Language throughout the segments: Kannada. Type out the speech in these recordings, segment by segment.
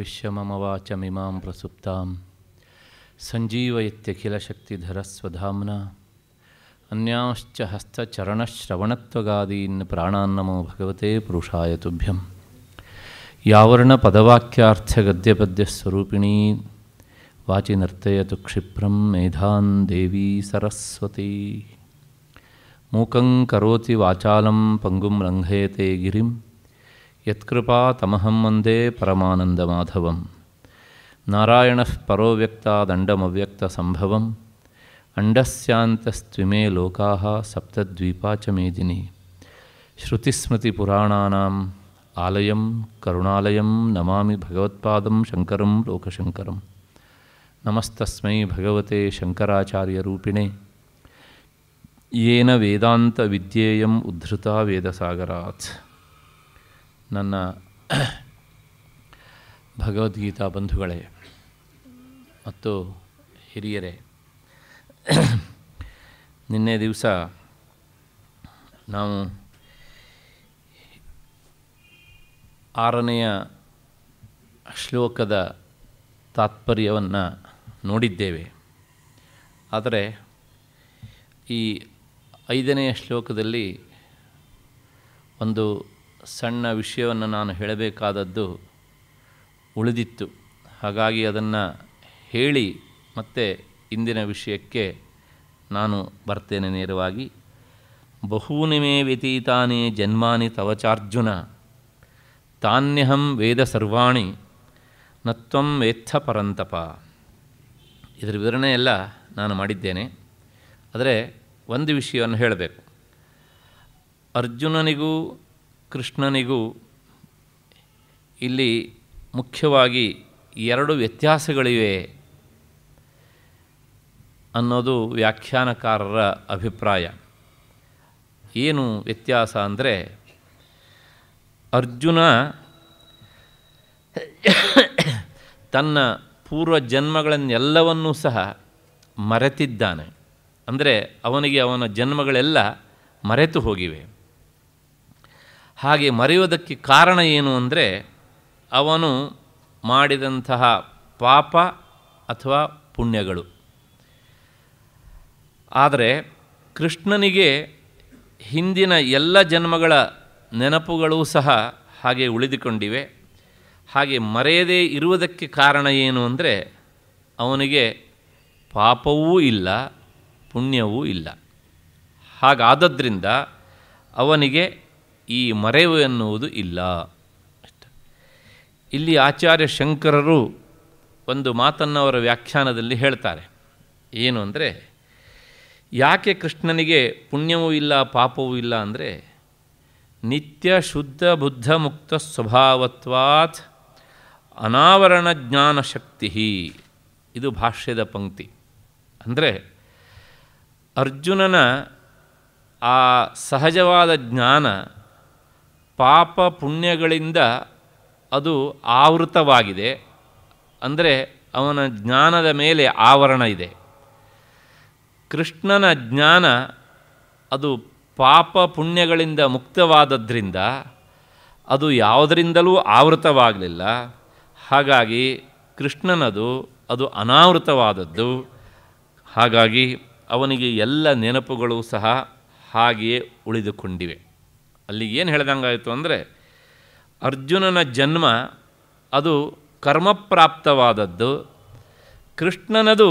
विश्वमवाचमीमां प्रसुप्तां सञ्जीवयत्यखिलशक्तिधरस्वधाम्ना अन्यांश्च हस्तचरणश्रवणत्वगादीन् प्राणान्नमो भगवते पुरुषाय तुभ्यं यावर्णपदवाक्यार्थगद्यपद्यस्वरूपिणी वाचि नर्तयतु क्षिप्रं मेधा देवी सरस्वती मूकं करोति वाचालं पङ्गुं रङ्घयते गिरिं यत्कृपा तमहं वन्दे परमानन्दमाधवं नारायणः परो व्यक्तादण्डमव्यक्तसम्भवम् अण्डस्यान्तस्त्विमे लोकाः सप्तद्वीपा च मेदिनी श्रुतिस्मृतिपुराणानाम् आलयं करुणालयं नमामि भगवत्पादं शङ्करं लोकशङ्करं नमस्तस्मै भगवते शङ्कराचार्यरूपिणे येन वेदान्तविद्येयम् उद्धृता वेदसागरात् ನನ್ನ ಭಗವದ್ಗೀತಾ ಬಂಧುಗಳೇ ಮತ್ತು ಹಿರಿಯರೇ ನಿನ್ನೆ ದಿವಸ ನಾವು ಆರನೆಯ ಶ್ಲೋಕದ ತಾತ್ಪರ್ಯವನ್ನು ನೋಡಿದ್ದೇವೆ ಆದರೆ ಈ ಐದನೆಯ ಶ್ಲೋಕದಲ್ಲಿ ಒಂದು ಸಣ್ಣ ವಿಷಯವನ್ನು ನಾನು ಹೇಳಬೇಕಾದದ್ದು ಉಳಿದಿತ್ತು ಹಾಗಾಗಿ ಅದನ್ನು ಹೇಳಿ ಮತ್ತೆ ಇಂದಿನ ವಿಷಯಕ್ಕೆ ನಾನು ಬರ್ತೇನೆ ನೇರವಾಗಿ ಬಹೂನಿಮೇ ವ್ಯತೀತಾನೆ ವ್ಯತೀತಾನಿ ಜನ್ಮಾನಿ ತವಚಾರ್ಜುನ ತಾನ್ಯಹಂ ವೇದ ಸರ್ವಾಣಿ ನತ್ವಂ ವೇತ್ಥ ಪರಂತಪ ಇದರ ವಿವರಣೆ ಎಲ್ಲ ನಾನು ಮಾಡಿದ್ದೇನೆ ಆದರೆ ಒಂದು ವಿಷಯವನ್ನು ಹೇಳಬೇಕು ಅರ್ಜುನನಿಗೂ ಕೃಷ್ಣನಿಗೂ ಇಲ್ಲಿ ಮುಖ್ಯವಾಗಿ ಎರಡು ವ್ಯತ್ಯಾಸಗಳಿವೆ ಅನ್ನೋದು ವ್ಯಾಖ್ಯಾನಕಾರರ ಅಭಿಪ್ರಾಯ ಏನು ವ್ಯತ್ಯಾಸ ಅಂದರೆ ಅರ್ಜುನ ತನ್ನ ಪೂರ್ವ ಜನ್ಮಗಳನ್ನೆಲ್ಲವನ್ನೂ ಸಹ ಮರೆತಿದ್ದಾನೆ ಅಂದರೆ ಅವನಿಗೆ ಅವನ ಜನ್ಮಗಳೆಲ್ಲ ಮರೆತು ಹೋಗಿವೆ ಹಾಗೆ ಮರೆಯೋದಕ್ಕೆ ಕಾರಣ ಏನು ಅಂದರೆ ಅವನು ಮಾಡಿದಂತಹ ಪಾಪ ಅಥವಾ ಪುಣ್ಯಗಳು ಆದರೆ ಕೃಷ್ಣನಿಗೆ ಹಿಂದಿನ ಎಲ್ಲ ಜನ್ಮಗಳ ನೆನಪುಗಳೂ ಸಹ ಹಾಗೆ ಉಳಿದುಕೊಂಡಿವೆ ಹಾಗೆ ಮರೆಯದೇ ಇರುವುದಕ್ಕೆ ಕಾರಣ ಏನು ಅಂದರೆ ಅವನಿಗೆ ಪಾಪವೂ ಇಲ್ಲ ಪುಣ್ಯವೂ ಇಲ್ಲ ಹಾಗಾದದ್ರಿಂದ ಅವನಿಗೆ ಈ ಮರೆವು ಎನ್ನುವುದು ಇಲ್ಲ ಇಲ್ಲಿ ಆಚಾರ್ಯ ಶಂಕರರು ಒಂದು ಮಾತನ್ನು ಅವರ ವ್ಯಾಖ್ಯಾನದಲ್ಲಿ ಹೇಳ್ತಾರೆ ಏನು ಅಂದರೆ ಯಾಕೆ ಕೃಷ್ಣನಿಗೆ ಪುಣ್ಯವೂ ಇಲ್ಲ ಪಾಪವೂ ಇಲ್ಲ ಅಂದರೆ ನಿತ್ಯ ಶುದ್ಧ ಬುದ್ಧ ಮುಕ್ತ ಸ್ವಭಾವತ್ವಾತ್ ಅನಾವರಣ ಜ್ಞಾನ ಶಕ್ತಿ ಇದು ಭಾಷ್ಯದ ಪಂಕ್ತಿ ಅಂದರೆ ಅರ್ಜುನನ ಆ ಸಹಜವಾದ ಜ್ಞಾನ ಪಾಪ ಪುಣ್ಯಗಳಿಂದ ಅದು ಆವೃತವಾಗಿದೆ ಅಂದರೆ ಅವನ ಜ್ಞಾನದ ಮೇಲೆ ಆವರಣ ಇದೆ ಕೃಷ್ಣನ ಜ್ಞಾನ ಅದು ಪಾಪ ಪುಣ್ಯಗಳಿಂದ ಮುಕ್ತವಾದದ್ರಿಂದ ಅದು ಯಾವುದರಿಂದಲೂ ಆವೃತವಾಗಲಿಲ್ಲ ಹಾಗಾಗಿ ಕೃಷ್ಣನದು ಅದು ಅನಾವೃತವಾದದ್ದು ಹಾಗಾಗಿ ಅವನಿಗೆ ಎಲ್ಲ ನೆನಪುಗಳು ಸಹ ಹಾಗೆಯೇ ಉಳಿದುಕೊಂಡಿವೆ ಅಲ್ಲಿ ಏನು ಹೇಳ್ದಂಗಾಯಿತು ಅಂದರೆ ಅರ್ಜುನನ ಜನ್ಮ ಅದು ಕರ್ಮಪ್ರಾಪ್ತವಾದದ್ದು ಕೃಷ್ಣನದು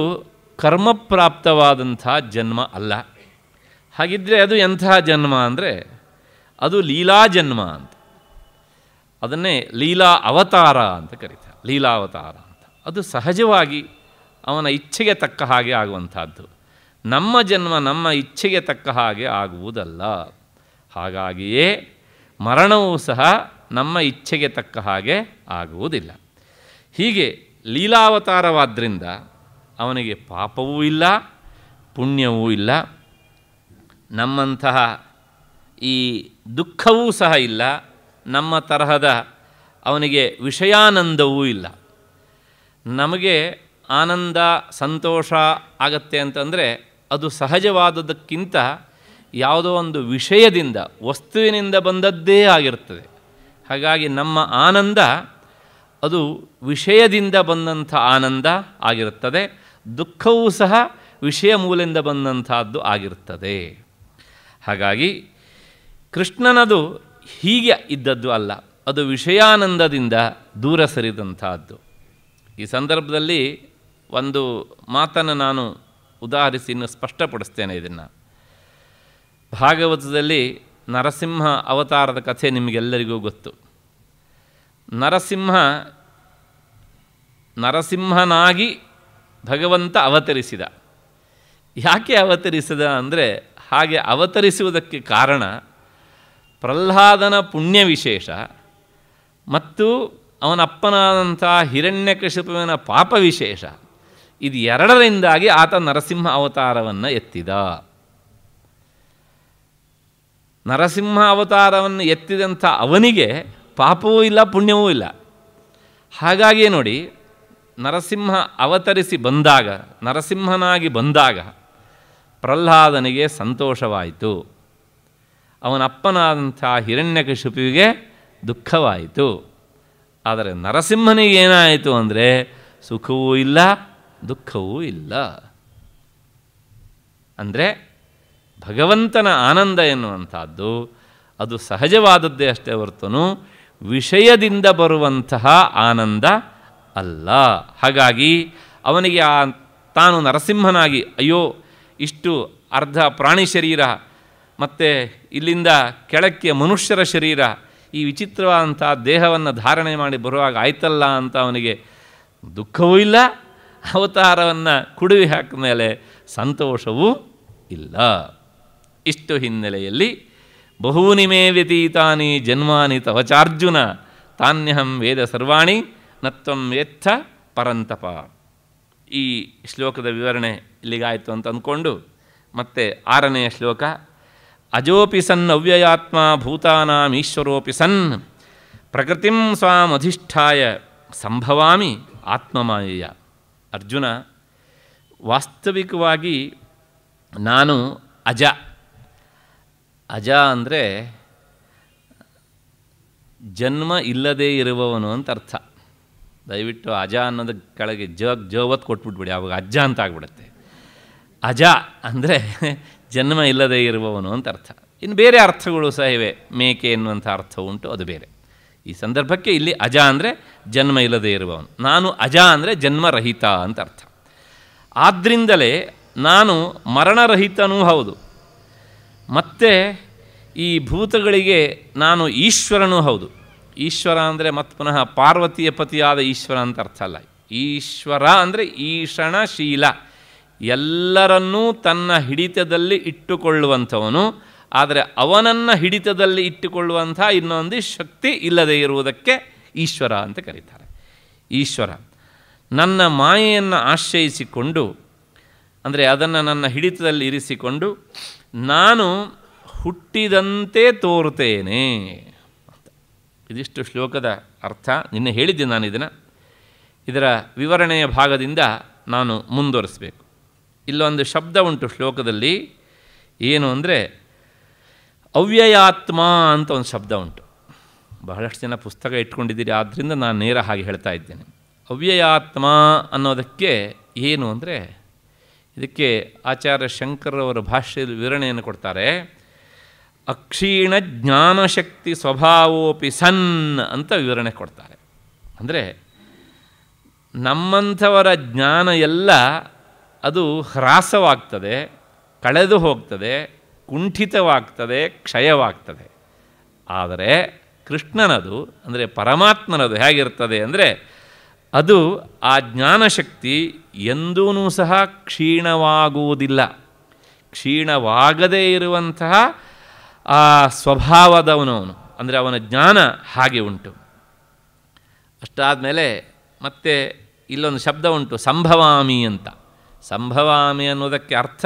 ಕರ್ಮಪ್ರಾಪ್ತವಾದಂಥ ಜನ್ಮ ಅಲ್ಲ ಹಾಗಿದ್ದರೆ ಅದು ಎಂಥ ಜನ್ಮ ಅಂದರೆ ಅದು ಲೀಲಾ ಜನ್ಮ ಅಂತ ಅದನ್ನೇ ಲೀಲಾ ಅವತಾರ ಅಂತ ಕರೀತಾರೆ ಲೀಲಾವತಾರ ಅಂತ ಅದು ಸಹಜವಾಗಿ ಅವನ ಇಚ್ಛೆಗೆ ತಕ್ಕ ಹಾಗೆ ಆಗುವಂಥದ್ದು ನಮ್ಮ ಜನ್ಮ ನಮ್ಮ ಇಚ್ಛೆಗೆ ತಕ್ಕ ಹಾಗೆ ಆಗುವುದಲ್ಲ ಹಾಗಾಗಿಯೇ ಮರಣವೂ ಸಹ ನಮ್ಮ ಇಚ್ಛೆಗೆ ತಕ್ಕ ಹಾಗೆ ಆಗುವುದಿಲ್ಲ ಹೀಗೆ ಲೀಲಾವತಾರವಾದ್ದರಿಂದ ಅವನಿಗೆ ಪಾಪವೂ ಇಲ್ಲ ಪುಣ್ಯವೂ ಇಲ್ಲ ನಮ್ಮಂತಹ ಈ ದುಃಖವೂ ಸಹ ಇಲ್ಲ ನಮ್ಮ ತರಹದ ಅವನಿಗೆ ವಿಷಯಾನಂದವೂ ಇಲ್ಲ ನಮಗೆ ಆನಂದ ಸಂತೋಷ ಆಗತ್ತೆ ಅಂತಂದರೆ ಅದು ಸಹಜವಾದದಕ್ಕಿಂತ ಯಾವುದೋ ಒಂದು ವಿಷಯದಿಂದ ವಸ್ತುವಿನಿಂದ ಬಂದದ್ದೇ ಆಗಿರ್ತದೆ ಹಾಗಾಗಿ ನಮ್ಮ ಆನಂದ ಅದು ವಿಷಯದಿಂದ ಬಂದಂಥ ಆನಂದ ಆಗಿರುತ್ತದೆ ದುಃಖವೂ ಸಹ ವಿಷಯ ಮೂಲದಿಂದ ಬಂದಂಥದ್ದು ಆಗಿರುತ್ತದೆ ಹಾಗಾಗಿ ಕೃಷ್ಣನದು ಹೀಗೆ ಇದ್ದದ್ದು ಅಲ್ಲ ಅದು ವಿಷಯಾನಂದದಿಂದ ದೂರ ಸರಿದಂಥದ್ದು ಈ ಸಂದರ್ಭದಲ್ಲಿ ಒಂದು ಮಾತನ್ನು ನಾನು ಉದಾಹರಿಸಿ ಇನ್ನು ಸ್ಪಷ್ಟಪಡಿಸ್ತೇನೆ ಇದನ್ನು ಭಾಗವತದಲ್ಲಿ ನರಸಿಂಹ ಅವತಾರದ ಕಥೆ ನಿಮಗೆಲ್ಲರಿಗೂ ಗೊತ್ತು ನರಸಿಂಹ ನರಸಿಂಹನಾಗಿ ಭಗವಂತ ಅವತರಿಸಿದ ಯಾಕೆ ಅವತರಿಸಿದ ಅಂದರೆ ಹಾಗೆ ಅವತರಿಸುವುದಕ್ಕೆ ಕಾರಣ ಪ್ರಹ್ಲಾದನ ಪುಣ್ಯ ವಿಶೇಷ ಮತ್ತು ಅವನಪ್ಪನಾದಂಥ ಹಿರಣ್ಯಕಶಿಪುವಿನ ಪಾಪ ವಿಶೇಷ ಇದು ಎರಡರಿಂದಾಗಿ ಆತ ನರಸಿಂಹ ಅವತಾರವನ್ನು ಎತ್ತಿದ ನರಸಿಂಹ ಅವತಾರವನ್ನು ಎತ್ತಿದಂಥ ಅವನಿಗೆ ಪಾಪವೂ ಇಲ್ಲ ಪುಣ್ಯವೂ ಇಲ್ಲ ಹಾಗಾಗಿಯೇ ನೋಡಿ ನರಸಿಂಹ ಅವತರಿಸಿ ಬಂದಾಗ ನರಸಿಂಹನಾಗಿ ಬಂದಾಗ ಪ್ರಹ್ಲಾದನಿಗೆ ಸಂತೋಷವಾಯಿತು ಅವನಪ್ಪನಾದಂಥ ಹಿರಣ್ಯಕಶಿಪಿಗೆ ದುಃಖವಾಯಿತು ಆದರೆ ನರಸಿಂಹನಿಗೆ ಏನಾಯಿತು ಅಂದರೆ ಸುಖವೂ ಇಲ್ಲ ದುಃಖವೂ ಇಲ್ಲ ಅಂದರೆ ಭಗವಂತನ ಆನಂದ ಎನ್ನುವಂಥದ್ದು ಅದು ಸಹಜವಾದದ್ದೇ ಅಷ್ಟೇ ಹೊರತುನು ವಿಷಯದಿಂದ ಬರುವಂತಹ ಆನಂದ ಅಲ್ಲ ಹಾಗಾಗಿ ಅವನಿಗೆ ಆ ತಾನು ನರಸಿಂಹನಾಗಿ ಅಯ್ಯೋ ಇಷ್ಟು ಅರ್ಧ ಪ್ರಾಣಿ ಶರೀರ ಮತ್ತು ಇಲ್ಲಿಂದ ಕೆಳಕ್ಕೆ ಮನುಷ್ಯರ ಶರೀರ ಈ ವಿಚಿತ್ರವಾದಂಥ ದೇಹವನ್ನು ಧಾರಣೆ ಮಾಡಿ ಬರುವಾಗ ಆಯ್ತಲ್ಲ ಅಂತ ಅವನಿಗೆ ದುಃಖವೂ ಇಲ್ಲ ಅವತಾರವನ್ನು ಕುಡುವಿ ಹಾಕಿದ ಮೇಲೆ ಸಂತೋಷವೂ ಇಲ್ಲ ಇಷ್ಟು ಹಿನ್ನೆಲೆಯಲ್ಲಿ ಬಹೂನಿಮೇ ವ್ಯತೀತಾನಿ ಜನ್ಮಾನಿ ತವಚಾರ್ಜುನ ತಾನ್ಯಹಂ ವೇದ ಸರ್ವಾಣಿ ನತ್ವಂ ವೇತ್ಥ ಪರಂತಪ ಈ ಶ್ಲೋಕದ ವಿವರಣೆ ಇಲ್ಲಿಗಾಯಿತು ಅಂತ ಅಂದ್ಕೊಂಡು ಮತ್ತೆ ಆರನೆಯ ಶ್ಲೋಕ ಅಜೋಪಿ ಸನ್ ಅವ್ಯಯಾತ್ಮ ಸನ್ ಪ್ರಕೃತಿಂ ಅಧಿಷ್ಠಾಯ ಸಂಭವಾಮಿ ಆತ್ಮಮಾಯ ಅರ್ಜುನ ವಾಸ್ತವಿಕವಾಗಿ ನಾನು ಅಜ ಅಜ ಅಂದರೆ ಜನ್ಮ ಇಲ್ಲದೇ ಇರುವವನು ಅಂತ ಅರ್ಥ ದಯವಿಟ್ಟು ಅಜ ಅನ್ನೋದು ಕೆಳಗೆ ಜಗ್ ಜೋವತ್ ಕೊಟ್ಬಿಟ್ಬಿಡಿ ಅವಾಗ ಅಜ್ಜ ಅಂತ ಆಗ್ಬಿಡುತ್ತೆ ಅಜ ಅಂದರೆ ಜನ್ಮ ಇಲ್ಲದೇ ಇರುವವನು ಅಂತ ಅರ್ಥ ಇನ್ನು ಬೇರೆ ಅರ್ಥಗಳು ಸಹ ಇವೆ ಮೇಕೆ ಎನ್ನುವಂಥ ಅರ್ಥ ಉಂಟು ಅದು ಬೇರೆ ಈ ಸಂದರ್ಭಕ್ಕೆ ಇಲ್ಲಿ ಅಜ ಅಂದರೆ ಜನ್ಮ ಇಲ್ಲದೇ ಇರುವವನು ನಾನು ಅಜ ಅಂದರೆ ಜನ್ಮರಹಿತ ಅಂತ ಅರ್ಥ ಆದ್ದರಿಂದಲೇ ನಾನು ಮರಣರಹಿತನೂ ಹೌದು ಮತ್ತು ಈ ಭೂತಗಳಿಗೆ ನಾನು ಈಶ್ವರನೂ ಹೌದು ಈಶ್ವರ ಅಂದರೆ ಮತ್ತೆ ಪುನಃ ಪಾರ್ವತಿಯ ಪತಿಯಾದ ಈಶ್ವರ ಅಂತ ಅರ್ಥ ಅಲ್ಲ ಈಶ್ವರ ಅಂದರೆ ಈಶಣಶೀಲ ಎಲ್ಲರನ್ನೂ ತನ್ನ ಹಿಡಿತದಲ್ಲಿ ಇಟ್ಟುಕೊಳ್ಳುವಂಥವನು ಆದರೆ ಅವನನ್ನು ಹಿಡಿತದಲ್ಲಿ ಇಟ್ಟುಕೊಳ್ಳುವಂಥ ಇನ್ನೊಂದು ಶಕ್ತಿ ಇಲ್ಲದೇ ಇರುವುದಕ್ಕೆ ಈಶ್ವರ ಅಂತ ಕರೀತಾರೆ ಈಶ್ವರ ನನ್ನ ಮಾಯೆಯನ್ನು ಆಶ್ರಯಿಸಿಕೊಂಡು ಅಂದರೆ ಅದನ್ನು ನನ್ನ ಹಿಡಿತದಲ್ಲಿ ಇರಿಸಿಕೊಂಡು ನಾನು ಹುಟ್ಟಿದಂತೆ ತೋರ್ತೇನೆ ಇದಿಷ್ಟು ಶ್ಲೋಕದ ಅರ್ಥ ನಿನ್ನೆ ಹೇಳಿದ್ದೆ ನಾನು ಇದನ್ನು ಇದರ ವಿವರಣೆಯ ಭಾಗದಿಂದ ನಾನು ಮುಂದುವರಿಸಬೇಕು ಇಲ್ಲೊಂದು ಶಬ್ದ ಉಂಟು ಶ್ಲೋಕದಲ್ಲಿ ಏನು ಅಂದರೆ ಅವ್ಯಯಾತ್ಮ ಅಂತ ಒಂದು ಶಬ್ದ ಉಂಟು ಬಹಳಷ್ಟು ಜನ ಪುಸ್ತಕ ಇಟ್ಕೊಂಡಿದ್ದೀರಿ ಆದ್ದರಿಂದ ನಾನು ನೇರ ಹಾಗೆ ಹೇಳ್ತಾ ಇದ್ದೇನೆ ಅವ್ಯಯಾತ್ಮ ಅನ್ನೋದಕ್ಕೆ ಏನು ಅಂದರೆ ಇದಕ್ಕೆ ಆಚಾರ್ಯ ಶಂಕರವರ ಭಾಷೆಯಲ್ಲಿ ವಿವರಣೆಯನ್ನು ಕೊಡ್ತಾರೆ ಅಕ್ಷೀಣ ಜ್ಞಾನಶಕ್ತಿ ಸ್ವಭಾವೋಪಿ ಸನ್ ಅಂತ ವಿವರಣೆ ಕೊಡ್ತಾರೆ ಅಂದರೆ ನಮ್ಮಂಥವರ ಜ್ಞಾನ ಎಲ್ಲ ಅದು ಹ್ರಾಸವಾಗ್ತದೆ ಕಳೆದು ಹೋಗ್ತದೆ ಕುಂಠಿತವಾಗ್ತದೆ ಕ್ಷಯವಾಗ್ತದೆ ಆದರೆ ಕೃಷ್ಣನದು ಅಂದರೆ ಪರಮಾತ್ಮನದು ಹೇಗಿರ್ತದೆ ಅಂದರೆ ಅದು ಆ ಜ್ಞಾನಶಕ್ತಿ ಎಂದೂ ಸಹ ಕ್ಷೀಣವಾಗುವುದಿಲ್ಲ ಕ್ಷೀಣವಾಗದೇ ಇರುವಂತಹ ಆ ಸ್ವಭಾವದವನವನು ಅಂದರೆ ಅವನ ಜ್ಞಾನ ಹಾಗೆ ಉಂಟು ಅಷ್ಟಾದಮೇಲೆ ಮತ್ತೆ ಇಲ್ಲೊಂದು ಶಬ್ದ ಉಂಟು ಸಂಭವಾಮಿ ಅಂತ ಸಂಭವಾಮಿ ಅನ್ನೋದಕ್ಕೆ ಅರ್ಥ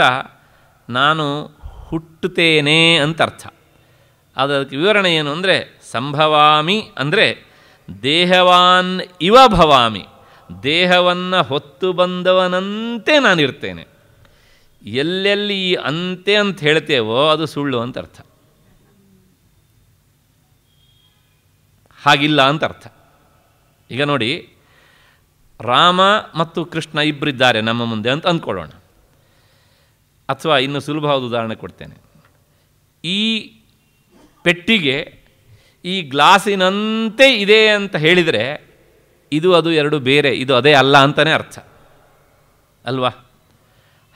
ನಾನು ಹುಟ್ಟುತ್ತೇನೆ ಅಂತ ಅರ್ಥ ಅದಕ್ಕೆ ವಿವರಣೆ ಏನು ಅಂದರೆ ಸಂಭವಾಮಿ ಅಂದರೆ ದೇಹವಾನ್ ಇವ ಭವಾಮಿ ದೇಹವನ್ನು ಹೊತ್ತು ಬಂದವನಂತೆ ನಾನಿರ್ತೇನೆ ಎಲ್ಲೆಲ್ಲಿ ಈ ಅಂತೆ ಅಂತ ಹೇಳ್ತೇವೋ ಅದು ಸುಳ್ಳು ಅಂತ ಅರ್ಥ ಹಾಗಿಲ್ಲ ಅಂತ ಅರ್ಥ ಈಗ ನೋಡಿ ರಾಮ ಮತ್ತು ಕೃಷ್ಣ ಇಬ್ಬರಿದ್ದಾರೆ ನಮ್ಮ ಮುಂದೆ ಅಂತ ಅಂದ್ಕೊಳ್ಳೋಣ ಅಥವಾ ಇನ್ನು ಸುಲಭವಾದ ಉದಾಹರಣೆ ಕೊಡ್ತೇನೆ ಈ ಪೆಟ್ಟಿಗೆ ಈ ಗ್ಲಾಸಿನಂತೆ ಇದೆ ಅಂತ ಹೇಳಿದರೆ ಇದು ಅದು ಎರಡು ಬೇರೆ ಇದು ಅದೇ ಅಲ್ಲ ಅಂತಲೇ ಅರ್ಥ ಅಲ್ವಾ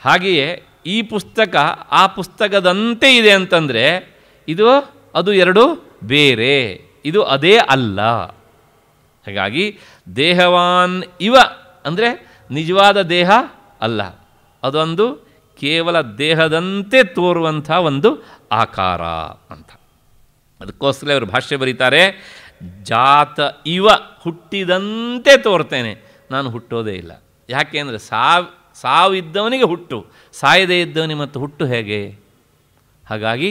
ಹಾಗೆಯೇ ಈ ಪುಸ್ತಕ ಆ ಪುಸ್ತಕದಂತೆ ಇದೆ ಅಂತಂದರೆ ಇದು ಅದು ಎರಡು ಬೇರೆ ಇದು ಅದೇ ಅಲ್ಲ ಹಾಗಾಗಿ ದೇಹವಾನ್ ಇವ ಅಂದರೆ ನಿಜವಾದ ದೇಹ ಅಲ್ಲ ಅದೊಂದು ಕೇವಲ ದೇಹದಂತೆ ತೋರುವಂಥ ಒಂದು ಆಕಾರ ಅಂತ ಅದಕ್ಕೋಸ್ಕರ ಅವರು ಭಾಷ್ಯ ಬರೀತಾರೆ ಜಾತ ಇವ ಹುಟ್ಟಿದಂತೆ ತೋರ್ತೇನೆ ನಾನು ಹುಟ್ಟೋದೇ ಇಲ್ಲ ಯಾಕೆ ಅಂದರೆ ಸಾವ್ ಸಾವಿದ್ದವನಿಗೆ ಹುಟ್ಟು ಸಾಯದೇ ಇದ್ದವನಿಗೆ ಮತ್ತು ಹುಟ್ಟು ಹೇಗೆ ಹಾಗಾಗಿ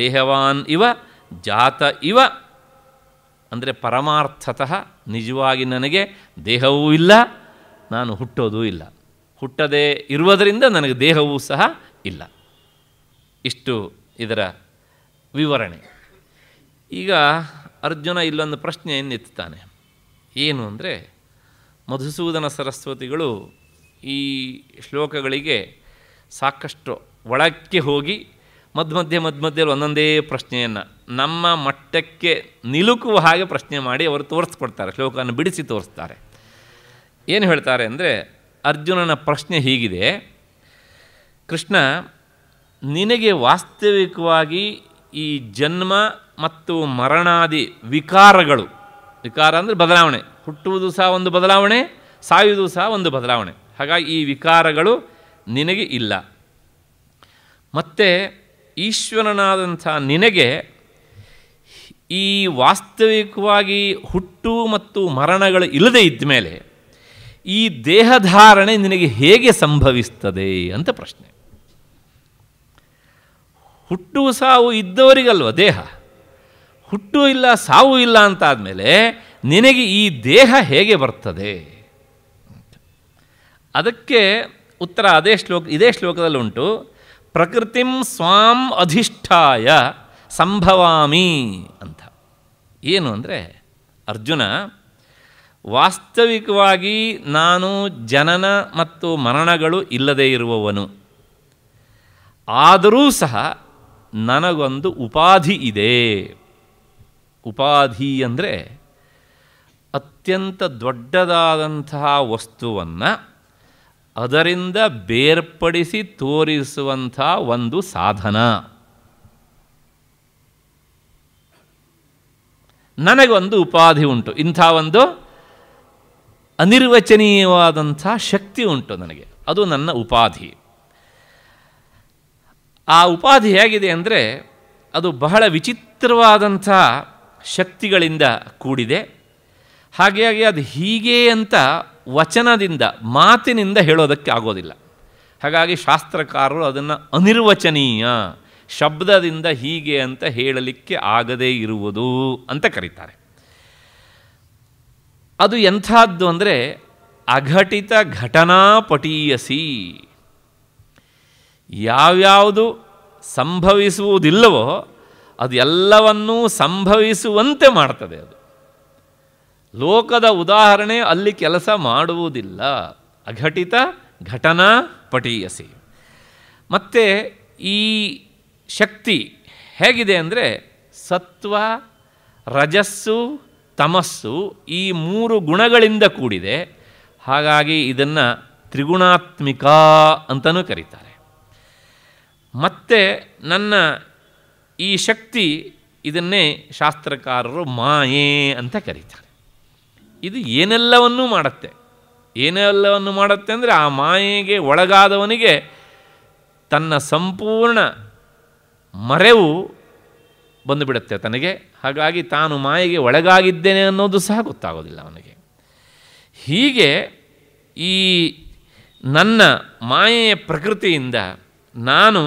ದೇಹವಾನ್ ಇವ ಜಾತ ಇವ ಅಂದರೆ ಪರಮಾರ್ಥತಃ ನಿಜವಾಗಿ ನನಗೆ ದೇಹವೂ ಇಲ್ಲ ನಾನು ಹುಟ್ಟೋದೂ ಇಲ್ಲ ಹುಟ್ಟದೇ ಇರುವುದರಿಂದ ನನಗೆ ದೇಹವೂ ಸಹ ಇಲ್ಲ ಇಷ್ಟು ಇದರ ವಿವರಣೆ ಈಗ ಅರ್ಜುನ ಇಲ್ಲೊಂದು ಪ್ರಶ್ನೆಯನ್ನು ಎತ್ತಾನೆ ಏನು ಅಂದರೆ ಮಧುಸೂದನ ಸರಸ್ವತಿಗಳು ಈ ಶ್ಲೋಕಗಳಿಗೆ ಸಾಕಷ್ಟು ಒಳಕ್ಕೆ ಹೋಗಿ ಮಧ್ಯ ಮಧ್ಯ ಮಧ್ಯದಲ್ಲಿ ಒಂದೊಂದೇ ಪ್ರಶ್ನೆಯನ್ನು ನಮ್ಮ ಮಟ್ಟಕ್ಕೆ ನಿಲುಕುವ ಹಾಗೆ ಪ್ರಶ್ನೆ ಮಾಡಿ ಅವರು ತೋರಿಸ್ಕೊಡ್ತಾರೆ ಶ್ಲೋಕವನ್ನು ಬಿಡಿಸಿ ತೋರಿಸ್ತಾರೆ ಏನು ಹೇಳ್ತಾರೆ ಅಂದರೆ ಅರ್ಜುನನ ಪ್ರಶ್ನೆ ಹೀಗಿದೆ ಕೃಷ್ಣ ನಿನಗೆ ವಾಸ್ತವಿಕವಾಗಿ ಈ ಜನ್ಮ ಮತ್ತು ಮರಣಾದಿ ವಿಕಾರಗಳು ವಿಕಾರ ಅಂದರೆ ಬದಲಾವಣೆ ಹುಟ್ಟುವುದು ಸಹ ಒಂದು ಬದಲಾವಣೆ ಸಾಯುವುದು ಸಹ ಒಂದು ಬದಲಾವಣೆ ಹಾಗಾಗಿ ಈ ವಿಕಾರಗಳು ನಿನಗೆ ಇಲ್ಲ ಮತ್ತು ಈಶ್ವರನಾದಂಥ ನಿನಗೆ ಈ ವಾಸ್ತವಿಕವಾಗಿ ಹುಟ್ಟು ಮತ್ತು ಮರಣಗಳು ಇಲ್ಲದೆ ಇದ್ದ ಮೇಲೆ ಈ ದೇಹಧಾರಣೆ ನಿನಗೆ ಹೇಗೆ ಸಂಭವಿಸ್ತದೆ ಅಂತ ಪ್ರಶ್ನೆ ಹುಟ್ಟು ಸಾವು ಇದ್ದವರಿಗಲ್ವ ದೇಹ ಹುಟ್ಟು ಇಲ್ಲ ಸಾವು ಇಲ್ಲ ಅಂತಾದಮೇಲೆ ನಿನಗೆ ಈ ದೇಹ ಹೇಗೆ ಬರ್ತದೆ ಅದಕ್ಕೆ ಉತ್ತರ ಅದೇ ಶ್ಲೋಕ ಇದೇ ಶ್ಲೋಕದಲ್ಲಿ ಉಂಟು ಪ್ರಕೃತಿಂ ಸ್ವಾಂ ಅಧಿಷ್ಠಾಯ ಸಂಭವಾಮಿ ಅಂತ ಏನು ಅಂದರೆ ಅರ್ಜುನ ವಾಸ್ತವಿಕವಾಗಿ ನಾನು ಜನನ ಮತ್ತು ಮರಣಗಳು ಇಲ್ಲದೇ ಇರುವವನು ಆದರೂ ಸಹ ನನಗೊಂದು ಉಪಾಧಿ ಇದೆ ಉಪಾಧಿ ಅಂದರೆ ಅತ್ಯಂತ ದೊಡ್ಡದಾದಂತಹ ವಸ್ತುವನ್ನು ಅದರಿಂದ ಬೇರ್ಪಡಿಸಿ ತೋರಿಸುವಂಥ ಒಂದು ಸಾಧನ ನನಗೊಂದು ಉಪಾಧಿ ಉಂಟು ಇಂಥ ಒಂದು ಅನಿರ್ವಚನೀಯವಾದಂಥ ಶಕ್ತಿ ಉಂಟು ನನಗೆ ಅದು ನನ್ನ ಉಪಾಧಿ ಆ ಉಪಾಧಿ ಹೇಗಿದೆ ಅಂದರೆ ಅದು ಬಹಳ ವಿಚಿತ್ರವಾದಂಥ ಶಕ್ತಿಗಳಿಂದ ಕೂಡಿದೆ ಹಾಗಾಗಿ ಅದು ಹೀಗೆ ಅಂತ ವಚನದಿಂದ ಮಾತಿನಿಂದ ಹೇಳೋದಕ್ಕೆ ಆಗೋದಿಲ್ಲ ಹಾಗಾಗಿ ಶಾಸ್ತ್ರಕಾರರು ಅದನ್ನು ಅನಿರ್ವಚನೀಯ ಶಬ್ದದಿಂದ ಹೀಗೆ ಅಂತ ಹೇಳಲಿಕ್ಕೆ ಆಗದೇ ಇರುವುದು ಅಂತ ಕರೀತಾರೆ ಅದು ಎಂಥದ್ದು ಅಂದರೆ ಅಘಟಿತ ಘಟನಾ ಪಟೀಯಸಿ ಯಾವ್ಯಾವುದು ಸಂಭವಿಸುವುದಿಲ್ಲವೋ ಅದು ಎಲ್ಲವನ್ನೂ ಸಂಭವಿಸುವಂತೆ ಮಾಡ್ತದೆ ಅದು ಲೋಕದ ಉದಾಹರಣೆ ಅಲ್ಲಿ ಕೆಲಸ ಮಾಡುವುದಿಲ್ಲ ಅಘಟಿತ ಘಟನಾ ಪಟೀಯಸಿ ಮತ್ತು ಈ ಶಕ್ತಿ ಹೇಗಿದೆ ಅಂದರೆ ಸತ್ವ ರಜಸ್ಸು ತಮಸ್ಸು ಈ ಮೂರು ಗುಣಗಳಿಂದ ಕೂಡಿದೆ ಹಾಗಾಗಿ ಇದನ್ನು ತ್ರಿಗುಣಾತ್ಮಿಕ ಅಂತಲೂ ಕರೀತಾರೆ ಮತ್ತು ನನ್ನ ಈ ಶಕ್ತಿ ಇದನ್ನೇ ಶಾಸ್ತ್ರಕಾರರು ಮಾಯೆ ಅಂತ ಕರೀತಾರೆ ಇದು ಏನೆಲ್ಲವನ್ನೂ ಮಾಡುತ್ತೆ ಏನೆಲ್ಲವನ್ನು ಮಾಡುತ್ತೆ ಅಂದರೆ ಆ ಮಾಯೆಗೆ ಒಳಗಾದವನಿಗೆ ತನ್ನ ಸಂಪೂರ್ಣ ಮರೆವು ಬಂದುಬಿಡುತ್ತೆ ತನಗೆ ಹಾಗಾಗಿ ತಾನು ಮಾಯೆಗೆ ಒಳಗಾಗಿದ್ದೇನೆ ಅನ್ನೋದು ಸಹ ಗೊತ್ತಾಗೋದಿಲ್ಲ ಅವನಿಗೆ ಹೀಗೆ ಈ ನನ್ನ ಮಾಯೆಯ ಪ್ರಕೃತಿಯಿಂದ ನಾನು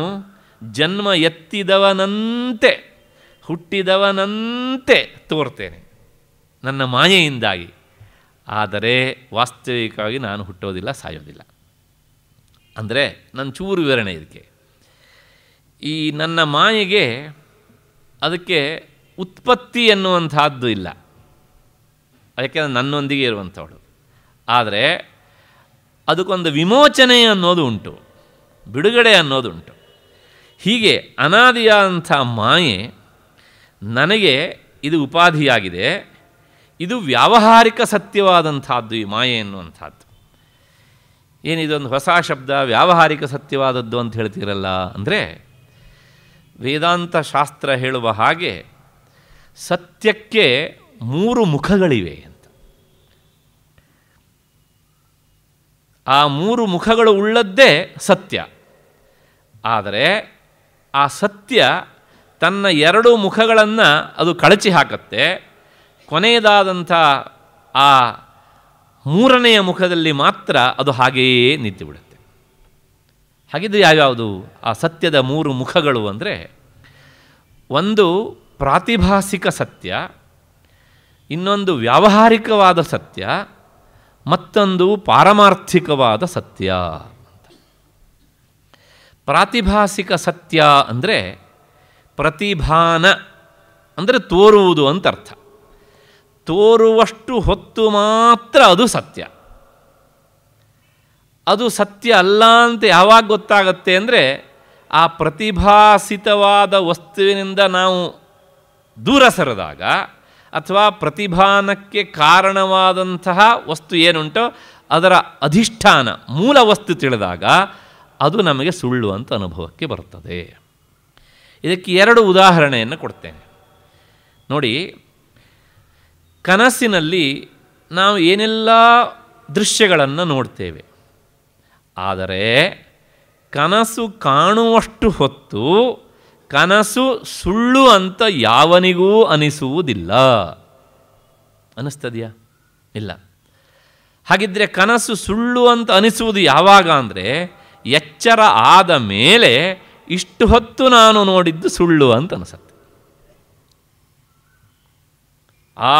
ಜನ್ಮ ಎತ್ತಿದವನಂತೆ ಹುಟ್ಟಿದವನಂತೆ ತೋರ್ತೇನೆ ನನ್ನ ಮಾಯೆಯಿಂದಾಗಿ ಆದರೆ ವಾಸ್ತವಿಕವಾಗಿ ನಾನು ಹುಟ್ಟೋದಿಲ್ಲ ಸಾಯೋದಿಲ್ಲ ಅಂದರೆ ನನ್ನ ಚೂರು ವಿವರಣೆ ಇದಕ್ಕೆ ಈ ನನ್ನ ಮಾಯೆಗೆ ಅದಕ್ಕೆ ಉತ್ಪತ್ತಿ ಎನ್ನುವಂಥದ್ದು ಇಲ್ಲ ಅದಕ್ಕೆ ನನ್ನೊಂದಿಗೆ ಇರುವಂಥವಳು ಆದರೆ ಅದಕ್ಕೊಂದು ವಿಮೋಚನೆ ಅನ್ನೋದು ಉಂಟು ಬಿಡುಗಡೆ ಅನ್ನೋದುಂಟು ಹೀಗೆ ಅನಾದಿಯಾದಂಥ ಮಾಯೆ ನನಗೆ ಇದು ಉಪಾಧಿಯಾಗಿದೆ ಇದು ವ್ಯಾವಹಾರಿಕ ಸತ್ಯವಾದಂಥದ್ದು ಈ ಮಾಯೆ ಎನ್ನುವಂಥದ್ದು ಏನಿದೊಂದು ಹೊಸ ಶಬ್ದ ವ್ಯಾವಹಾರಿಕ ಸತ್ಯವಾದದ್ದು ಅಂತ ಹೇಳ್ತೀರಲ್ಲ ಅಂದರೆ ವೇದಾಂತ ಶಾಸ್ತ್ರ ಹೇಳುವ ಹಾಗೆ ಸತ್ಯಕ್ಕೆ ಮೂರು ಮುಖಗಳಿವೆ ಅಂತ ಆ ಮೂರು ಮುಖಗಳು ಉಳ್ಳದ್ದೇ ಸತ್ಯ ಆದರೆ ಆ ಸತ್ಯ ತನ್ನ ಎರಡು ಮುಖಗಳನ್ನು ಅದು ಕಳಚಿ ಹಾಕತ್ತೆ ಕೊನೆಯದಾದಂಥ ಆ ಮೂರನೆಯ ಮುಖದಲ್ಲಿ ಮಾತ್ರ ಅದು ಹಾಗೆಯೇ ನಿಂತು ಬಿಡುತ್ತೆ ಹಾಗಿದ್ರೆ ಯಾವ್ಯಾವುದು ಆ ಸತ್ಯದ ಮೂರು ಮುಖಗಳು ಅಂದರೆ ಒಂದು ಪ್ರಾತಿಭಾಸಿಕ ಸತ್ಯ ಇನ್ನೊಂದು ವ್ಯಾವಹಾರಿಕವಾದ ಸತ್ಯ ಮತ್ತೊಂದು ಪಾರಮಾರ್ಥಿಕವಾದ ಸತ್ಯ ಪ್ರಾತಿಭಾಸಿಕ ಸತ್ಯ ಅಂದರೆ ಪ್ರತಿಭಾನ ಅಂದರೆ ತೋರುವುದು ಅಂತ ಅರ್ಥ ತೋರುವಷ್ಟು ಹೊತ್ತು ಮಾತ್ರ ಅದು ಸತ್ಯ ಅದು ಸತ್ಯ ಅಲ್ಲ ಅಂತ ಯಾವಾಗ ಗೊತ್ತಾಗತ್ತೆ ಅಂದರೆ ಆ ಪ್ರತಿಭಾಸಿತವಾದ ವಸ್ತುವಿನಿಂದ ನಾವು ದೂರ ಸರಿದಾಗ ಅಥವಾ ಪ್ರತಿಭಾನಕ್ಕೆ ಕಾರಣವಾದಂತಹ ವಸ್ತು ಏನುಂಟೋ ಅದರ ಅಧಿಷ್ಠಾನ ಮೂಲ ವಸ್ತು ತಿಳಿದಾಗ ಅದು ನಮಗೆ ಸುಳ್ಳು ಅಂತ ಅನುಭವಕ್ಕೆ ಬರುತ್ತದೆ ಇದಕ್ಕೆ ಎರಡು ಉದಾಹರಣೆಯನ್ನು ಕೊಡ್ತೇನೆ ನೋಡಿ ಕನಸಿನಲ್ಲಿ ನಾವು ಏನೆಲ್ಲ ದೃಶ್ಯಗಳನ್ನು ನೋಡ್ತೇವೆ ಆದರೆ ಕನಸು ಕಾಣುವಷ್ಟು ಹೊತ್ತು ಕನಸು ಸುಳ್ಳು ಅಂತ ಯಾವನಿಗೂ ಅನಿಸುವುದಿಲ್ಲ ಅನ್ನಿಸ್ತದೆಯಾ ಇಲ್ಲ ಹಾಗಿದ್ದರೆ ಕನಸು ಸುಳ್ಳು ಅಂತ ಅನಿಸುವುದು ಯಾವಾಗ ಅಂದರೆ ಎಚ್ಚರ ಆದ ಮೇಲೆ ಇಷ್ಟು ಹೊತ್ತು ನಾನು ನೋಡಿದ್ದು ಸುಳ್ಳು ಅಂತ ಅನಿಸುತ್ತೆ ಆ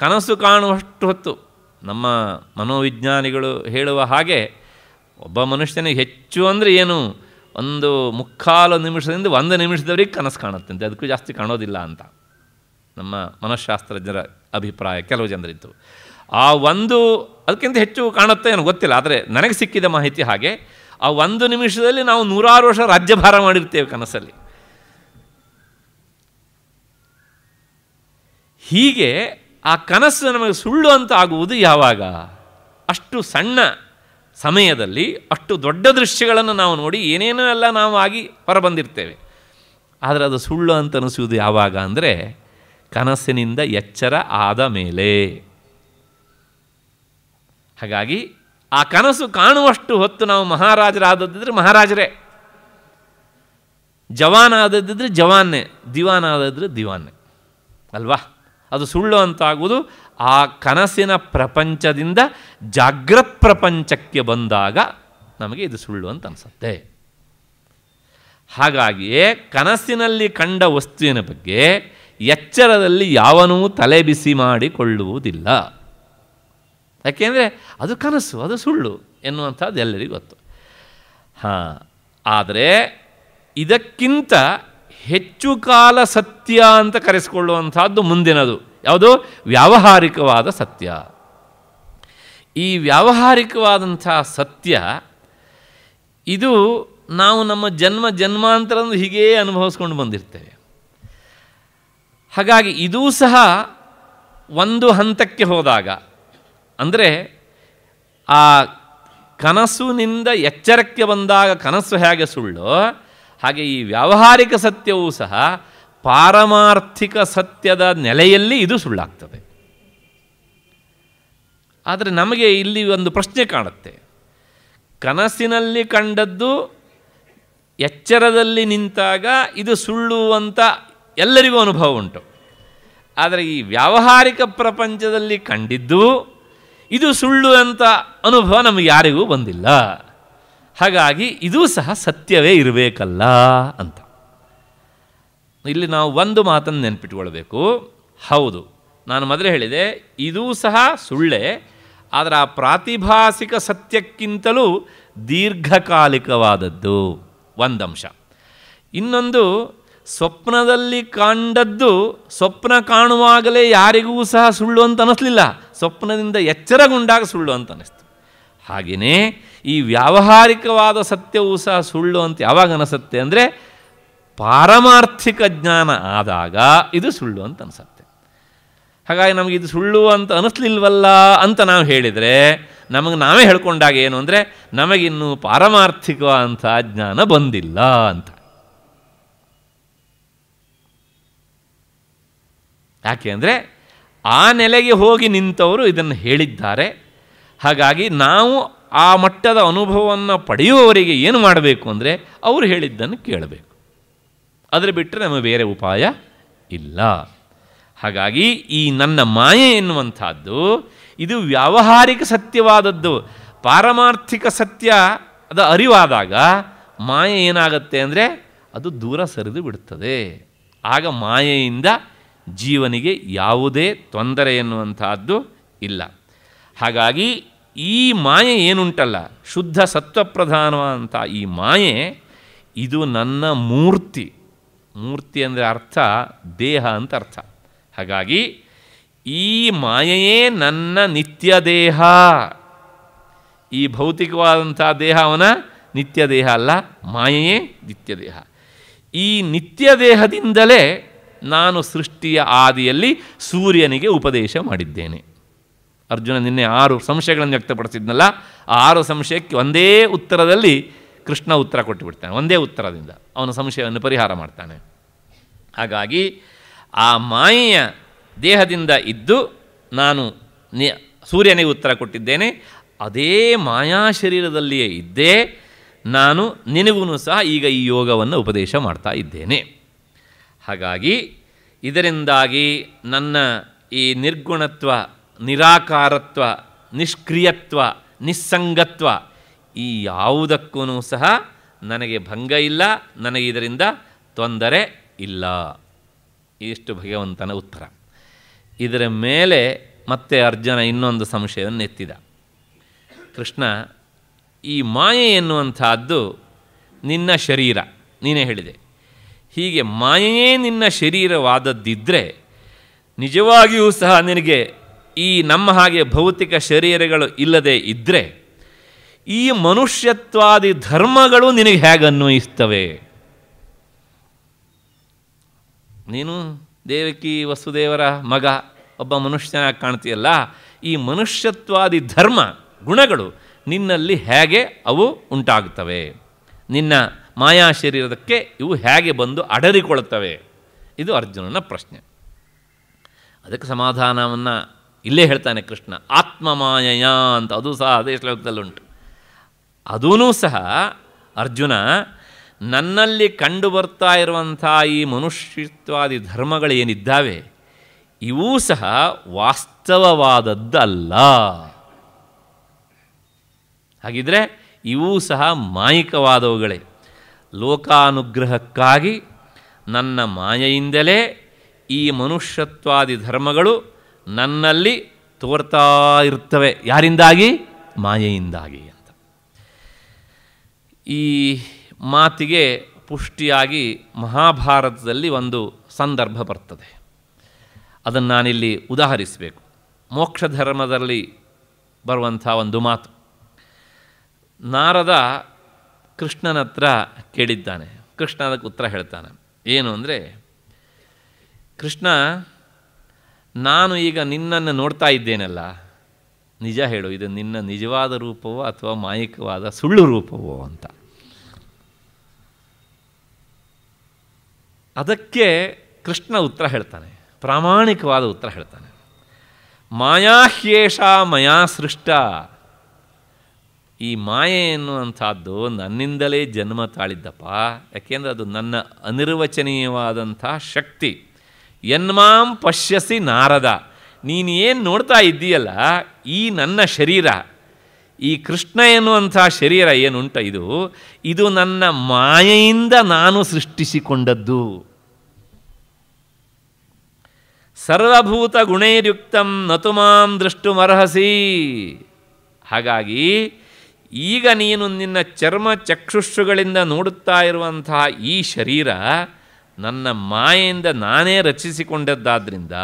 ಕನಸು ಕಾಣುವಷ್ಟು ಹೊತ್ತು ನಮ್ಮ ಮನೋವಿಜ್ಞಾನಿಗಳು ಹೇಳುವ ಹಾಗೆ ಒಬ್ಬ ಮನುಷ್ಯನಿಗೆ ಹೆಚ್ಚು ಅಂದರೆ ಏನು ಒಂದು ಮುಕ್ಕಾಲು ನಿಮಿಷದಿಂದ ಒಂದು ನಿಮಿಷದವರಿಗೆ ಕನಸು ಕಾಣುತ್ತಂತೆ ಅದಕ್ಕೂ ಜಾಸ್ತಿ ಕಾಣೋದಿಲ್ಲ ಅಂತ ನಮ್ಮ ಮನಃಶಾಸ್ತ್ರಜ್ಞರ ಅಭಿಪ್ರಾಯ ಕೆಲವು ಜನರಿತ್ತು ಆ ಒಂದು ಅದಕ್ಕಿಂತ ಹೆಚ್ಚು ಕಾಣುತ್ತೆ ಏನೋ ಗೊತ್ತಿಲ್ಲ ಆದರೆ ನನಗೆ ಸಿಕ್ಕಿದ ಮಾಹಿತಿ ಹಾಗೆ ಆ ಒಂದು ನಿಮಿಷದಲ್ಲಿ ನಾವು ನೂರಾರು ವರ್ಷ ರಾಜ್ಯಭಾರ ಮಾಡಿರ್ತೇವೆ ಕನಸಲ್ಲಿ ಹೀಗೆ ಆ ಕನಸು ನಮಗೆ ಸುಳ್ಳು ಅಂತ ಆಗುವುದು ಯಾವಾಗ ಅಷ್ಟು ಸಣ್ಣ ಸಮಯದಲ್ಲಿ ಅಷ್ಟು ದೊಡ್ಡ ದೃಶ್ಯಗಳನ್ನು ನಾವು ನೋಡಿ ಏನೇನೋ ಎಲ್ಲ ನಾವು ಆಗಿ ಹೊರಬಂದಿರ್ತೇವೆ ಆದರೆ ಅದು ಸುಳ್ಳು ಅಂತ ಅನಿಸುವುದು ಯಾವಾಗ ಅಂದರೆ ಕನಸಿನಿಂದ ಎಚ್ಚರ ಆದ ಮೇಲೆ ಹಾಗಾಗಿ ಆ ಕನಸು ಕಾಣುವಷ್ಟು ಹೊತ್ತು ನಾವು ಮಹಾರಾಜರಾದದ್ದಿದ್ರೆ ಮಹಾರಾಜರೇ ಜವಾನ ಆದದ್ದಿದ್ರೆ ಜವಾನೇ ದಿವಾನ್ ಆದದ್ರೆ ದಿವಾನ್ನೇ ಅಲ್ವಾ ಅದು ಸುಳ್ಳು ಅಂತಾಗುವುದು ಆ ಕನಸಿನ ಪ್ರಪಂಚದಿಂದ ಜಾಗ್ರ ಪ್ರಪಂಚಕ್ಕೆ ಬಂದಾಗ ನಮಗೆ ಇದು ಸುಳ್ಳು ಅಂತ ಅನಿಸುತ್ತೆ ಹಾಗಾಗಿಯೇ ಕನಸಿನಲ್ಲಿ ಕಂಡ ವಸ್ತುವಿನ ಬಗ್ಗೆ ಎಚ್ಚರದಲ್ಲಿ ಯಾವನೂ ತಲೆ ಬಿಸಿ ಮಾಡಿಕೊಳ್ಳುವುದಿಲ್ಲ ಯಾಕೆಂದರೆ ಅದು ಕನಸು ಅದು ಸುಳ್ಳು ಎನ್ನುವಂಥದ್ದು ಎಲ್ಲರಿಗೂ ಗೊತ್ತು ಹಾಂ ಆದರೆ ಇದಕ್ಕಿಂತ ಹೆಚ್ಚು ಕಾಲ ಸತ್ಯ ಅಂತ ಕರೆಸಿಕೊಳ್ಳುವಂಥದ್ದು ಮುಂದಿನದು ಯಾವುದು ವ್ಯಾವಹಾರಿಕವಾದ ಸತ್ಯ ಈ ವ್ಯಾವಹಾರಿಕವಾದಂಥ ಸತ್ಯ ಇದು ನಾವು ನಮ್ಮ ಜನ್ಮ ಜನ್ಮಾಂತರ ಹೀಗೇ ಅನುಭವಿಸ್ಕೊಂಡು ಬಂದಿರ್ತೇವೆ ಹಾಗಾಗಿ ಇದೂ ಸಹ ಒಂದು ಹಂತಕ್ಕೆ ಹೋದಾಗ ಅಂದರೆ ಆ ಕನಸಿನಿಂದ ಎಚ್ಚರಕ್ಕೆ ಬಂದಾಗ ಕನಸು ಹೇಗೆ ಸುಳ್ಳು ಹಾಗೆ ಈ ವ್ಯಾವಹಾರಿಕ ಸತ್ಯವೂ ಸಹ ಪಾರಮಾರ್ಥಿಕ ಸತ್ಯದ ನೆಲೆಯಲ್ಲಿ ಇದು ಸುಳ್ಳಾಗ್ತದೆ ಆದರೆ ನಮಗೆ ಇಲ್ಲಿ ಒಂದು ಪ್ರಶ್ನೆ ಕಾಣುತ್ತೆ ಕನಸಿನಲ್ಲಿ ಕಂಡದ್ದು ಎಚ್ಚರದಲ್ಲಿ ನಿಂತಾಗ ಇದು ಸುಳ್ಳು ಅಂತ ಎಲ್ಲರಿಗೂ ಅನುಭವ ಉಂಟು ಆದರೆ ಈ ವ್ಯಾವಹಾರಿಕ ಪ್ರಪಂಚದಲ್ಲಿ ಕಂಡಿದ್ದು ಇದು ಸುಳ್ಳು ಅಂತ ಅನುಭವ ನಮಗೆ ಯಾರಿಗೂ ಬಂದಿಲ್ಲ ಹಾಗಾಗಿ ಇದೂ ಸಹ ಸತ್ಯವೇ ಇರಬೇಕಲ್ಲ ಅಂತ ಇಲ್ಲಿ ನಾವು ಒಂದು ಮಾತನ್ನು ನೆನಪಿಟ್ಕೊಳ್ಬೇಕು ಹೌದು ನಾನು ಮೊದಲೇ ಹೇಳಿದೆ ಇದೂ ಸಹ ಸುಳ್ಳೆ ಆದರೆ ಆ ಪ್ರಾತಿಭಾಸಿಕ ಸತ್ಯಕ್ಕಿಂತಲೂ ದೀರ್ಘಕಾಲಿಕವಾದದ್ದು ಒಂದಂಶ ಇನ್ನೊಂದು ಸ್ವಪ್ನದಲ್ಲಿ ಕಂಡದ್ದು ಸ್ವಪ್ನ ಕಾಣುವಾಗಲೇ ಯಾರಿಗೂ ಸಹ ಸುಳ್ಳು ಅಂತ ಅನ್ನಿಸ್ಲಿಲ್ಲ ಸ್ವಪ್ನದಿಂದ ಎಚ್ಚರಗೊಂಡಾಗ ಸುಳ್ಳು ಅಂತ ಅನ್ನಿಸ್ತು ಹಾಗೆಯೇ ಈ ವ್ಯಾವಹಾರಿಕವಾದ ಸತ್ಯವೂ ಸಹ ಸುಳ್ಳು ಅಂತ ಯಾವಾಗ ಅನಿಸುತ್ತೆ ಅಂದರೆ ಪಾರಮಾರ್ಥಿಕ ಜ್ಞಾನ ಆದಾಗ ಇದು ಸುಳ್ಳು ಅಂತ ಅನಿಸುತ್ತೆ ಹಾಗಾಗಿ ನಮಗೆ ಇದು ಸುಳ್ಳು ಅಂತ ಅನಿಸ್ಲಿಲ್ವಲ್ಲ ಅಂತ ನಾವು ಹೇಳಿದರೆ ನಮಗೆ ನಾವೇ ಹೇಳ್ಕೊಂಡಾಗ ಏನು ಅಂದರೆ ನಮಗಿನ್ನೂ ಪಾರಮಾರ್ಥಿಕ ಅಂತ ಜ್ಞಾನ ಬಂದಿಲ್ಲ ಅಂತ ಯಾಕೆ ಅಂದರೆ ಆ ನೆಲೆಗೆ ಹೋಗಿ ನಿಂತವರು ಇದನ್ನು ಹೇಳಿದ್ದಾರೆ ಹಾಗಾಗಿ ನಾವು ಆ ಮಟ್ಟದ ಅನುಭವವನ್ನು ಪಡೆಯುವವರಿಗೆ ಏನು ಮಾಡಬೇಕು ಅಂದರೆ ಅವರು ಹೇಳಿದ್ದನ್ನು ಕೇಳಬೇಕು ಅದರ ಬಿಟ್ಟರೆ ನಮಗೆ ಬೇರೆ ಉಪಾಯ ಇಲ್ಲ ಹಾಗಾಗಿ ಈ ನನ್ನ ಮಾಯೆ ಎನ್ನುವಂಥದ್ದು ಇದು ವ್ಯಾವಹಾರಿಕ ಸತ್ಯವಾದದ್ದು ಪಾರಮಾರ್ಥಿಕ ಸತ್ಯ ಅದ ಅರಿವಾದಾಗ ಮಾಯೆ ಏನಾಗುತ್ತೆ ಅಂದರೆ ಅದು ದೂರ ಸರಿದು ಬಿಡುತ್ತದೆ ಆಗ ಮಾಯೆಯಿಂದ ಜೀವನಿಗೆ ಯಾವುದೇ ತೊಂದರೆ ಎನ್ನುವಂಥದ್ದು ಇಲ್ಲ ಹಾಗಾಗಿ ಈ ಮಾಯೆ ಏನುಂಟಲ್ಲ ಶುದ್ಧ ಸತ್ವಪ್ರಧಾನವಾದಂಥ ಈ ಮಾಯೆ ಇದು ನನ್ನ ಮೂರ್ತಿ ಮೂರ್ತಿ ಅಂದರೆ ಅರ್ಥ ದೇಹ ಅಂತ ಅರ್ಥ ಹಾಗಾಗಿ ಈ ಮಾಯೆಯೇ ನನ್ನ ನಿತ್ಯ ದೇಹ ಈ ಭೌತಿಕವಾದಂಥ ದೇಹ ಅವನ ನಿತ್ಯ ದೇಹ ಅಲ್ಲ ಮಾಯೆಯೇ ನಿತ್ಯ ದೇಹ ಈ ನಿತ್ಯ ದೇಹದಿಂದಲೇ ನಾನು ಸೃಷ್ಟಿಯ ಆದಿಯಲ್ಲಿ ಸೂರ್ಯನಿಗೆ ಉಪದೇಶ ಮಾಡಿದ್ದೇನೆ ಅರ್ಜುನ ನಿನ್ನೆ ಆರು ಸಂಶಯಗಳನ್ನು ವ್ಯಕ್ತಪಡಿಸಿದ್ನಲ್ಲ ಆ ಆರು ಸಂಶಯಕ್ಕೆ ಒಂದೇ ಉತ್ತರದಲ್ಲಿ ಕೃಷ್ಣ ಉತ್ತರ ಕೊಟ್ಟುಬಿಡ್ತಾನೆ ಒಂದೇ ಉತ್ತರದಿಂದ ಅವನ ಸಂಶಯವನ್ನು ಪರಿಹಾರ ಮಾಡ್ತಾನೆ ಹಾಗಾಗಿ ಆ ಮಾಯೆಯ ದೇಹದಿಂದ ಇದ್ದು ನಾನು ಸೂರ್ಯನಿಗೆ ಉತ್ತರ ಕೊಟ್ಟಿದ್ದೇನೆ ಅದೇ ಮಾಯಾ ಶರೀರದಲ್ಲಿಯೇ ಇದ್ದೇ ನಾನು ನಿನಗೂ ಸಹ ಈಗ ಈ ಯೋಗವನ್ನು ಉಪದೇಶ ಮಾಡ್ತಾ ಇದ್ದೇನೆ ಹಾಗಾಗಿ ಇದರಿಂದಾಗಿ ನನ್ನ ಈ ನಿರ್ಗುಣತ್ವ ನಿರಾಕಾರತ್ವ ನಿಷ್ಕ್ರಿಯತ್ವ ನಿಸ್ಸಂಗತ್ವ ಈ ಯಾವುದಕ್ಕೂ ಸಹ ನನಗೆ ಭಂಗ ಇಲ್ಲ ನನಗೆ ಇದರಿಂದ ತೊಂದರೆ ಇಲ್ಲ ಇದಿಷ್ಟು ಭಗವಂತನ ಉತ್ತರ ಇದರ ಮೇಲೆ ಮತ್ತೆ ಅರ್ಜುನ ಇನ್ನೊಂದು ಸಂಶಯವನ್ನು ಎತ್ತಿದ ಕೃಷ್ಣ ಈ ಮಾಯೆ ಎನ್ನುವಂಥದ್ದು ನಿನ್ನ ಶರೀರ ನೀನೇ ಹೇಳಿದೆ ಹೀಗೆ ಮಾಯೆಯೇ ನಿನ್ನ ಶರೀರವಾದದ್ದಿದ್ದರೆ ನಿಜವಾಗಿಯೂ ಸಹ ನಿನಗೆ ಈ ನಮ್ಮ ಹಾಗೆ ಭೌತಿಕ ಶರೀರಗಳು ಇಲ್ಲದೆ ಇದ್ದರೆ ಈ ಮನುಷ್ಯತ್ವಾದಿ ಧರ್ಮಗಳು ನಿನಗೆ ಹೇಗೆ ಅನ್ವಯಿಸ್ತವೆ ನೀನು ದೇವಕಿ ವಸುದೇವರ ಮಗ ಒಬ್ಬ ಮನುಷ್ಯನಾಗಿ ಕಾಣ್ತೀಯಲ್ಲ ಈ ಮನುಷ್ಯತ್ವಾದಿ ಧರ್ಮ ಗುಣಗಳು ನಿನ್ನಲ್ಲಿ ಹೇಗೆ ಅವು ಉಂಟಾಗ್ತವೆ ನಿನ್ನ ಮಾಯಾ ಶರೀರದಕ್ಕೆ ಇವು ಹೇಗೆ ಬಂದು ಅಡರಿಕೊಳ್ಳುತ್ತವೆ ಇದು ಅರ್ಜುನನ ಪ್ರಶ್ನೆ ಅದಕ್ಕೆ ಸಮಾಧಾನವನ್ನು ಇಲ್ಲೇ ಹೇಳ್ತಾನೆ ಕೃಷ್ಣ ಆತ್ಮಮಾಯ ಅಂತ ಅದು ಸಹ ಅದೇ ಶ್ಲೋಕದಲ್ಲುಂಟು ಅದೂ ಸಹ ಅರ್ಜುನ ನನ್ನಲ್ಲಿ ಕಂಡು ಬರ್ತಾ ಇರುವಂಥ ಈ ಮನುಷ್ಯತ್ವಾದಿ ಧರ್ಮಗಳು ಏನಿದ್ದಾವೆ ಇವೂ ಸಹ ವಾಸ್ತವವಾದದ್ದಲ್ಲ ಹಾಗಿದ್ರೆ ಇವೂ ಸಹ ಮಾಯಿಕವಾದವುಗಳೇ ಲೋಕಾನುಗ್ರಹಕ್ಕಾಗಿ ನನ್ನ ಮಾಯೆಯಿಂದಲೇ ಈ ಮನುಷ್ಯತ್ವಾದಿ ಧರ್ಮಗಳು ನನ್ನಲ್ಲಿ ತೋರ್ತಾ ಇರ್ತವೆ ಯಾರಿಂದಾಗಿ ಮಾಯೆಯಿಂದಾಗಿ ಅಂತ ಈ ಮಾತಿಗೆ ಪುಷ್ಟಿಯಾಗಿ ಮಹಾಭಾರತದಲ್ಲಿ ಒಂದು ಸಂದರ್ಭ ಬರ್ತದೆ ಅದನ್ನು ನಾನಿಲ್ಲಿ ಉದಾಹರಿಸಬೇಕು ಮೋಕ್ಷ ಧರ್ಮದಲ್ಲಿ ಬರುವಂಥ ಒಂದು ಮಾತು ನಾರದ ಕೃಷ್ಣನ ಹತ್ರ ಕೇಳಿದ್ದಾನೆ ಕೃಷ್ಣ ಅದಕ್ಕೆ ಉತ್ತರ ಹೇಳ್ತಾನೆ ಏನು ಅಂದರೆ ಕೃಷ್ಣ ನಾನು ಈಗ ನಿನ್ನನ್ನು ನೋಡ್ತಾ ಇದ್ದೇನಲ್ಲ ನಿಜ ಹೇಳು ಇದು ನಿನ್ನ ನಿಜವಾದ ರೂಪವೋ ಅಥವಾ ಮಾಯಿಕವಾದ ಸುಳ್ಳು ರೂಪವೋ ಅಂತ ಅದಕ್ಕೆ ಕೃಷ್ಣ ಉತ್ತರ ಹೇಳ್ತಾನೆ ಪ್ರಾಮಾಣಿಕವಾದ ಉತ್ತರ ಹೇಳ್ತಾನೆ ಮಾಯಾಹ್ಯೇಷ ಮಯಾ ಸೃಷ್ಟ ಈ ಮಾಯೆ ಎನ್ನುವಂಥದ್ದು ನನ್ನಿಂದಲೇ ಜನ್ಮ ತಾಳಿದ್ದಪ್ಪ ಯಾಕೆಂದರೆ ಅದು ನನ್ನ ಅನಿರ್ವಚನೀಯವಾದಂಥ ಶಕ್ತಿ ಯನ್ಮಾಂ ಪಶ್ಯಸಿ ನಾರದ ನೀನು ಏನು ನೋಡ್ತಾ ಇದ್ದೀಯಲ್ಲ ಈ ನನ್ನ ಶರೀರ ಈ ಕೃಷ್ಣ ಎನ್ನುವಂಥ ಶರೀರ ಏನುಂಟ ಇದು ಇದು ನನ್ನ ಮಾಯೆಯಿಂದ ನಾನು ಸೃಷ್ಟಿಸಿಕೊಂಡದ್ದು ಸರ್ವಭೂತ ಗುಣೈರ್ಯುಕ್ತಂ ನತು ಮಾಂ ದೃಷ್ಟು ಅರ್ಹಸಿ ಹಾಗಾಗಿ ಈಗ ನೀನು ನಿನ್ನ ಚರ್ಮ ಚಕ್ಷುಷುಗಳಿಂದ ನೋಡುತ್ತಾ ಇರುವಂತಹ ಈ ಶರೀರ ನನ್ನ ಮಾಯೆಯಿಂದ ನಾನೇ ರಚಿಸಿಕೊಂಡದ್ದಾದ್ದರಿಂದ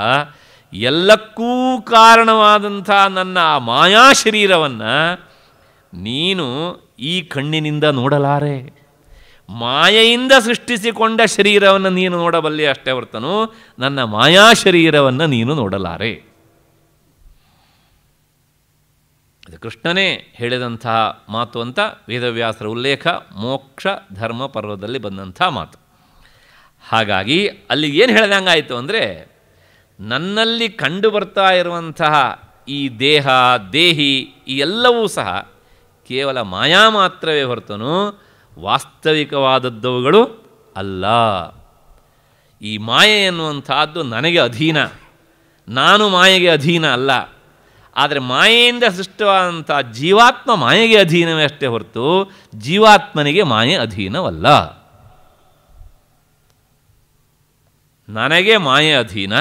ಎಲ್ಲಕ್ಕೂ ಕಾರಣವಾದಂಥ ನನ್ನ ಆ ಮಾಯಾ ಶರೀರವನ್ನು ನೀನು ಈ ಕಣ್ಣಿನಿಂದ ನೋಡಲಾರೆ ಮಾಯೆಯಿಂದ ಸೃಷ್ಟಿಸಿಕೊಂಡ ಶರೀರವನ್ನು ನೀನು ನೋಡಬಲ್ಲೆ ಅಷ್ಟೇ ಹೊರತನು ನನ್ನ ಮಾಯಾ ಶರೀರವನ್ನು ನೀನು ನೋಡಲಾರೆ ಇದು ಕೃಷ್ಣನೇ ಹೇಳಿದಂತಹ ಮಾತು ಅಂತ ವೇದವ್ಯಾಸರ ಉಲ್ಲೇಖ ಮೋಕ್ಷ ಧರ್ಮ ಪರ್ವದಲ್ಲಿ ಬಂದಂತಹ ಮಾತು ಹಾಗಾಗಿ ಅಲ್ಲಿ ಏನು ಆಯಿತು ಅಂದರೆ ನನ್ನಲ್ಲಿ ಕಂಡು ಬರ್ತಾ ಇರುವಂತಹ ಈ ದೇಹ ದೇಹಿ ಈ ಎಲ್ಲವೂ ಸಹ ಕೇವಲ ಮಾಯಾ ಮಾತ್ರವೇ ಹೊರತನು ವಾಸ್ತವಿಕವಾದದ್ದವುಗಳು ಅಲ್ಲ ಈ ಮಾಯೆ ಎನ್ನುವಂಥದ್ದು ನನಗೆ ಅಧೀನ ನಾನು ಮಾಯೆಗೆ ಅಧೀನ ಅಲ್ಲ ಆದರೆ ಮಾಯೆಯಿಂದ ಸೃಷ್ಟವಾದಂಥ ಜೀವಾತ್ಮ ಮಾಯೆಗೆ ಅಧೀನವೇ ಅಷ್ಟೇ ಹೊರತು ಜೀವಾತ್ಮನಿಗೆ ಮಾಯೆ ಅಧೀನವಲ್ಲ ನನಗೆ ಮಾಯೆ ಅಧೀನ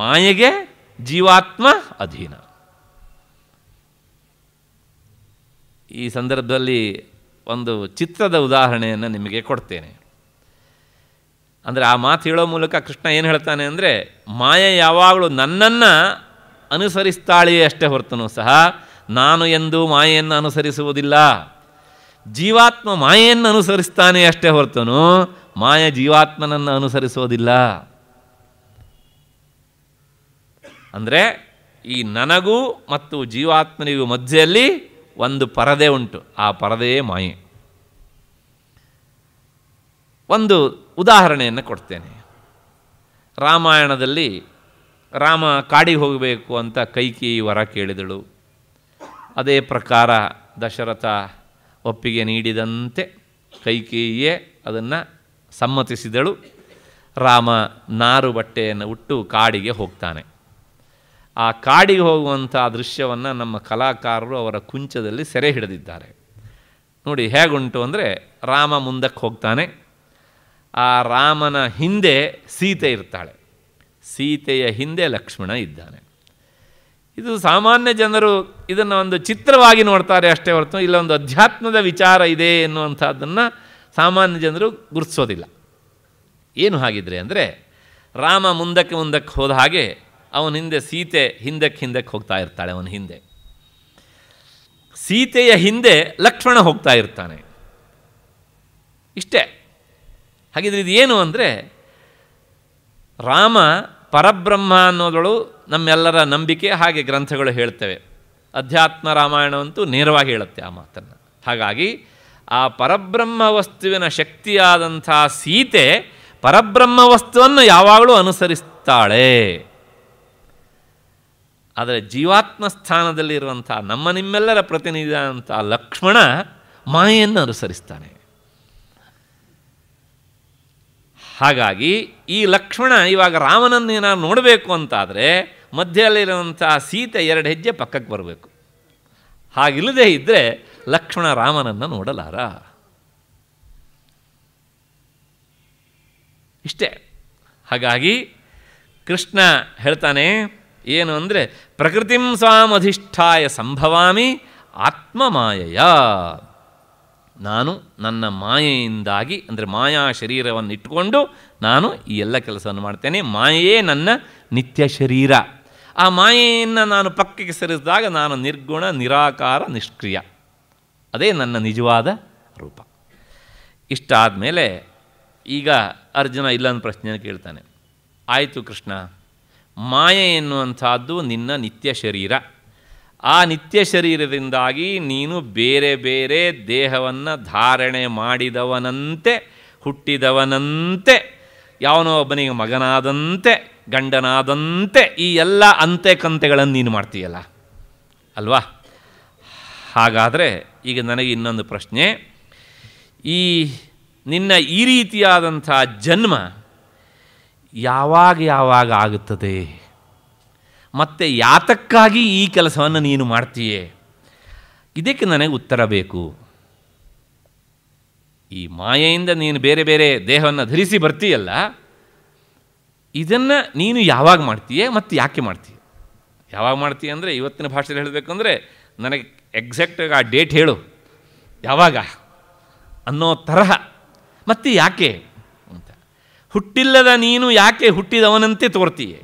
ಮಾಯೆಗೆ ಜೀವಾತ್ಮ ಅಧೀನ ಈ ಸಂದರ್ಭದಲ್ಲಿ ಒಂದು ಚಿತ್ರದ ಉದಾಹರಣೆಯನ್ನು ನಿಮಗೆ ಕೊಡ್ತೇನೆ ಅಂದರೆ ಆ ಮಾತು ಹೇಳೋ ಮೂಲಕ ಕೃಷ್ಣ ಏನು ಹೇಳ್ತಾನೆ ಅಂದರೆ ಮಾಯೆ ಯಾವಾಗಲೂ ನನ್ನನ್ನು ಅನುಸರಿಸ್ತಾಳೆಯೇ ಅಷ್ಟೇ ಹೊರತನು ಸಹ ನಾನು ಎಂದು ಮಾಯೆಯನ್ನು ಅನುಸರಿಸುವುದಿಲ್ಲ ಜೀವಾತ್ಮ ಮಾಯೆಯನ್ನು ಅನುಸರಿಸ್ತಾನೆ ಅಷ್ಟೇ ಹೊರತನು ಮಾಯ ಜೀವಾತ್ಮನನ್ನು ಅನುಸರಿಸೋದಿಲ್ಲ ಅಂದರೆ ಈ ನನಗೂ ಮತ್ತು ಜೀವಾತ್ಮನಿಗೂ ಮಧ್ಯೆಯಲ್ಲಿ ಒಂದು ಪರದೆ ಉಂಟು ಆ ಪರದೆಯೇ ಮಾಯೆ ಒಂದು ಉದಾಹರಣೆಯನ್ನು ಕೊಡ್ತೇನೆ ರಾಮಾಯಣದಲ್ಲಿ ರಾಮ ಕಾಡಿಗೆ ಹೋಗಬೇಕು ಅಂತ ಕೈಕಿ ವರ ಕೇಳಿದಳು ಅದೇ ಪ್ರಕಾರ ದಶರಥ ಒಪ್ಪಿಗೆ ನೀಡಿದಂತೆ ಕೈಕೇಯಿಯೇ ಅದನ್ನು ಸಮ್ಮತಿಸಿದಳು ರಾಮ ನಾರು ಬಟ್ಟೆಯನ್ನು ಉಟ್ಟು ಕಾಡಿಗೆ ಹೋಗ್ತಾನೆ ಆ ಕಾಡಿಗೆ ಹೋಗುವಂಥ ದೃಶ್ಯವನ್ನು ನಮ್ಮ ಕಲಾಕಾರರು ಅವರ ಕುಂಚದಲ್ಲಿ ಸೆರೆ ಹಿಡಿದಿದ್ದಾರೆ ನೋಡಿ ಹೇಗುಂಟು ಅಂದರೆ ರಾಮ ಮುಂದಕ್ಕೆ ಹೋಗ್ತಾನೆ ಆ ರಾಮನ ಹಿಂದೆ ಸೀತೆ ಇರ್ತಾಳೆ ಸೀತೆಯ ಹಿಂದೆ ಲಕ್ಷ್ಮಣ ಇದ್ದಾನೆ ಇದು ಸಾಮಾನ್ಯ ಜನರು ಇದನ್ನು ಒಂದು ಚಿತ್ರವಾಗಿ ನೋಡ್ತಾರೆ ಅಷ್ಟೇ ಹೊರತು ಇಲ್ಲೊಂದು ಅಧ್ಯಾತ್ಮದ ವಿಚಾರ ಇದೆ ಎನ್ನುವಂಥದ್ದನ್ನು ಸಾಮಾನ್ಯ ಜನರು ಗುರುತಿಸೋದಿಲ್ಲ ಏನು ಹಾಗಿದ್ರೆ ಅಂದರೆ ರಾಮ ಮುಂದಕ್ಕೆ ಮುಂದಕ್ಕೆ ಹೋದ ಹಾಗೆ ಅವನ ಹಿಂದೆ ಸೀತೆ ಹಿಂದಕ್ಕೆ ಹಿಂದಕ್ಕೆ ಹೋಗ್ತಾ ಇರ್ತಾಳೆ ಅವನ ಹಿಂದೆ ಸೀತೆಯ ಹಿಂದೆ ಲಕ್ಷ್ಮಣ ಹೋಗ್ತಾ ಇರ್ತಾನೆ ಇಷ್ಟೇ ಹಾಗಿದ್ರೆ ಇದು ಏನು ಅಂದರೆ ರಾಮ ಪರಬ್ರಹ್ಮ ಅನ್ನೋದಳು ನಮ್ಮೆಲ್ಲರ ನಂಬಿಕೆ ಹಾಗೆ ಗ್ರಂಥಗಳು ಹೇಳ್ತವೆ ಅಧ್ಯಾತ್ಮ ರಾಮಾಯಣವಂತೂ ನೇರವಾಗಿ ಹೇಳುತ್ತೆ ಆ ಮಾತನ್ನು ಹಾಗಾಗಿ ಆ ಪರಬ್ರಹ್ಮ ವಸ್ತುವಿನ ಶಕ್ತಿಯಾದಂಥ ಸೀತೆ ಪರಬ್ರಹ್ಮ ವಸ್ತುವನ್ನು ಯಾವಾಗಲೂ ಅನುಸರಿಸ್ತಾಳೆ ಆದರೆ ಜೀವಾತ್ಮ ಸ್ಥಾನದಲ್ಲಿರುವಂಥ ನಮ್ಮ ನಿಮ್ಮೆಲ್ಲರ ಪ್ರತಿನಿಧಿಯಾದಂಥ ಲಕ್ಷ್ಮಣ ಮಾಯೆಯನ್ನು ಅನುಸರಿಸ್ತಾನೆ ಹಾಗಾಗಿ ಈ ಲಕ್ಷ್ಮಣ ಇವಾಗ ರಾಮನನ್ನು ಏನಾದ್ರು ನೋಡಬೇಕು ಅಂತಾದರೆ ಮಧ್ಯದಲ್ಲಿರುವಂಥ ಸೀತೆ ಎರಡು ಹೆಜ್ಜೆ ಪಕ್ಕಕ್ಕೆ ಬರಬೇಕು ಹಾಗಿಲ್ಲದೆ ಇದ್ದರೆ ಲಕ್ಷ್ಮಣ ರಾಮನನ್ನು ನೋಡಲಾರ ಇಷ್ಟೇ ಹಾಗಾಗಿ ಕೃಷ್ಣ ಹೇಳ್ತಾನೆ ಏನು ಅಂದರೆ ಪ್ರಕೃತಿಂ ಸ್ವಾಮಧಿಷ್ಠಾಯ ಸಂಭವಾಮಿ ಮಾಯೆಯ ನಾನು ನನ್ನ ಮಾಯೆಯಿಂದಾಗಿ ಅಂದರೆ ಮಾಯಾ ಶರೀರವನ್ನು ಇಟ್ಟುಕೊಂಡು ನಾನು ಈ ಎಲ್ಲ ಕೆಲಸವನ್ನು ಮಾಡ್ತೇನೆ ಮಾಯೆಯೇ ನನ್ನ ನಿತ್ಯ ಶರೀರ ಆ ಮಾಯೆಯನ್ನು ನಾನು ಪಕ್ಕಕ್ಕೆ ಸರಿಸಿದಾಗ ನಾನು ನಿರ್ಗುಣ ನಿರಾಕಾರ ನಿಷ್ಕ್ರಿಯ ಅದೇ ನನ್ನ ನಿಜವಾದ ರೂಪ ಇಷ್ಟಾದ ಮೇಲೆ ಈಗ ಅರ್ಜುನ ಇಲ್ಲೊಂದು ಪ್ರಶ್ನೆಯನ್ನು ಕೇಳ್ತಾನೆ ಆಯಿತು ಕೃಷ್ಣ ಮಾಯೆ ಎನ್ನುವಂಥದ್ದು ನಿನ್ನ ನಿತ್ಯ ಶರೀರ ಆ ನಿತ್ಯ ಶರೀರದಿಂದಾಗಿ ನೀನು ಬೇರೆ ಬೇರೆ ದೇಹವನ್ನು ಧಾರಣೆ ಮಾಡಿದವನಂತೆ ಹುಟ್ಟಿದವನಂತೆ ಯಾವನೋ ಒಬ್ಬನಿಗೆ ಮಗನಾದಂತೆ ಗಂಡನಾದಂತೆ ಈ ಎಲ್ಲ ಅಂತೆ ಕಂತೆಗಳನ್ನು ನೀನು ಮಾಡ್ತೀಯಲ್ಲ ಅಲ್ವಾ ಹಾಗಾದರೆ ಈಗ ನನಗೆ ಇನ್ನೊಂದು ಪ್ರಶ್ನೆ ಈ ನಿನ್ನ ಈ ರೀತಿಯಾದಂಥ ಜನ್ಮ ಯಾವಾಗ ಯಾವಾಗ ಆಗುತ್ತದೆ ಮತ್ತು ಯಾತಕ್ಕಾಗಿ ಈ ಕೆಲಸವನ್ನು ನೀನು ಮಾಡ್ತೀಯೇ ಇದಕ್ಕೆ ನನಗೆ ಉತ್ತರ ಬೇಕು ಈ ಮಾಯೆಯಿಂದ ನೀನು ಬೇರೆ ಬೇರೆ ದೇಹವನ್ನು ಧರಿಸಿ ಬರ್ತೀಯಲ್ಲ ಇದನ್ನು ನೀನು ಯಾವಾಗ ಮಾಡ್ತೀಯೇ ಮತ್ತು ಯಾಕೆ ಮಾಡ್ತೀಯ ಯಾವಾಗ ಮಾಡ್ತೀಯ ಅಂದರೆ ಇವತ್ತಿನ ಭಾಷೆಯಲ್ಲಿ ಹೇಳಬೇಕು ನನಗೆ ಎಕ್ಸಾಕ್ಟಾಗಿ ಆ ಡೇಟ್ ಹೇಳು ಯಾವಾಗ ಅನ್ನೋ ತರಹ ಮತ್ತೆ ಯಾಕೆ ಅಂತ ಹುಟ್ಟಿಲ್ಲದ ನೀನು ಯಾಕೆ ಹುಟ್ಟಿದವನಂತೆ ತೋರ್ತೀಯೆ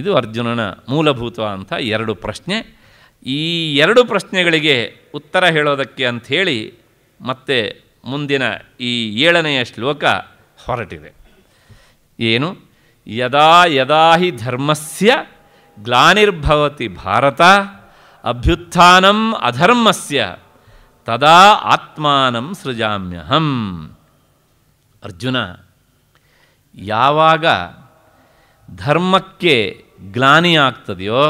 ಇದು ಅರ್ಜುನನ ಮೂಲಭೂತ ಅಂತ ಎರಡು ಪ್ರಶ್ನೆ ಈ ಎರಡು ಪ್ರಶ್ನೆಗಳಿಗೆ ಉತ್ತರ ಹೇಳೋದಕ್ಕೆ ಅಂಥೇಳಿ ಮತ್ತೆ ಮುಂದಿನ ಈ ಏಳನೆಯ ಶ್ಲೋಕ ಹೊರಟಿದೆ ಏನು ಯದಾ ಯದಾ ಹಿ ಧರ್ಮಸ್ಯ ಗ್ಲಾನಿರ್ಭವತಿ ಭಾರತ ಅಭ್ಯುತ್ಥಾನಂ ಅಧರ್ಮಸ್ಯ ತದಾ ಆತ್ಮಾನಂ ಸೃಜಾಮ್ಯಹಂ ಅರ್ಜುನ ಯಾವಾಗ ಧರ್ಮಕ್ಕೆ ಗ್ಲಾನಿಯಾಗ್ತದೆಯೋ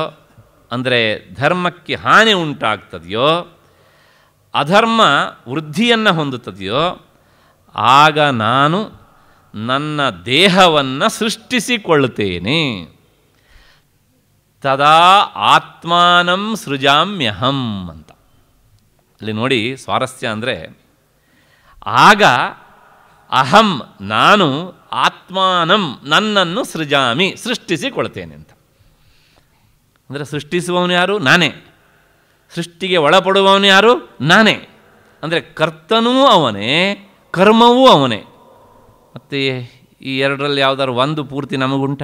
ಅಂದರೆ ಧರ್ಮಕ್ಕೆ ಹಾನಿ ಉಂಟಾಗ್ತದೆಯೋ ಅಧರ್ಮ ವೃದ್ಧಿಯನ್ನು ಹೊಂದುತ್ತದೆಯೋ ಆಗ ನಾನು ನನ್ನ ದೇಹವನ್ನು ಸೃಷ್ಟಿಸಿಕೊಳ್ಳುತ್ತೇನೆ ತದಾ ಆತ್ಮಾನಂ ಸೃಜಾಮ್ಯಹಂ ಅಂತ ಅಲ್ಲಿ ನೋಡಿ ಸ್ವಾರಸ್ಯ ಅಂದರೆ ಆಗ ಅಹಂ ನಾನು ಆತ್ಮಾನಂ ನನ್ನನ್ನು ಸೃಜಾಮಿ ಸೃಷ್ಟಿಸಿಕೊಳ್ತೇನೆ ಅಂತ ಅಂದರೆ ಸೃಷ್ಟಿಸುವವನು ಯಾರು ನಾನೇ ಸೃಷ್ಟಿಗೆ ಒಳಪಡುವವನು ಯಾರು ನಾನೇ ಅಂದರೆ ಕರ್ತನೂ ಅವನೇ ಕರ್ಮವೂ ಅವನೇ ಮತ್ತು ಈ ಎರಡರಲ್ಲಿ ಯಾವುದಾದ್ರು ಒಂದು ಪೂರ್ತಿ ನಮಗುಂಟ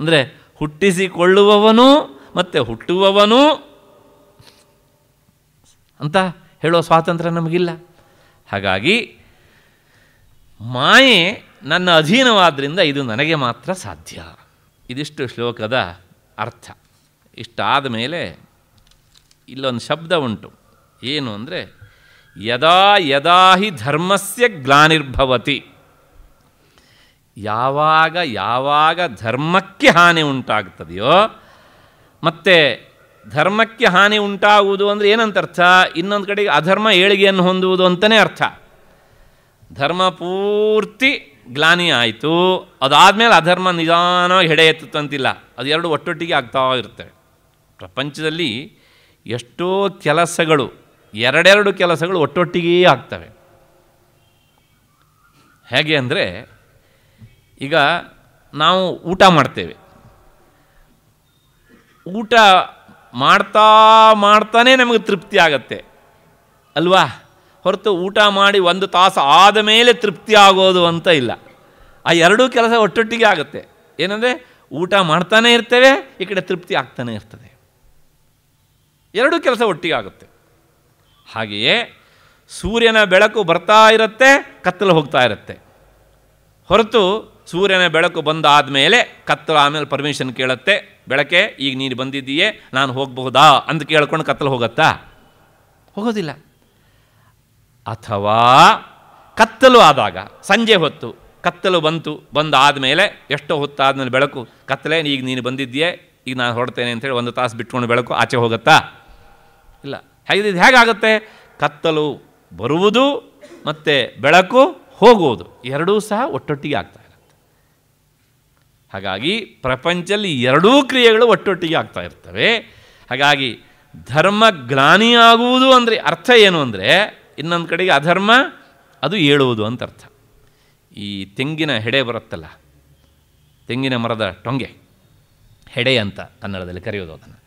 ಅಂದರೆ ಹುಟ್ಟಿಸಿಕೊಳ್ಳುವವನು ಮತ್ತು ಹುಟ್ಟುವವನು ಅಂತ ಹೇಳೋ ಸ್ವಾತಂತ್ರ್ಯ ನಮಗಿಲ್ಲ ಹಾಗಾಗಿ ಮಾಯೆ ನನ್ನ ಅಧೀನವಾದ್ದರಿಂದ ಇದು ನನಗೆ ಮಾತ್ರ ಸಾಧ್ಯ ಇದಿಷ್ಟು ಶ್ಲೋಕದ ಅರ್ಥ ಇಷ್ಟಾದ ಮೇಲೆ ಇಲ್ಲೊಂದು ಶಬ್ದ ಉಂಟು ಏನು ಅಂದರೆ ಯದಾ ಯದಾ ಹಿ ಧರ್ಮಸ್ಯ ಗ್ಲಾನಿರ್ಭವತಿ ಯಾವಾಗ ಯಾವಾಗ ಧರ್ಮಕ್ಕೆ ಹಾನಿ ಉಂಟಾಗ್ತದೆಯೋ ಮತ್ತು ಧರ್ಮಕ್ಕೆ ಹಾನಿ ಉಂಟಾಗುವುದು ಅಂದರೆ ಏನಂತ ಅರ್ಥ ಇನ್ನೊಂದು ಕಡೆಗೆ ಅಧರ್ಮ ಏಳಿಗೆಯನ್ನು ಹೊಂದುವುದು ಅಂತಲೇ ಅರ್ಥ ಧರ್ಮ ಪೂರ್ತಿ ಗ್ಲಾನಿ ಆಯಿತು ಅದಾದಮೇಲೆ ಅಧರ್ಮ ನಿಧಾನವಾಗಿ ಹೆಡೆ ಅದು ಎರಡು ಒಟ್ಟೊಟ್ಟಿಗೆ ಆಗ್ತಾ ಇರುತ್ತೆ ಪ್ರಪಂಚದಲ್ಲಿ ಎಷ್ಟೋ ಕೆಲಸಗಳು ಎರಡೆರಡು ಕೆಲಸಗಳು ಒಟ್ಟೊಟ್ಟಿಗೆ ಆಗ್ತವೆ ಹೇಗೆ ಅಂದರೆ ಈಗ ನಾವು ಊಟ ಮಾಡ್ತೇವೆ ಊಟ ಮಾಡ್ತಾ ಮಾಡ್ತಾನೇ ನಮಗೆ ತೃಪ್ತಿ ಆಗತ್ತೆ ಅಲ್ವಾ ಹೊರತು ಊಟ ಮಾಡಿ ಒಂದು ತಾಸು ಆದ ಮೇಲೆ ತೃಪ್ತಿ ಆಗೋದು ಅಂತ ಇಲ್ಲ ಆ ಎರಡೂ ಕೆಲಸ ಒಟ್ಟೊಟ್ಟಿಗೆ ಆಗುತ್ತೆ ಏನಂದರೆ ಊಟ ಮಾಡ್ತಾನೆ ಇರ್ತೇವೆ ಈ ಕಡೆ ತೃಪ್ತಿ ಆಗ್ತಾನೆ ಇರ್ತದೆ ಎರಡೂ ಕೆಲಸ ಒಟ್ಟಿಗೆ ಆಗುತ್ತೆ ಹಾಗೆಯೇ ಸೂರ್ಯನ ಬೆಳಕು ಬರ್ತಾ ಇರುತ್ತೆ ಕತ್ತಲು ಹೋಗ್ತಾ ಇರುತ್ತೆ ಹೊರತು ಸೂರ್ಯನ ಬೆಳಕು ಬಂದಾದ ಮೇಲೆ ಕತ್ತಲು ಆಮೇಲೆ ಪರ್ಮಿಷನ್ ಕೇಳುತ್ತೆ ಬೆಳಕೆ ಈಗ ನೀನು ಬಂದಿದ್ದೀಯೇ ನಾನು ಹೋಗಬಹುದಾ ಅಂತ ಕೇಳ್ಕೊಂಡು ಕತ್ತಲು ಹೋಗುತ್ತಾ ಹೋಗೋದಿಲ್ಲ ಅಥವಾ ಕತ್ತಲು ಆದಾಗ ಸಂಜೆ ಹೊತ್ತು ಕತ್ತಲು ಬಂತು ಬಂದಾದ ಮೇಲೆ ಎಷ್ಟೋ ಹೊತ್ತಾದಮೇಲೆ ಬೆಳಕು ಕತ್ತಲೆ ಈಗ ನೀನು ಬಂದಿದ್ದೀಯೇ ಈಗ ನಾನು ಹೊರಡ್ತೇನೆ ಅಂತೇಳಿ ಒಂದು ತಾಸು ಬಿಟ್ಕೊಂಡು ಬೆಳಕು ಆಚೆ ಹೋಗುತ್ತಾ ಇಲ್ಲ ಹಾಗೆ ಇದು ಹೇಗಾಗುತ್ತೆ ಕತ್ತಲು ಬರುವುದು ಮತ್ತು ಬೆಳಕು ಹೋಗುವುದು ಎರಡೂ ಸಹ ಒಟ್ಟೊಟ್ಟಿಗೆ ಆಗ್ತದೆ ಹಾಗಾಗಿ ಪ್ರಪಂಚದಲ್ಲಿ ಎರಡೂ ಕ್ರಿಯೆಗಳು ಒಟ್ಟೊಟ್ಟಿಗೆ ಆಗ್ತಾ ಇರ್ತವೆ ಹಾಗಾಗಿ ಧರ್ಮ ಗ್ಲಾನಿಯಾಗುವುದು ಅಂದರೆ ಅರ್ಥ ಏನು ಅಂದರೆ ಇನ್ನೊಂದು ಕಡೆಗೆ ಅಧರ್ಮ ಅದು ಏಳುವುದು ಅಂತ ಅರ್ಥ ಈ ತೆಂಗಿನ ಹೆಡೆ ಬರುತ್ತಲ್ಲ ತೆಂಗಿನ ಮರದ ಟೊಂಗೆ ಹೆಡೆ ಅಂತ ಕನ್ನಡದಲ್ಲಿ ಕರೆಯೋದು ಅದನ್ನು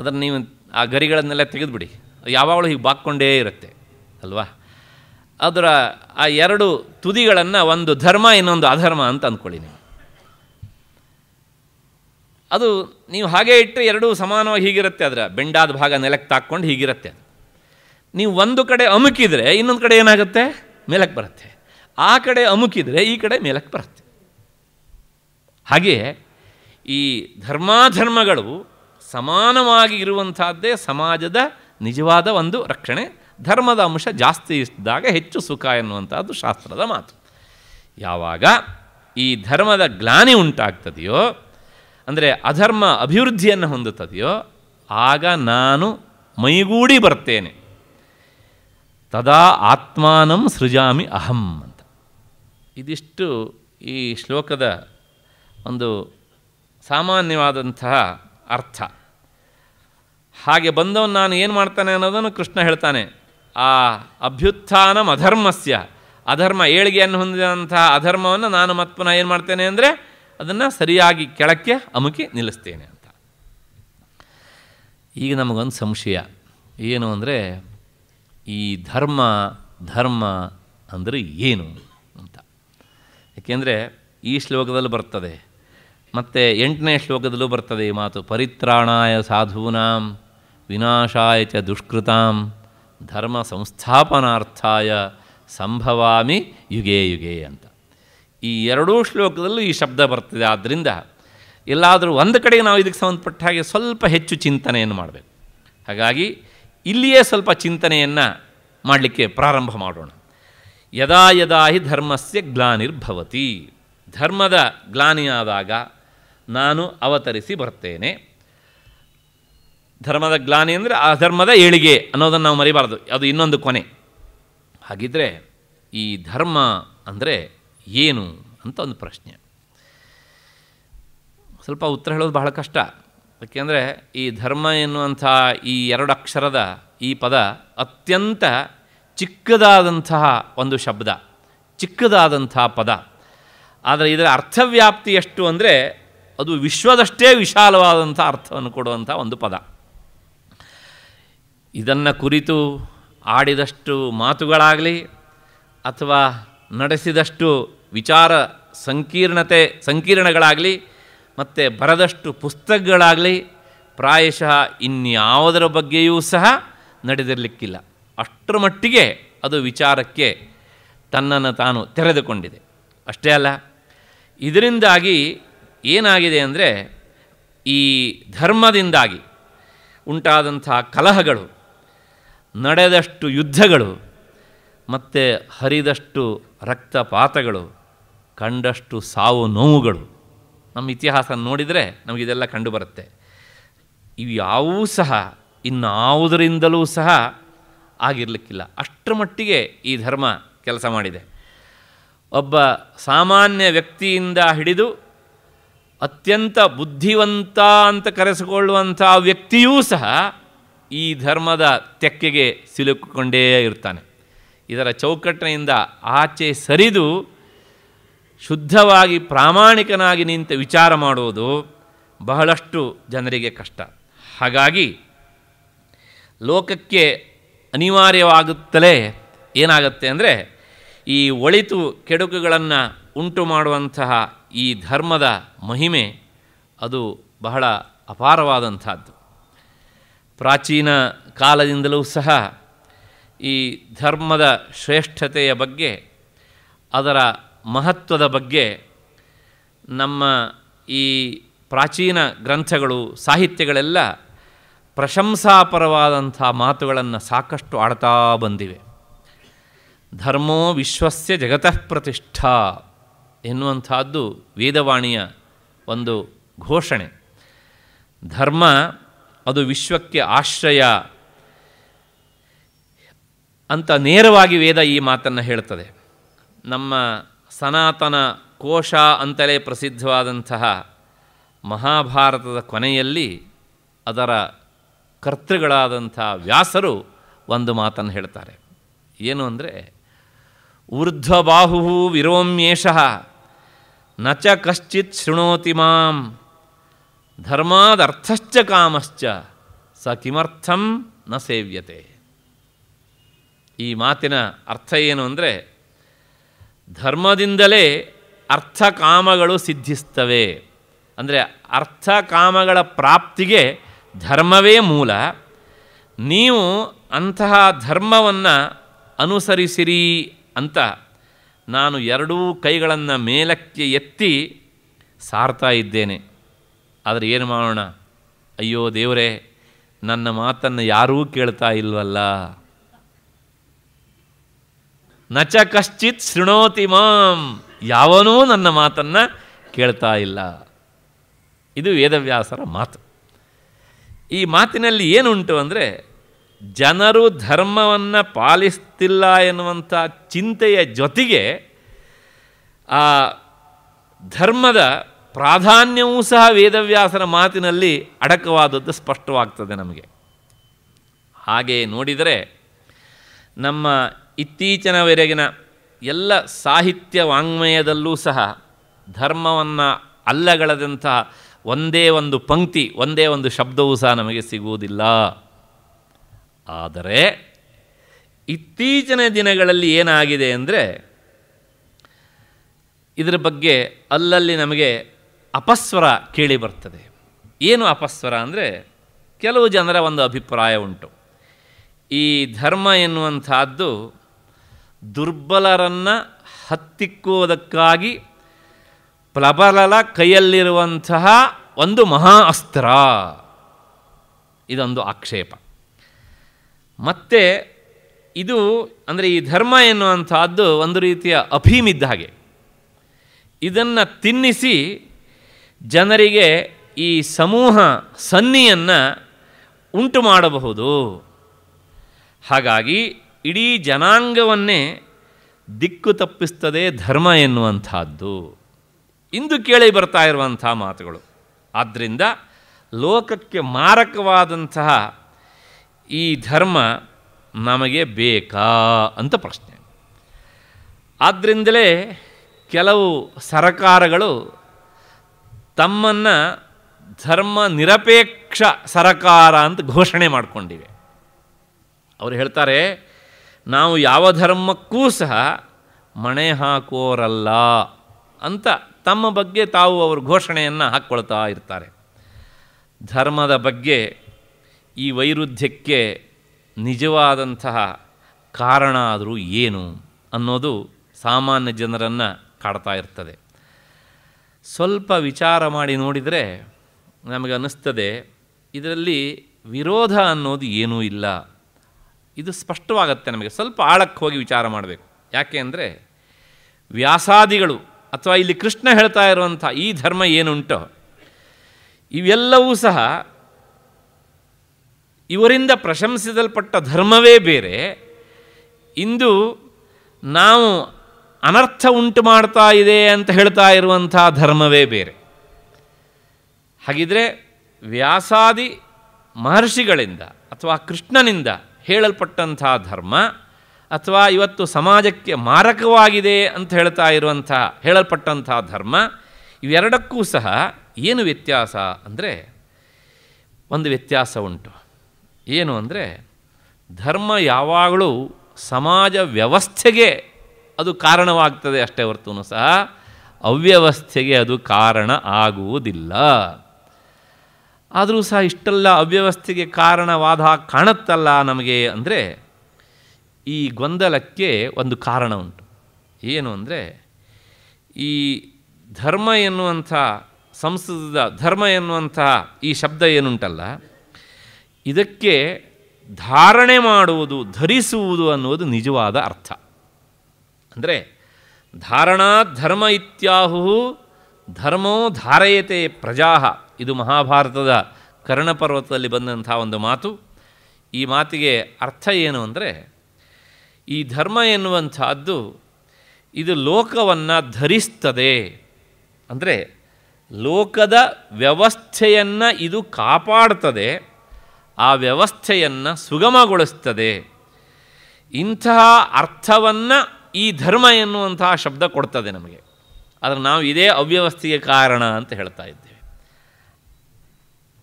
ಅದನ್ನು ನೀವು ಆ ಗರಿಗಳನ್ನೆಲ್ಲ ತೆಗೆದುಬಿಡಿ ಯಾವಾಗಲೂ ಹೀಗೆ ಬಾಕ್ಕೊಂಡೇ ಇರುತ್ತೆ ಅಲ್ವಾ ಅದರ ಆ ಎರಡು ತುದಿಗಳನ್ನು ಒಂದು ಧರ್ಮ ಇನ್ನೊಂದು ಅಧರ್ಮ ಅಂತ ಅಂದ್ಕೊಳ್ಳಿ ನೀವು ಅದು ನೀವು ಹಾಗೆ ಇಟ್ಟರೆ ಎರಡೂ ಸಮಾನವಾಗಿ ಹೀಗಿರುತ್ತೆ ಅದರ ಬೆಂಡಾದ ಭಾಗ ನೆಲಕ್ಕೆ ತಾಕ್ಕೊಂಡು ಹೀಗಿರುತ್ತೆ ನೀವು ಒಂದು ಕಡೆ ಅಮುಕಿದರೆ ಇನ್ನೊಂದು ಕಡೆ ಏನಾಗುತ್ತೆ ಮೇಲಕ್ಕೆ ಬರುತ್ತೆ ಆ ಕಡೆ ಅಮುಕಿದರೆ ಈ ಕಡೆ ಮೇಲಕ್ಕೆ ಬರುತ್ತೆ ಹಾಗೆಯೇ ಈ ಧರ್ಮಾಧರ್ಮಗಳು ಸಮಾನವಾಗಿ ಇರುವಂಥದ್ದೇ ಸಮಾಜದ ನಿಜವಾದ ಒಂದು ರಕ್ಷಣೆ ಧರ್ಮದ ಅಂಶ ಜಾಸ್ತಿ ಇದ್ದಾಗ ಹೆಚ್ಚು ಸುಖ ಎನ್ನುವಂಥದ್ದು ಶಾಸ್ತ್ರದ ಮಾತು ಯಾವಾಗ ಈ ಧರ್ಮದ ಗ್ಲಾನಿ ಉಂಟಾಗ್ತದೆಯೋ ಅಂದರೆ ಅಧರ್ಮ ಅಭಿವೃದ್ಧಿಯನ್ನು ಹೊಂದುತ್ತದೆಯೋ ಆಗ ನಾನು ಮೈಗೂಡಿ ಬರ್ತೇನೆ ತದಾ ಆತ್ಮಾನಂ ಸೃಜಾಮಿ ಅಹಂ ಅಂತ ಇದಿಷ್ಟು ಈ ಶ್ಲೋಕದ ಒಂದು ಸಾಮಾನ್ಯವಾದಂತಹ ಅರ್ಥ ಹಾಗೆ ಬಂದವನು ನಾನು ಏನು ಮಾಡ್ತಾನೆ ಅನ್ನೋದನ್ನು ಕೃಷ್ಣ ಹೇಳ್ತಾನೆ ಆ ಅಭ್ಯುತ್ಥಾನಂ ಅಧರ್ಮಸ್ಯ ಅಧರ್ಮ ಏಳಿಗೆಯನ್ನು ಹೊಂದಿದಂತಹ ಅಧರ್ಮವನ್ನು ನಾನು ಮತ್ಪುನಃ ಏನು ಮಾಡ್ತೇನೆ ಅಂದರೆ ಅದನ್ನು ಸರಿಯಾಗಿ ಕೆಳಕ್ಕೆ ಅಮುಕಿ ನಿಲ್ಲಿಸ್ತೇನೆ ಅಂತ ಈಗ ನಮಗೊಂದು ಸಂಶಯ ಏನು ಅಂದರೆ ಈ ಧರ್ಮ ಧರ್ಮ ಅಂದರೆ ಏನು ಅಂತ ಏಕೆಂದರೆ ಈ ಶ್ಲೋಕದಲ್ಲಿ ಬರ್ತದೆ ಮತ್ತು ಎಂಟನೇ ಶ್ಲೋಕದಲ್ಲೂ ಬರ್ತದೆ ಈ ಮಾತು ಪರಿತ್ರಾಣಾಯ ಸಾಧೂನಾಂ ವಿನಾಶಾಯ ಚ ದುಷ್ಕೃತಾಂ ಧರ್ಮ ಸಂಸ್ಥಾಪನಾರ್ಥಾಯ ಸಂಭವಾಮಿ ಯುಗೇ ಯುಗೇ ಅಂತ ಈ ಎರಡೂ ಶ್ಲೋಕದಲ್ಲೂ ಈ ಶಬ್ದ ಬರ್ತಿದೆ ಆದ್ದರಿಂದ ಎಲ್ಲಾದರೂ ಒಂದು ಕಡೆಗೆ ನಾವು ಇದಕ್ಕೆ ಸಂಬಂಧಪಟ್ಟ ಹಾಗೆ ಸ್ವಲ್ಪ ಹೆಚ್ಚು ಚಿಂತನೆಯನ್ನು ಮಾಡಬೇಕು ಹಾಗಾಗಿ ಇಲ್ಲಿಯೇ ಸ್ವಲ್ಪ ಚಿಂತನೆಯನ್ನು ಮಾಡಲಿಕ್ಕೆ ಪ್ರಾರಂಭ ಮಾಡೋಣ ಯದಾ ಯದಾ ಹಿ ಧರ್ಮಸ್ಯ ಗ್ಲಾನಿರ್ಭವತಿ ಧರ್ಮದ ಗ್ಲಾನಿಯಾದಾಗ ನಾನು ಅವತರಿಸಿ ಬರ್ತೇನೆ ಧರ್ಮದ ಗ್ಲಾನಿ ಅಂದರೆ ಧರ್ಮದ ಏಳಿಗೆ ಅನ್ನೋದನ್ನು ನಾವು ಮರಿಬಾರ್ದು ಅದು ಇನ್ನೊಂದು ಕೊನೆ ಹಾಗಿದ್ದರೆ ಈ ಧರ್ಮ ಅಂದರೆ ಏನು ಅಂತ ಒಂದು ಪ್ರಶ್ನೆ ಸ್ವಲ್ಪ ಉತ್ತರ ಹೇಳೋದು ಬಹಳ ಕಷ್ಟ ಯಾಕೆಂದರೆ ಈ ಧರ್ಮ ಎನ್ನುವಂಥ ಈ ಎರಡು ಅಕ್ಷರದ ಈ ಪದ ಅತ್ಯಂತ ಚಿಕ್ಕದಾದಂತಹ ಒಂದು ಶಬ್ದ ಚಿಕ್ಕದಾದಂತಹ ಪದ ಆದರೆ ಇದರ ಅರ್ಥವ್ಯಾಪ್ತಿ ಎಷ್ಟು ಅಂದರೆ ಅದು ವಿಶ್ವದಷ್ಟೇ ವಿಶಾಲವಾದಂಥ ಅರ್ಥವನ್ನು ಕೊಡುವಂಥ ಒಂದು ಪದ ಇದನ್ನು ಕುರಿತು ಆಡಿದಷ್ಟು ಮಾತುಗಳಾಗಲಿ ಅಥವಾ ನಡೆಸಿದಷ್ಟು ವಿಚಾರ ಸಂಕೀರ್ಣತೆ ಸಂಕೀರ್ಣಗಳಾಗಲಿ ಮತ್ತು ಬರದಷ್ಟು ಪುಸ್ತಕಗಳಾಗಲಿ ಪ್ರಾಯಶಃ ಇನ್ಯಾವುದರ ಬಗ್ಗೆಯೂ ಸಹ ನಡೆದಿರಲಿಕ್ಕಿಲ್ಲ ಅಷ್ಟರ ಮಟ್ಟಿಗೆ ಅದು ವಿಚಾರಕ್ಕೆ ತನ್ನನ್ನು ತಾನು ತೆರೆದುಕೊಂಡಿದೆ ಅಷ್ಟೇ ಅಲ್ಲ ಇದರಿಂದಾಗಿ ಏನಾಗಿದೆ ಅಂದರೆ ಈ ಧರ್ಮದಿಂದಾಗಿ ಉಂಟಾದಂಥ ಕಲಹಗಳು ನಡೆದಷ್ಟು ಯುದ್ಧಗಳು ಮತ್ತು ಹರಿದಷ್ಟು ರಕ್ತಪಾತಗಳು ಕಂಡಷ್ಟು ಸಾವು ನೋವುಗಳು ನಮ್ಮ ಇತಿಹಾಸ ನೋಡಿದರೆ ನಮಗಿದೆಲ್ಲ ಕಂಡುಬರುತ್ತೆ ಇವು ಯಾವೂ ಸಹ ಇನ್ನಾವುದರಿಂದಲೂ ಸಹ ಆಗಿರಲಿಕ್ಕಿಲ್ಲ ಅಷ್ಟರ ಮಟ್ಟಿಗೆ ಈ ಧರ್ಮ ಕೆಲಸ ಮಾಡಿದೆ ಒಬ್ಬ ಸಾಮಾನ್ಯ ವ್ಯಕ್ತಿಯಿಂದ ಹಿಡಿದು ಅತ್ಯಂತ ಬುದ್ಧಿವಂತ ಅಂತ ಕರೆಸಿಕೊಳ್ಳುವಂಥ ವ್ಯಕ್ತಿಯೂ ಸಹ ಈ ಧರ್ಮದ ತೆಕ್ಕೆಗೆ ಸಿಲುಕಿಕೊಂಡೇ ಇರ್ತಾನೆ ಇದರ ಚೌಕಟ್ಟಿನಿಂದ ಆಚೆ ಸರಿದು ಶುದ್ಧವಾಗಿ ಪ್ರಾಮಾಣಿಕನಾಗಿ ನಿಂತ ವಿಚಾರ ಮಾಡುವುದು ಬಹಳಷ್ಟು ಜನರಿಗೆ ಕಷ್ಟ ಹಾಗಾಗಿ ಲೋಕಕ್ಕೆ ಅನಿವಾರ್ಯವಾಗುತ್ತಲೇ ಏನಾಗುತ್ತೆ ಅಂದರೆ ಈ ಒಳಿತು ಕೆಡುಕುಗಳನ್ನು ಉಂಟು ಮಾಡುವಂತಹ ಈ ಧರ್ಮದ ಮಹಿಮೆ ಅದು ಬಹಳ ಅಪಾರವಾದಂಥದ್ದು ಪ್ರಾಚೀನ ಕಾಲದಿಂದಲೂ ಸಹ ಈ ಧರ್ಮದ ಶ್ರೇಷ್ಠತೆಯ ಬಗ್ಗೆ ಅದರ ಮಹತ್ವದ ಬಗ್ಗೆ ನಮ್ಮ ಈ ಪ್ರಾಚೀನ ಗ್ರಂಥಗಳು ಸಾಹಿತ್ಯಗಳೆಲ್ಲ ಪ್ರಶಂಸಾಪರವಾದಂಥ ಮಾತುಗಳನ್ನು ಸಾಕಷ್ಟು ಆಡ್ತಾ ಬಂದಿವೆ ಧರ್ಮೋ ವಿಶ್ವಸ್ಯ ಜಗತಃ ಪ್ರತಿಷ್ಠಾ ಎನ್ನುವಂಥದ್ದು ವೇದವಾಣಿಯ ಒಂದು ಘೋಷಣೆ ಧರ್ಮ ಅದು ವಿಶ್ವಕ್ಕೆ ಆಶ್ರಯ ಅಂತ ನೇರವಾಗಿ ವೇದ ಈ ಮಾತನ್ನು ಹೇಳ್ತದೆ ನಮ್ಮ ಸನಾತನ ಕೋಶ ಅಂತಲೇ ಪ್ರಸಿದ್ಧವಾದಂತಹ ಮಹಾಭಾರತದ ಕೊನೆಯಲ್ಲಿ ಅದರ ಕರ್ತೃಗಳಾದಂಥ ವ್ಯಾಸರು ಒಂದು ಮಾತನ್ನು ಹೇಳ್ತಾರೆ ಏನು ಅಂದರೆ ಊರ್ಧ್ವಬಾಹು ನ ನಚ ಕಶ್ಚಿತ್ ಶೃಣೋತಿ ಮಾಂ ಧರ್ಮಾದರ್ಥಶ್ಚ ಕಾಮಶ್ಚ ಸ ಕಿಮರ್ಥಂ ನ ಸೇವ್ಯತೆ ಈ ಮಾತಿನ ಅರ್ಥ ಏನು ಅಂದರೆ ಧರ್ಮದಿಂದಲೇ ಅರ್ಥ ಕಾಮಗಳು ಸಿದ್ಧಿಸ್ತವೆ ಅಂದರೆ ಅರ್ಥ ಕಾಮಗಳ ಪ್ರಾಪ್ತಿಗೆ ಧರ್ಮವೇ ಮೂಲ ನೀವು ಅಂತಹ ಧರ್ಮವನ್ನು ಅನುಸರಿಸಿರಿ ಅಂತ ನಾನು ಎರಡೂ ಕೈಗಳನ್ನು ಮೇಲಕ್ಕೆ ಎತ್ತಿ ಸಾರ್ತಾ ಇದ್ದೇನೆ ಆದರೆ ಏನು ಮಾಡೋಣ ಅಯ್ಯೋ ದೇವರೇ ನನ್ನ ಮಾತನ್ನು ಯಾರೂ ಕೇಳ್ತಾ ಇಲ್ವಲ್ಲ ನಚ ಕಶ್ಚಿತ್ ಶೃಣೋತಿ ಮಾಂ ಯಾವನೂ ನನ್ನ ಮಾತನ್ನು ಕೇಳ್ತಾ ಇಲ್ಲ ಇದು ವೇದವ್ಯಾಸರ ಮಾತು ಈ ಮಾತಿನಲ್ಲಿ ಏನುಂಟು ಅಂದರೆ ಜನರು ಧರ್ಮವನ್ನು ಪಾಲಿಸ್ತಿಲ್ಲ ಎನ್ನುವಂಥ ಚಿಂತೆಯ ಜೊತೆಗೆ ಆ ಧರ್ಮದ ಪ್ರಾಧಾನ್ಯವೂ ಸಹ ವೇದವ್ಯಾಸರ ಮಾತಿನಲ್ಲಿ ಅಡಕವಾದದ್ದು ಸ್ಪಷ್ಟವಾಗ್ತದೆ ನಮಗೆ ಹಾಗೆ ನೋಡಿದರೆ ನಮ್ಮ ಇತ್ತೀಚಿನವರೆಗಿನ ಎಲ್ಲ ಸಾಹಿತ್ಯ ವಾಂಗ್ಮಯದಲ್ಲೂ ಸಹ ಧರ್ಮವನ್ನು ಅಲ್ಲಗಳದಂತಹ ಒಂದೇ ಒಂದು ಪಂಕ್ತಿ ಒಂದೇ ಒಂದು ಶಬ್ದವೂ ಸಹ ನಮಗೆ ಸಿಗುವುದಿಲ್ಲ ಆದರೆ ಇತ್ತೀಚಿನ ದಿನಗಳಲ್ಲಿ ಏನಾಗಿದೆ ಅಂದರೆ ಇದರ ಬಗ್ಗೆ ಅಲ್ಲಲ್ಲಿ ನಮಗೆ ಅಪಸ್ವರ ಕೇಳಿ ಬರ್ತದೆ ಏನು ಅಪಸ್ವರ ಅಂದರೆ ಕೆಲವು ಜನರ ಒಂದು ಅಭಿಪ್ರಾಯ ಉಂಟು ಈ ಧರ್ಮ ಎನ್ನುವಂಥದ್ದು ದುರ್ಬಲರನ್ನು ಹತ್ತಿಕ್ಕುವುದಕ್ಕಾಗಿ ಪ್ರಬಲಲ ಕೈಯಲ್ಲಿರುವಂತಹ ಒಂದು ಮಹಾ ಅಸ್ತ್ರ ಇದೊಂದು ಆಕ್ಷೇಪ ಮತ್ತೆ ಇದು ಅಂದರೆ ಈ ಧರ್ಮ ಎನ್ನುವಂಥದ್ದು ಒಂದು ರೀತಿಯ ಅಭೀಮಿದ್ದ ಹಾಗೆ ಇದನ್ನು ತಿನ್ನಿಸಿ ಜನರಿಗೆ ಈ ಸಮೂಹ ಸನ್ನಿಯನ್ನು ಉಂಟು ಮಾಡಬಹುದು ಹಾಗಾಗಿ ಇಡೀ ಜನಾಂಗವನ್ನೇ ದಿಕ್ಕು ತಪ್ಪಿಸ್ತದೆ ಧರ್ಮ ಎನ್ನುವಂಥದ್ದು ಇಂದು ಕೇಳಿ ಬರ್ತಾ ಇರುವಂಥ ಮಾತುಗಳು ಆದ್ದರಿಂದ ಲೋಕಕ್ಕೆ ಮಾರಕವಾದಂತಹ ಈ ಧರ್ಮ ನಮಗೆ ಬೇಕಾ ಅಂತ ಪ್ರಶ್ನೆ ಆದ್ದರಿಂದಲೇ ಕೆಲವು ಸರಕಾರಗಳು ತಮ್ಮನ್ನು ಧರ್ಮ ನಿರಪೇಕ್ಷ ಸರಕಾರ ಅಂತ ಘೋಷಣೆ ಮಾಡಿಕೊಂಡಿವೆ ಅವರು ಹೇಳ್ತಾರೆ ನಾವು ಯಾವ ಧರ್ಮಕ್ಕೂ ಸಹ ಮಣೆ ಹಾಕೋರಲ್ಲ ಅಂತ ತಮ್ಮ ಬಗ್ಗೆ ತಾವು ಅವರು ಘೋಷಣೆಯನ್ನು ಹಾಕ್ಕೊಳ್ತಾ ಇರ್ತಾರೆ ಧರ್ಮದ ಬಗ್ಗೆ ಈ ವೈರುಧ್ಯಕ್ಕೆ ನಿಜವಾದಂತಹ ಕಾರಣ ಆದರೂ ಏನು ಅನ್ನೋದು ಸಾಮಾನ್ಯ ಜನರನ್ನು ಕಾಡ್ತಾ ಇರ್ತದೆ ಸ್ವಲ್ಪ ವಿಚಾರ ಮಾಡಿ ನೋಡಿದರೆ ನಮಗೆ ಅನ್ನಿಸ್ತದೆ ಇದರಲ್ಲಿ ವಿರೋಧ ಅನ್ನೋದು ಏನೂ ಇಲ್ಲ ಇದು ಸ್ಪಷ್ಟವಾಗತ್ತೆ ನಮಗೆ ಸ್ವಲ್ಪ ಆಳಕ್ಕೆ ಹೋಗಿ ವಿಚಾರ ಮಾಡಬೇಕು ಯಾಕೆ ಅಂದರೆ ವ್ಯಾಸಾದಿಗಳು ಅಥವಾ ಇಲ್ಲಿ ಕೃಷ್ಣ ಹೇಳ್ತಾ ಇರುವಂಥ ಈ ಧರ್ಮ ಏನುಂಟೋ ಇವೆಲ್ಲವೂ ಸಹ ಇವರಿಂದ ಪ್ರಶಂಸಿಸಲ್ಪಟ್ಟ ಧರ್ಮವೇ ಬೇರೆ ಇಂದು ನಾವು ಅನರ್ಥ ಉಂಟು ಮಾಡ್ತಾ ಇದೆ ಅಂತ ಹೇಳ್ತಾ ಇರುವಂಥ ಧರ್ಮವೇ ಬೇರೆ ಹಾಗಿದ್ರೆ ವ್ಯಾಸಾದಿ ಮಹರ್ಷಿಗಳಿಂದ ಅಥವಾ ಕೃಷ್ಣನಿಂದ ಹೇಳಲ್ಪಟ್ಟಂಥ ಧರ್ಮ ಅಥವಾ ಇವತ್ತು ಸಮಾಜಕ್ಕೆ ಮಾರಕವಾಗಿದೆ ಅಂತ ಹೇಳ್ತಾ ಇರುವಂಥ ಹೇಳಲ್ಪಟ್ಟಂಥ ಧರ್ಮ ಇವೆರಡಕ್ಕೂ ಸಹ ಏನು ವ್ಯತ್ಯಾಸ ಅಂದರೆ ಒಂದು ವ್ಯತ್ಯಾಸ ಉಂಟು ಏನು ಅಂದರೆ ಧರ್ಮ ಯಾವಾಗಲೂ ಸಮಾಜ ವ್ಯವಸ್ಥೆಗೆ ಅದು ಕಾರಣವಾಗ್ತದೆ ಅಷ್ಟೇ ಹೊರತು ಸಹ ಅವ್ಯವಸ್ಥೆಗೆ ಅದು ಕಾರಣ ಆಗುವುದಿಲ್ಲ ಆದರೂ ಸಹ ಇಷ್ಟೆಲ್ಲ ಅವ್ಯವಸ್ಥೆಗೆ ಕಾರಣವಾದ ಕಾಣುತ್ತಲ್ಲ ನಮಗೆ ಅಂದರೆ ಈ ಗೊಂದಲಕ್ಕೆ ಒಂದು ಕಾರಣ ಉಂಟು ಏನು ಅಂದರೆ ಈ ಧರ್ಮ ಎನ್ನುವಂಥ ಸಂಸ್ಕೃತದ ಧರ್ಮ ಎನ್ನುವಂಥ ಈ ಶಬ್ದ ಏನುಂಟಲ್ಲ ಇದಕ್ಕೆ ಧಾರಣೆ ಮಾಡುವುದು ಧರಿಸುವುದು ಅನ್ನುವುದು ನಿಜವಾದ ಅರ್ಥ ಅಂದರೆ ಧಾರಣಾ ಧರ್ಮ ಇತ್ಯಾಹು ಧರ್ಮೋ ಧಾರಯತೆ ಪ್ರಜಾ ಇದು ಮಹಾಭಾರತದ ಕರ್ಣಪರ್ವತದಲ್ಲಿ ಬಂದಂಥ ಒಂದು ಮಾತು ಈ ಮಾತಿಗೆ ಅರ್ಥ ಏನು ಅಂದರೆ ಈ ಧರ್ಮ ಎನ್ನುವಂಥದ್ದು ಇದು ಲೋಕವನ್ನು ಧರಿಸ್ತದೆ ಅಂದರೆ ಲೋಕದ ವ್ಯವಸ್ಥೆಯನ್ನು ಇದು ಕಾಪಾಡ್ತದೆ ಆ ವ್ಯವಸ್ಥೆಯನ್ನು ಸುಗಮಗೊಳಿಸ್ತದೆ ಇಂತಹ ಅರ್ಥವನ್ನು ಈ ಧರ್ಮ ಎನ್ನುವಂತಹ ಶಬ್ದ ಕೊಡ್ತದೆ ನಮಗೆ ಆದರೆ ನಾವು ಇದೇ ಅವ್ಯವಸ್ಥೆಗೆ ಕಾರಣ ಅಂತ ಹೇಳ್ತಾ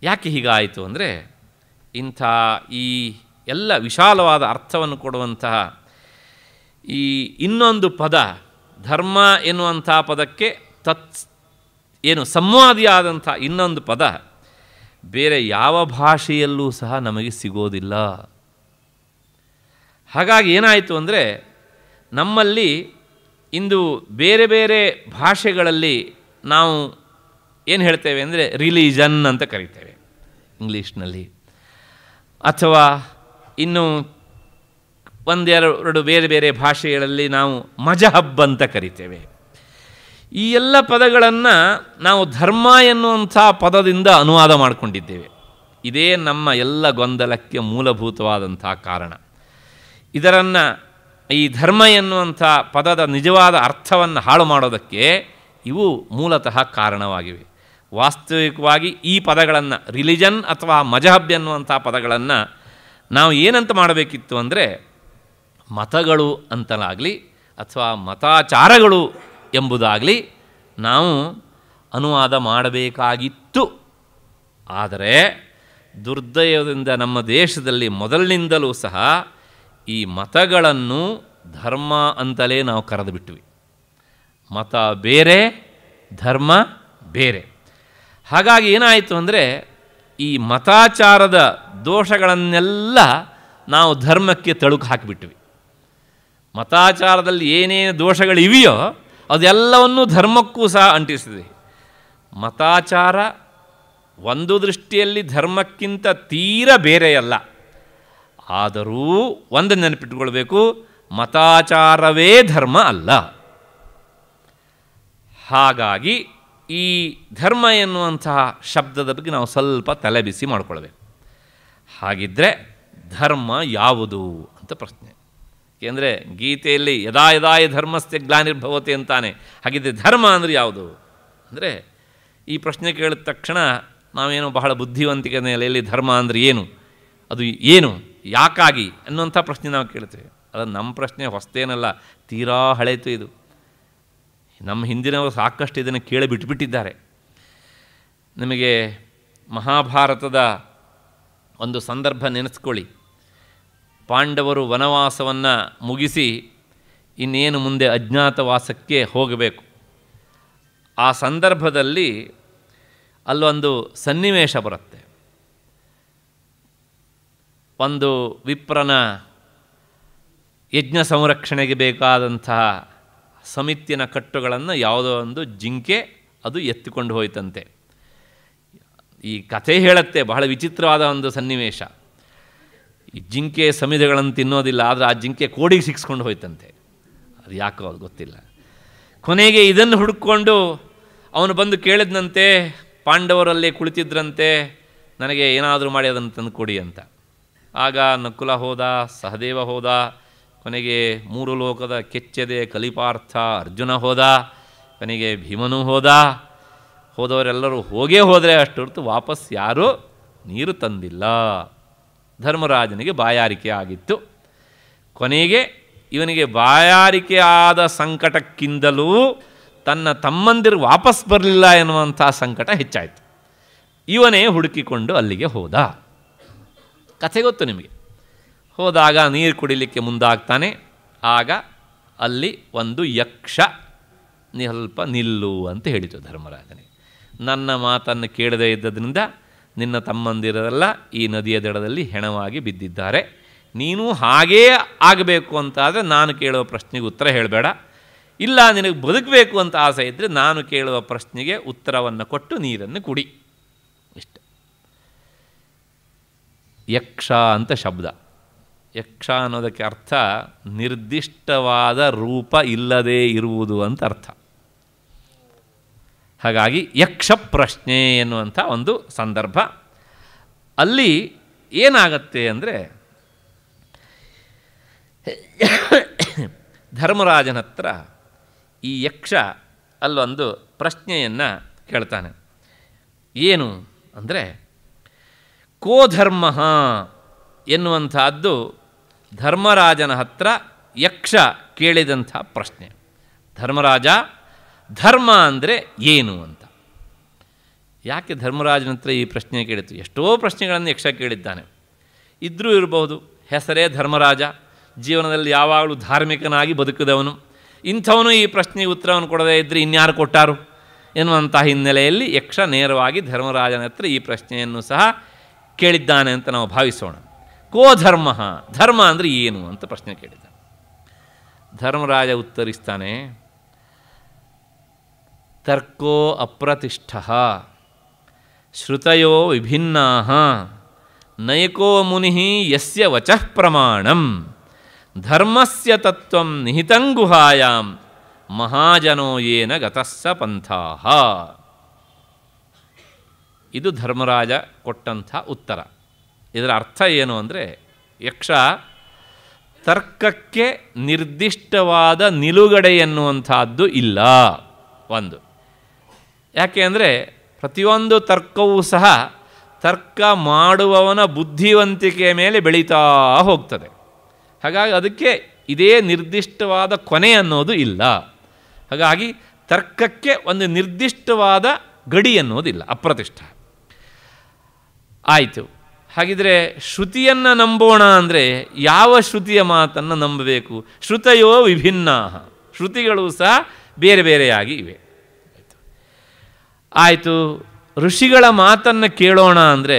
ಯಾಕೆ ಹೀಗಾಯಿತು ಅಂದರೆ ಇಂಥ ಈ ಎಲ್ಲ ವಿಶಾಲವಾದ ಅರ್ಥವನ್ನು ಕೊಡುವಂತಹ ಈ ಇನ್ನೊಂದು ಪದ ಧರ್ಮ ಎನ್ನುವಂಥ ಪದಕ್ಕೆ ತತ್ ಏನು ಸಂವಾದಿಯಾದಂಥ ಇನ್ನೊಂದು ಪದ ಬೇರೆ ಯಾವ ಭಾಷೆಯಲ್ಲೂ ಸಹ ನಮಗೆ ಸಿಗೋದಿಲ್ಲ ಹಾಗಾಗಿ ಏನಾಯಿತು ಅಂದರೆ ನಮ್ಮಲ್ಲಿ ಇಂದು ಬೇರೆ ಬೇರೆ ಭಾಷೆಗಳಲ್ಲಿ ನಾವು ಏನು ಹೇಳ್ತೇವೆ ಅಂದರೆ ರಿಲೀಜನ್ ಅಂತ ಕರಿತೇವೆ ಇಂಗ್ಲೀಷ್ನಲ್ಲಿ ಅಥವಾ ಇನ್ನು ಒಂದೆರಡು ಬೇರೆ ಬೇರೆ ಭಾಷೆಗಳಲ್ಲಿ ನಾವು ಮಜಹಬ್ ಅಂತ ಕರಿತೇವೆ ಈ ಎಲ್ಲ ಪದಗಳನ್ನು ನಾವು ಧರ್ಮ ಎನ್ನುವಂಥ ಪದದಿಂದ ಅನುವಾದ ಮಾಡಿಕೊಂಡಿದ್ದೇವೆ ಇದೇ ನಮ್ಮ ಎಲ್ಲ ಗೊಂದಲಕ್ಕೆ ಮೂಲಭೂತವಾದಂಥ ಕಾರಣ ಇದರನ್ನು ಈ ಧರ್ಮ ಎನ್ನುವಂಥ ಪದದ ನಿಜವಾದ ಅರ್ಥವನ್ನು ಹಾಳು ಮಾಡೋದಕ್ಕೆ ಇವು ಮೂಲತಃ ಕಾರಣವಾಗಿವೆ ವಾಸ್ತವಿಕವಾಗಿ ಈ ಪದಗಳನ್ನು ರಿಲಿಜನ್ ಅಥವಾ ಮಜಹಬ್ ಎನ್ನುವಂಥ ಪದಗಳನ್ನು ನಾವು ಏನಂತ ಮಾಡಬೇಕಿತ್ತು ಅಂದರೆ ಮತಗಳು ಅಂತಲಾಗಲಿ ಅಥವಾ ಮತಾಚಾರಗಳು ಎಂಬುದಾಗಲಿ ನಾವು ಅನುವಾದ ಮಾಡಬೇಕಾಗಿತ್ತು ಆದರೆ ದುರ್ದಯದಿಂದ ನಮ್ಮ ದೇಶದಲ್ಲಿ ಮೊದಲಿನಿಂದಲೂ ಸಹ ಈ ಮತಗಳನ್ನು ಧರ್ಮ ಅಂತಲೇ ನಾವು ಕರೆದು ಮತ ಬೇರೆ ಧರ್ಮ ಬೇರೆ ಹಾಗಾಗಿ ಏನಾಯಿತು ಅಂದರೆ ಈ ಮತಾಚಾರದ ದೋಷಗಳನ್ನೆಲ್ಲ ನಾವು ಧರ್ಮಕ್ಕೆ ತಳುಕು ಹಾಕಿಬಿಟ್ವಿ ಮತಾಚಾರದಲ್ಲಿ ಏನೇನು ದೋಷಗಳಿವೆಯೋ ಅದೆಲ್ಲವನ್ನೂ ಧರ್ಮಕ್ಕೂ ಸಹ ಅಂಟಿಸಿದೆ ಮತಾಚಾರ ಒಂದು ದೃಷ್ಟಿಯಲ್ಲಿ ಧರ್ಮಕ್ಕಿಂತ ತೀರ ಬೇರೆಯಲ್ಲ ಆದರೂ ಒಂದು ನೆನಪಿಟ್ಟುಕೊಳ್ಬೇಕು ಮತಾಚಾರವೇ ಧರ್ಮ ಅಲ್ಲ ಹಾಗಾಗಿ ಈ ಧರ್ಮ ಎನ್ನುವಂತಹ ಶಬ್ದದ ಬಗ್ಗೆ ನಾವು ಸ್ವಲ್ಪ ತಲೆಬಿಸಿ ಮಾಡಿಕೊಳ್ಬೇಕು ಹಾಗಿದ್ದರೆ ಧರ್ಮ ಯಾವುದು ಅಂತ ಪ್ರಶ್ನೆ ಏಕೆಂದರೆ ಗೀತೆಯಲ್ಲಿ ಯದಾ ಯದಾಯ ಧರ್ಮಸ್ಥೆ ಗ್ಲಾನಿರ್ಭವತೆ ಅಂತಾನೆ ಹಾಗಿದ್ದರೆ ಧರ್ಮ ಅಂದರೆ ಯಾವುದು ಅಂದರೆ ಈ ಪ್ರಶ್ನೆ ಕೇಳಿದ ತಕ್ಷಣ ನಾವೇನು ಬಹಳ ಬುದ್ಧಿವಂತಿಕೆ ನೆಲೆಯಲ್ಲಿ ಧರ್ಮ ಅಂದರೆ ಏನು ಅದು ಏನು ಯಾಕಾಗಿ ಅನ್ನುವಂಥ ಪ್ರಶ್ನೆ ನಾವು ಕೇಳ್ತೇವೆ ಅದು ನಮ್ಮ ಪ್ರಶ್ನೆ ಹೊಸ್ತೇನಲ್ಲ ತೀರಾ ಹಳೆಯಿತು ಇದು ನಮ್ಮ ಹಿಂದಿನವರು ಸಾಕಷ್ಟು ಇದನ್ನು ಕೇಳಿ ಬಿಟ್ಬಿಟ್ಟಿದ್ದಾರೆ ನಿಮಗೆ ಮಹಾಭಾರತದ ಒಂದು ಸಂದರ್ಭ ನೆನೆಸ್ಕೊಳ್ಳಿ ಪಾಂಡವರು ವನವಾಸವನ್ನು ಮುಗಿಸಿ ಇನ್ನೇನು ಮುಂದೆ ಅಜ್ಞಾತವಾಸಕ್ಕೆ ಹೋಗಬೇಕು ಆ ಸಂದರ್ಭದಲ್ಲಿ ಅಲ್ಲೊಂದು ಸನ್ನಿವೇಶ ಬರುತ್ತೆ ಒಂದು ವಿಪ್ರನ ಯಜ್ಞ ಸಂರಕ್ಷಣೆಗೆ ಬೇಕಾದಂತಹ ಸಮಿತಿನ ಕಟ್ಟುಗಳನ್ನು ಯಾವುದೋ ಒಂದು ಜಿಂಕೆ ಅದು ಎತ್ತಿಕೊಂಡು ಹೋಯ್ತಂತೆ ಈ ಕಥೆ ಹೇಳುತ್ತೆ ಬಹಳ ವಿಚಿತ್ರವಾದ ಒಂದು ಸನ್ನಿವೇಶ ಈ ಜಿಂಕೆ ಸಮಿತಿಗಳನ್ನು ತಿನ್ನೋದಿಲ್ಲ ಆದರೆ ಆ ಜಿಂಕೆ ಕೋಡಿಗೆ ಸಿಕ್ಸ್ಕೊಂಡು ಹೋಯ್ತಂತೆ ಅದು ಯಾಕೋ ಅದು ಗೊತ್ತಿಲ್ಲ ಕೊನೆಗೆ ಇದನ್ನು ಹುಡುಕೊಂಡು ಅವನು ಬಂದು ಕೇಳಿದ್ನಂತೆ ಪಾಂಡವರಲ್ಲಿ ಕುಳಿತಿದ್ರಂತೆ ನನಗೆ ಏನಾದರೂ ಮಾಡಿ ಅದನ್ನು ತಂದು ಕೊಡಿ ಅಂತ ಆಗ ನಕುಲ ಹೋದ ಸಹದೇವ ಹೋದ ಕೊನೆಗೆ ಮೂರು ಲೋಕದ ಕೆಚ್ಚದೆ ಕಲಿಪಾರ್ಥ ಅರ್ಜುನ ಹೋದ ಕೊನೆಗೆ ಭೀಮನು ಹೋದ ಹೋದವರೆಲ್ಲರೂ ಹೋಗೇ ಹೋದರೆ ಅಷ್ಟು ವಾಪಸ್ ಯಾರೂ ನೀರು ತಂದಿಲ್ಲ ಧರ್ಮರಾಜನಿಗೆ ಬಾಯಾರಿಕೆ ಆಗಿತ್ತು ಕೊನೆಗೆ ಇವನಿಗೆ ಬಾಯಾರಿಕೆ ಆದ ಸಂಕಟಕ್ಕಿಂತಲೂ ತನ್ನ ತಮ್ಮಂದಿರು ವಾಪಸ್ ಬರಲಿಲ್ಲ ಎನ್ನುವಂಥ ಸಂಕಟ ಹೆಚ್ಚಾಯಿತು ಇವನೇ ಹುಡುಕಿಕೊಂಡು ಅಲ್ಲಿಗೆ ಹೋದ ಕಥೆ ಗೊತ್ತು ನಿಮಗೆ ಹೋದಾಗ ನೀರು ಕುಡಿಲಿಕ್ಕೆ ಮುಂದಾಗ್ತಾನೆ ಆಗ ಅಲ್ಲಿ ಒಂದು ಯಕ್ಷ ಸ್ವಲ್ಪ ನಿಲ್ಲು ಅಂತ ಹೇಳಿತು ಧರ್ಮರಾಜನಿಗೆ ನನ್ನ ಮಾತನ್ನು ಕೇಳದೇ ಇದ್ದದ್ರಿಂದ ನಿನ್ನ ತಮ್ಮಂದಿರಲ್ಲ ಈ ನದಿಯ ದಡದಲ್ಲಿ ಹೆಣವಾಗಿ ಬಿದ್ದಿದ್ದಾರೆ ನೀನು ಹಾಗೇ ಆಗಬೇಕು ಅಂತ ಆದರೆ ನಾನು ಕೇಳುವ ಪ್ರಶ್ನೆಗೆ ಉತ್ತರ ಹೇಳಬೇಡ ಇಲ್ಲ ನಿನಗೆ ಬದುಕಬೇಕು ಅಂತ ಆಸೆ ಇದ್ದರೆ ನಾನು ಕೇಳುವ ಪ್ರಶ್ನೆಗೆ ಉತ್ತರವನ್ನು ಕೊಟ್ಟು ನೀರನ್ನು ಕುಡಿ ಇಷ್ಟೆ ಯಕ್ಷ ಅಂತ ಶಬ್ದ ಯಕ್ಷ ಅನ್ನೋದಕ್ಕೆ ಅರ್ಥ ನಿರ್ದಿಷ್ಟವಾದ ರೂಪ ಇಲ್ಲದೇ ಇರುವುದು ಅಂತ ಅರ್ಥ ಹಾಗಾಗಿ ಯಕ್ಷ ಪ್ರಶ್ನೆ ಎನ್ನುವಂಥ ಒಂದು ಸಂದರ್ಭ ಅಲ್ಲಿ ಏನಾಗತ್ತೆ ಅಂದರೆ ಧರ್ಮರಾಜನ ಹತ್ರ ಈ ಯಕ್ಷ ಅಲ್ಲೊಂದು ಪ್ರಶ್ನೆಯನ್ನು ಕೇಳ್ತಾನೆ ಏನು ಅಂದರೆ ಕೋ ಧರ್ಮ ಎನ್ನುವಂಥದ್ದು ಧರ್ಮರಾಜನ ಹತ್ರ ಯಕ್ಷ ಕೇಳಿದಂಥ ಪ್ರಶ್ನೆ ಧರ್ಮರಾಜ ಧರ್ಮ ಅಂದರೆ ಏನು ಅಂತ ಯಾಕೆ ಧರ್ಮರಾಜನ ಹತ್ರ ಈ ಪ್ರಶ್ನೆ ಕೇಳಿತು ಎಷ್ಟೋ ಪ್ರಶ್ನೆಗಳನ್ನು ಯಕ್ಷ ಕೇಳಿದ್ದಾನೆ ಇದ್ದರೂ ಇರಬಹುದು ಹೆಸರೇ ಧರ್ಮರಾಜ ಜೀವನದಲ್ಲಿ ಯಾವಾಗಲೂ ಧಾರ್ಮಿಕನಾಗಿ ಬದುಕಿದವನು ಇಂಥವನು ಈ ಪ್ರಶ್ನೆಗೆ ಉತ್ತರವನ್ನು ಕೊಡದೇ ಇದ್ದರೆ ಇನ್ಯಾರು ಕೊಟ್ಟಾರು ಎನ್ನುವಂಥ ಹಿನ್ನೆಲೆಯಲ್ಲಿ ಯಕ್ಷ ನೇರವಾಗಿ ಧರ್ಮರಾಜನ ಹತ್ರ ಈ ಪ್ರಶ್ನೆಯನ್ನು ಸಹ ಕೇಳಿದ್ದಾನೆ ಅಂತ ನಾವು ಭಾವಿಸೋಣ ಕೋ ಧರ್ಮ ಧರ್ಮ ಅಂದರೆ ಏನು ಅಂತ ಪ್ರಶ್ನೆ ಕೇಳಿದ ಧರ್ಮರಾಜ ಉತ್ತರಿಸ್ತಾನೆ ತರ್ಕೋ ಅಪ್ರತಿಷ್ಠ ಶ್ರುತಯೋ ವಿಭಿನ್ನಾ ನೈಕೋ ಮುನಿ ಯಸ್ಯ ವಚಃ ಪ್ರಮಾಣಂ ಧರ್ಮಸ್ಯ ತತ್ವಂ ನಿಹಿತಂಗುಹಾಯಾಂ ಮಹಾಜನೋ ಯೇನ ಗತಸ್ಸ ಪಂಥಾಹ ಇದು ಧರ್ಮರಾಜ ಕೊಟ್ಟಂಥ ಉತ್ತರ ಇದರ ಅರ್ಥ ಏನು ಅಂದರೆ ಯಕ್ಷ ತರ್ಕಕ್ಕೆ ನಿರ್ದಿಷ್ಟವಾದ ನಿಲುಗಡೆ ಎನ್ನುವಂಥದ್ದು ಇಲ್ಲ ಒಂದು ಯಾಕೆ ಅಂದರೆ ಪ್ರತಿಯೊಂದು ತರ್ಕವೂ ಸಹ ತರ್ಕ ಮಾಡುವವನ ಬುದ್ಧಿವಂತಿಕೆಯ ಮೇಲೆ ಬೆಳೀತಾ ಹೋಗ್ತದೆ ಹಾಗಾಗಿ ಅದಕ್ಕೆ ಇದೇ ನಿರ್ದಿಷ್ಟವಾದ ಕೊನೆ ಅನ್ನೋದು ಇಲ್ಲ ಹಾಗಾಗಿ ತರ್ಕಕ್ಕೆ ಒಂದು ನಿರ್ದಿಷ್ಟವಾದ ಗಡಿ ಅನ್ನೋದಿಲ್ಲ ಅಪ್ರತಿಷ್ಠ ಆಯಿತು ಹಾಗಿದ್ರೆ ಶ್ರುತಿಯನ್ನು ನಂಬೋಣ ಅಂದರೆ ಯಾವ ಶ್ರುತಿಯ ಮಾತನ್ನು ನಂಬಬೇಕು ಶ್ರುತಯೋ ವಿಭಿನ್ನ ಶ್ರುತಿಗಳು ಸಹ ಬೇರೆ ಬೇರೆಯಾಗಿ ಇವೆ ಆಯಿತು ಋಷಿಗಳ ಮಾತನ್ನು ಕೇಳೋಣ ಅಂದರೆ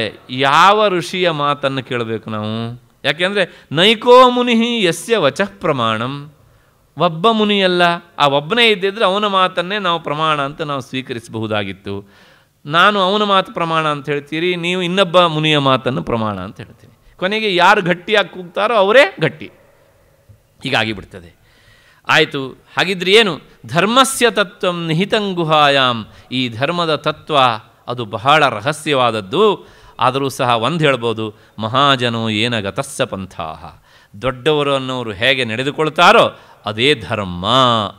ಯಾವ ಋಷಿಯ ಮಾತನ್ನು ಕೇಳಬೇಕು ನಾವು ಯಾಕೆಂದರೆ ನೈಕೋ ಮುನಿ ಯಸ್ಯ ವಚಃ ಪ್ರಮಾಣಂ ಒಬ್ಬ ಮುನಿಯಲ್ಲ ಆ ಒಬ್ಬನೇ ಇದ್ದಿದ್ರೆ ಅವನ ಮಾತನ್ನೇ ನಾವು ಪ್ರಮಾಣ ಅಂತ ನಾವು ಸ್ವೀಕರಿಸಬಹುದಾಗಿತ್ತು ನಾನು ಅವನ ಮಾತು ಪ್ರಮಾಣ ಅಂತ ಹೇಳ್ತೀರಿ ನೀವು ಇನ್ನೊಬ್ಬ ಮುನಿಯ ಮಾತನ್ನು ಪ್ರಮಾಣ ಅಂತ ಹೇಳ್ತೀನಿ ಕೊನೆಗೆ ಯಾರು ಗಟ್ಟಿಯಾಗಿ ಕೂಗ್ತಾರೋ ಅವರೇ ಗಟ್ಟಿ ಹೀಗಾಗಿ ಬಿಡ್ತದೆ ಆಯಿತು ಹಾಗಿದ್ರೆ ಏನು ಧರ್ಮಸ್ಯ ತತ್ವ ನಿಹಿತಂಗುಹಾಯಾಮ್ ಈ ಧರ್ಮದ ತತ್ವ ಅದು ಬಹಳ ರಹಸ್ಯವಾದದ್ದು ಆದರೂ ಸಹ ಒಂದು ಹೇಳ್ಬೋದು ಮಹಾಜನೋ ಏನ ಗತಸ್ಸ ಪಂಥ ದೊಡ್ಡವರು ಅನ್ನೋರು ಹೇಗೆ ನಡೆದುಕೊಳ್ತಾರೋ ಅದೇ ಧರ್ಮ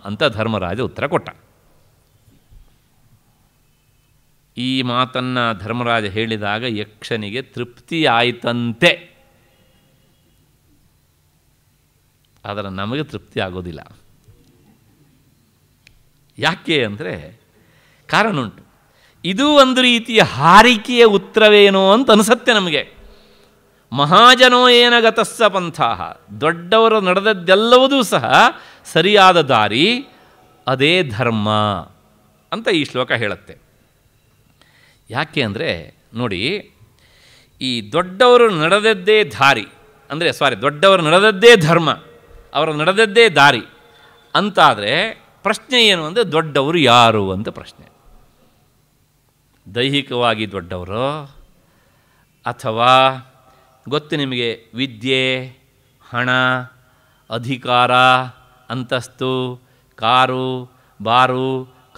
ಅಂತ ಧರ್ಮರಾಜ ಉತ್ತರ ಕೊಟ್ಟ ಈ ಮಾತನ್ನು ಧರ್ಮರಾಜ ಹೇಳಿದಾಗ ಯಕ್ಷನಿಗೆ ತೃಪ್ತಿಯಾಯಿತಂತೆ ಆದರೆ ನಮಗೆ ತೃಪ್ತಿ ಆಗೋದಿಲ್ಲ ಯಾಕೆ ಅಂದರೆ ಕಾರಣ ಉಂಟು ಇದು ಒಂದು ರೀತಿಯ ಹಾರಿಕೆಯ ಉತ್ತರವೇನೋ ಅಂತ ಅನಿಸತ್ತೆ ನಮಗೆ ಮಹಾಜನೋ ಏನಗತಸ್ಸ ಪಂಥ ದೊಡ್ಡವರು ನಡೆದದ್ದೆಲ್ಲವುದೂ ಸಹ ಸರಿಯಾದ ದಾರಿ ಅದೇ ಧರ್ಮ ಅಂತ ಈ ಶ್ಲೋಕ ಹೇಳುತ್ತೆ ಯಾಕೆ ಅಂದರೆ ನೋಡಿ ಈ ದೊಡ್ಡವರು ನಡೆದದ್ದೇ ದಾರಿ ಅಂದರೆ ಸಾರಿ ದೊಡ್ಡವರು ನಡೆದದ್ದೇ ಧರ್ಮ ಅವರು ನಡೆದದ್ದೇ ದಾರಿ ಅಂತಾದರೆ ಪ್ರಶ್ನೆ ಏನು ಅಂದರೆ ದೊಡ್ಡವರು ಯಾರು ಅಂತ ಪ್ರಶ್ನೆ ದೈಹಿಕವಾಗಿ ದೊಡ್ಡವರು ಅಥವಾ ಗೊತ್ತು ನಿಮಗೆ ವಿದ್ಯೆ ಹಣ ಅಧಿಕಾರ ಅಂತಸ್ತು ಕಾರು ಬಾರು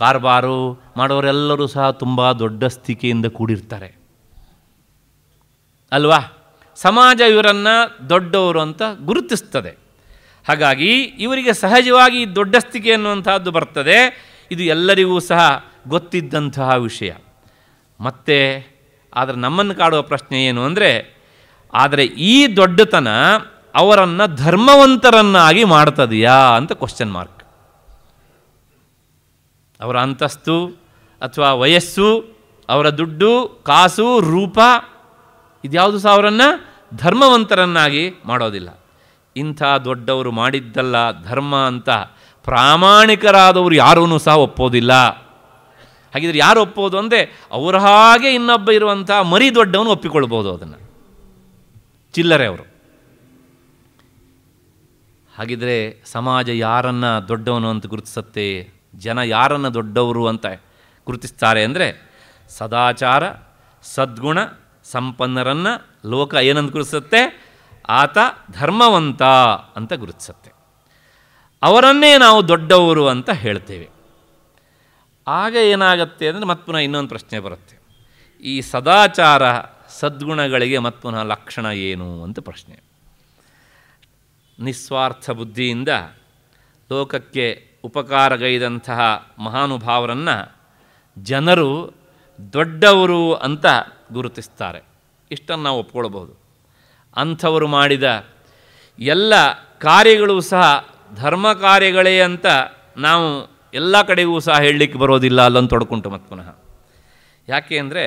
ಕಾರ್ಬಾರು ಮಾಡೋರೆಲ್ಲರೂ ಸಹ ತುಂಬ ದೊಡ್ಡ ಸ್ಥಿಕೆಯಿಂದ ಕೂಡಿರ್ತಾರೆ ಅಲ್ವಾ ಸಮಾಜ ಇವರನ್ನು ದೊಡ್ಡವರು ಅಂತ ಗುರುತಿಸ್ತದೆ ಹಾಗಾಗಿ ಇವರಿಗೆ ಸಹಜವಾಗಿ ದೊಡ್ಡ ಸ್ಥಿಕೆ ಅನ್ನುವಂಥದ್ದು ಬರ್ತದೆ ಇದು ಎಲ್ಲರಿಗೂ ಸಹ ಗೊತ್ತಿದ್ದಂತಹ ವಿಷಯ ಮತ್ತೆ ಆದರೆ ನಮ್ಮನ್ನು ಕಾಡುವ ಪ್ರಶ್ನೆ ಏನು ಅಂದರೆ ಆದರೆ ಈ ದೊಡ್ಡತನ ಅವರನ್ನು ಧರ್ಮವಂತರನ್ನಾಗಿ ಮಾಡ್ತದೆಯಾ ಅಂತ ಕ್ವಶನ್ ಮಾರ್ಕ್ ಅವರ ಅಂತಸ್ತು ಅಥವಾ ವಯಸ್ಸು ಅವರ ದುಡ್ಡು ಕಾಸು ರೂಪ ಇದ್ಯಾವುದು ಸಹ ಅವರನ್ನು ಧರ್ಮವಂತರನ್ನಾಗಿ ಮಾಡೋದಿಲ್ಲ ಇಂಥ ದೊಡ್ಡವರು ಮಾಡಿದ್ದಲ್ಲ ಧರ್ಮ ಅಂತ ಪ್ರಾಮಾಣಿಕರಾದವರು ಯಾರೂ ಸಹ ಒಪ್ಪೋದಿಲ್ಲ ಹಾಗಿದ್ರೆ ಯಾರು ಒಪ್ಪೋದು ಅಂದರೆ ಅವರ ಹಾಗೆ ಇನ್ನೊಬ್ಬ ಇರುವಂಥ ಮರಿ ದೊಡ್ಡವನು ಒಪ್ಪಿಕೊಳ್ಬೋದು ಅದನ್ನು ಚಿಲ್ಲರೆ ಅವರು ಹಾಗಿದ್ರೆ ಸಮಾಜ ಯಾರನ್ನು ದೊಡ್ಡವನು ಅಂತ ಗುರುತಿಸತ್ತೆ ಜನ ಯಾರನ್ನು ದೊಡ್ಡವರು ಅಂತ ಗುರುತಿಸ್ತಾರೆ ಅಂದರೆ ಸದಾಚಾರ ಸದ್ಗುಣ ಸಂಪನ್ನರನ್ನು ಲೋಕ ಏನಂತ ಗುರುತಿಸುತ್ತೆ ಆತ ಧರ್ಮವಂತ ಅಂತ ಗುರುತಿಸುತ್ತೆ ಅವರನ್ನೇ ನಾವು ದೊಡ್ಡವರು ಅಂತ ಹೇಳ್ತೇವೆ ಆಗ ಏನಾಗುತ್ತೆ ಅಂದರೆ ಪುನಃ ಇನ್ನೊಂದು ಪ್ರಶ್ನೆ ಬರುತ್ತೆ ಈ ಸದಾಚಾರ ಸದ್ಗುಣಗಳಿಗೆ ಪುನಃ ಲಕ್ಷಣ ಏನು ಅಂತ ಪ್ರಶ್ನೆ ನಿಸ್ವಾರ್ಥ ಬುದ್ಧಿಯಿಂದ ಲೋಕಕ್ಕೆ ಉಪಕಾರಗೈದಂತಹ ಮಹಾನುಭಾವರನ್ನು ಜನರು ದೊಡ್ಡವರು ಅಂತ ಗುರುತಿಸ್ತಾರೆ ಇಷ್ಟನ್ನು ನಾವು ಒಪ್ಕೊಳ್ಬಹುದು ಅಂಥವರು ಮಾಡಿದ ಎಲ್ಲ ಕಾರ್ಯಗಳು ಸಹ ಧರ್ಮ ಕಾರ್ಯಗಳೇ ಅಂತ ನಾವು ಎಲ್ಲ ಕಡೆಗೂ ಸಹ ಹೇಳಲಿಕ್ಕೆ ಬರೋದಿಲ್ಲ ಅಲ್ಲೊಂದು ತೊಡ್ಕೊಂಟು ಮತ್ತೆ ಪುನಃ ಯಾಕೆ ಅಂದರೆ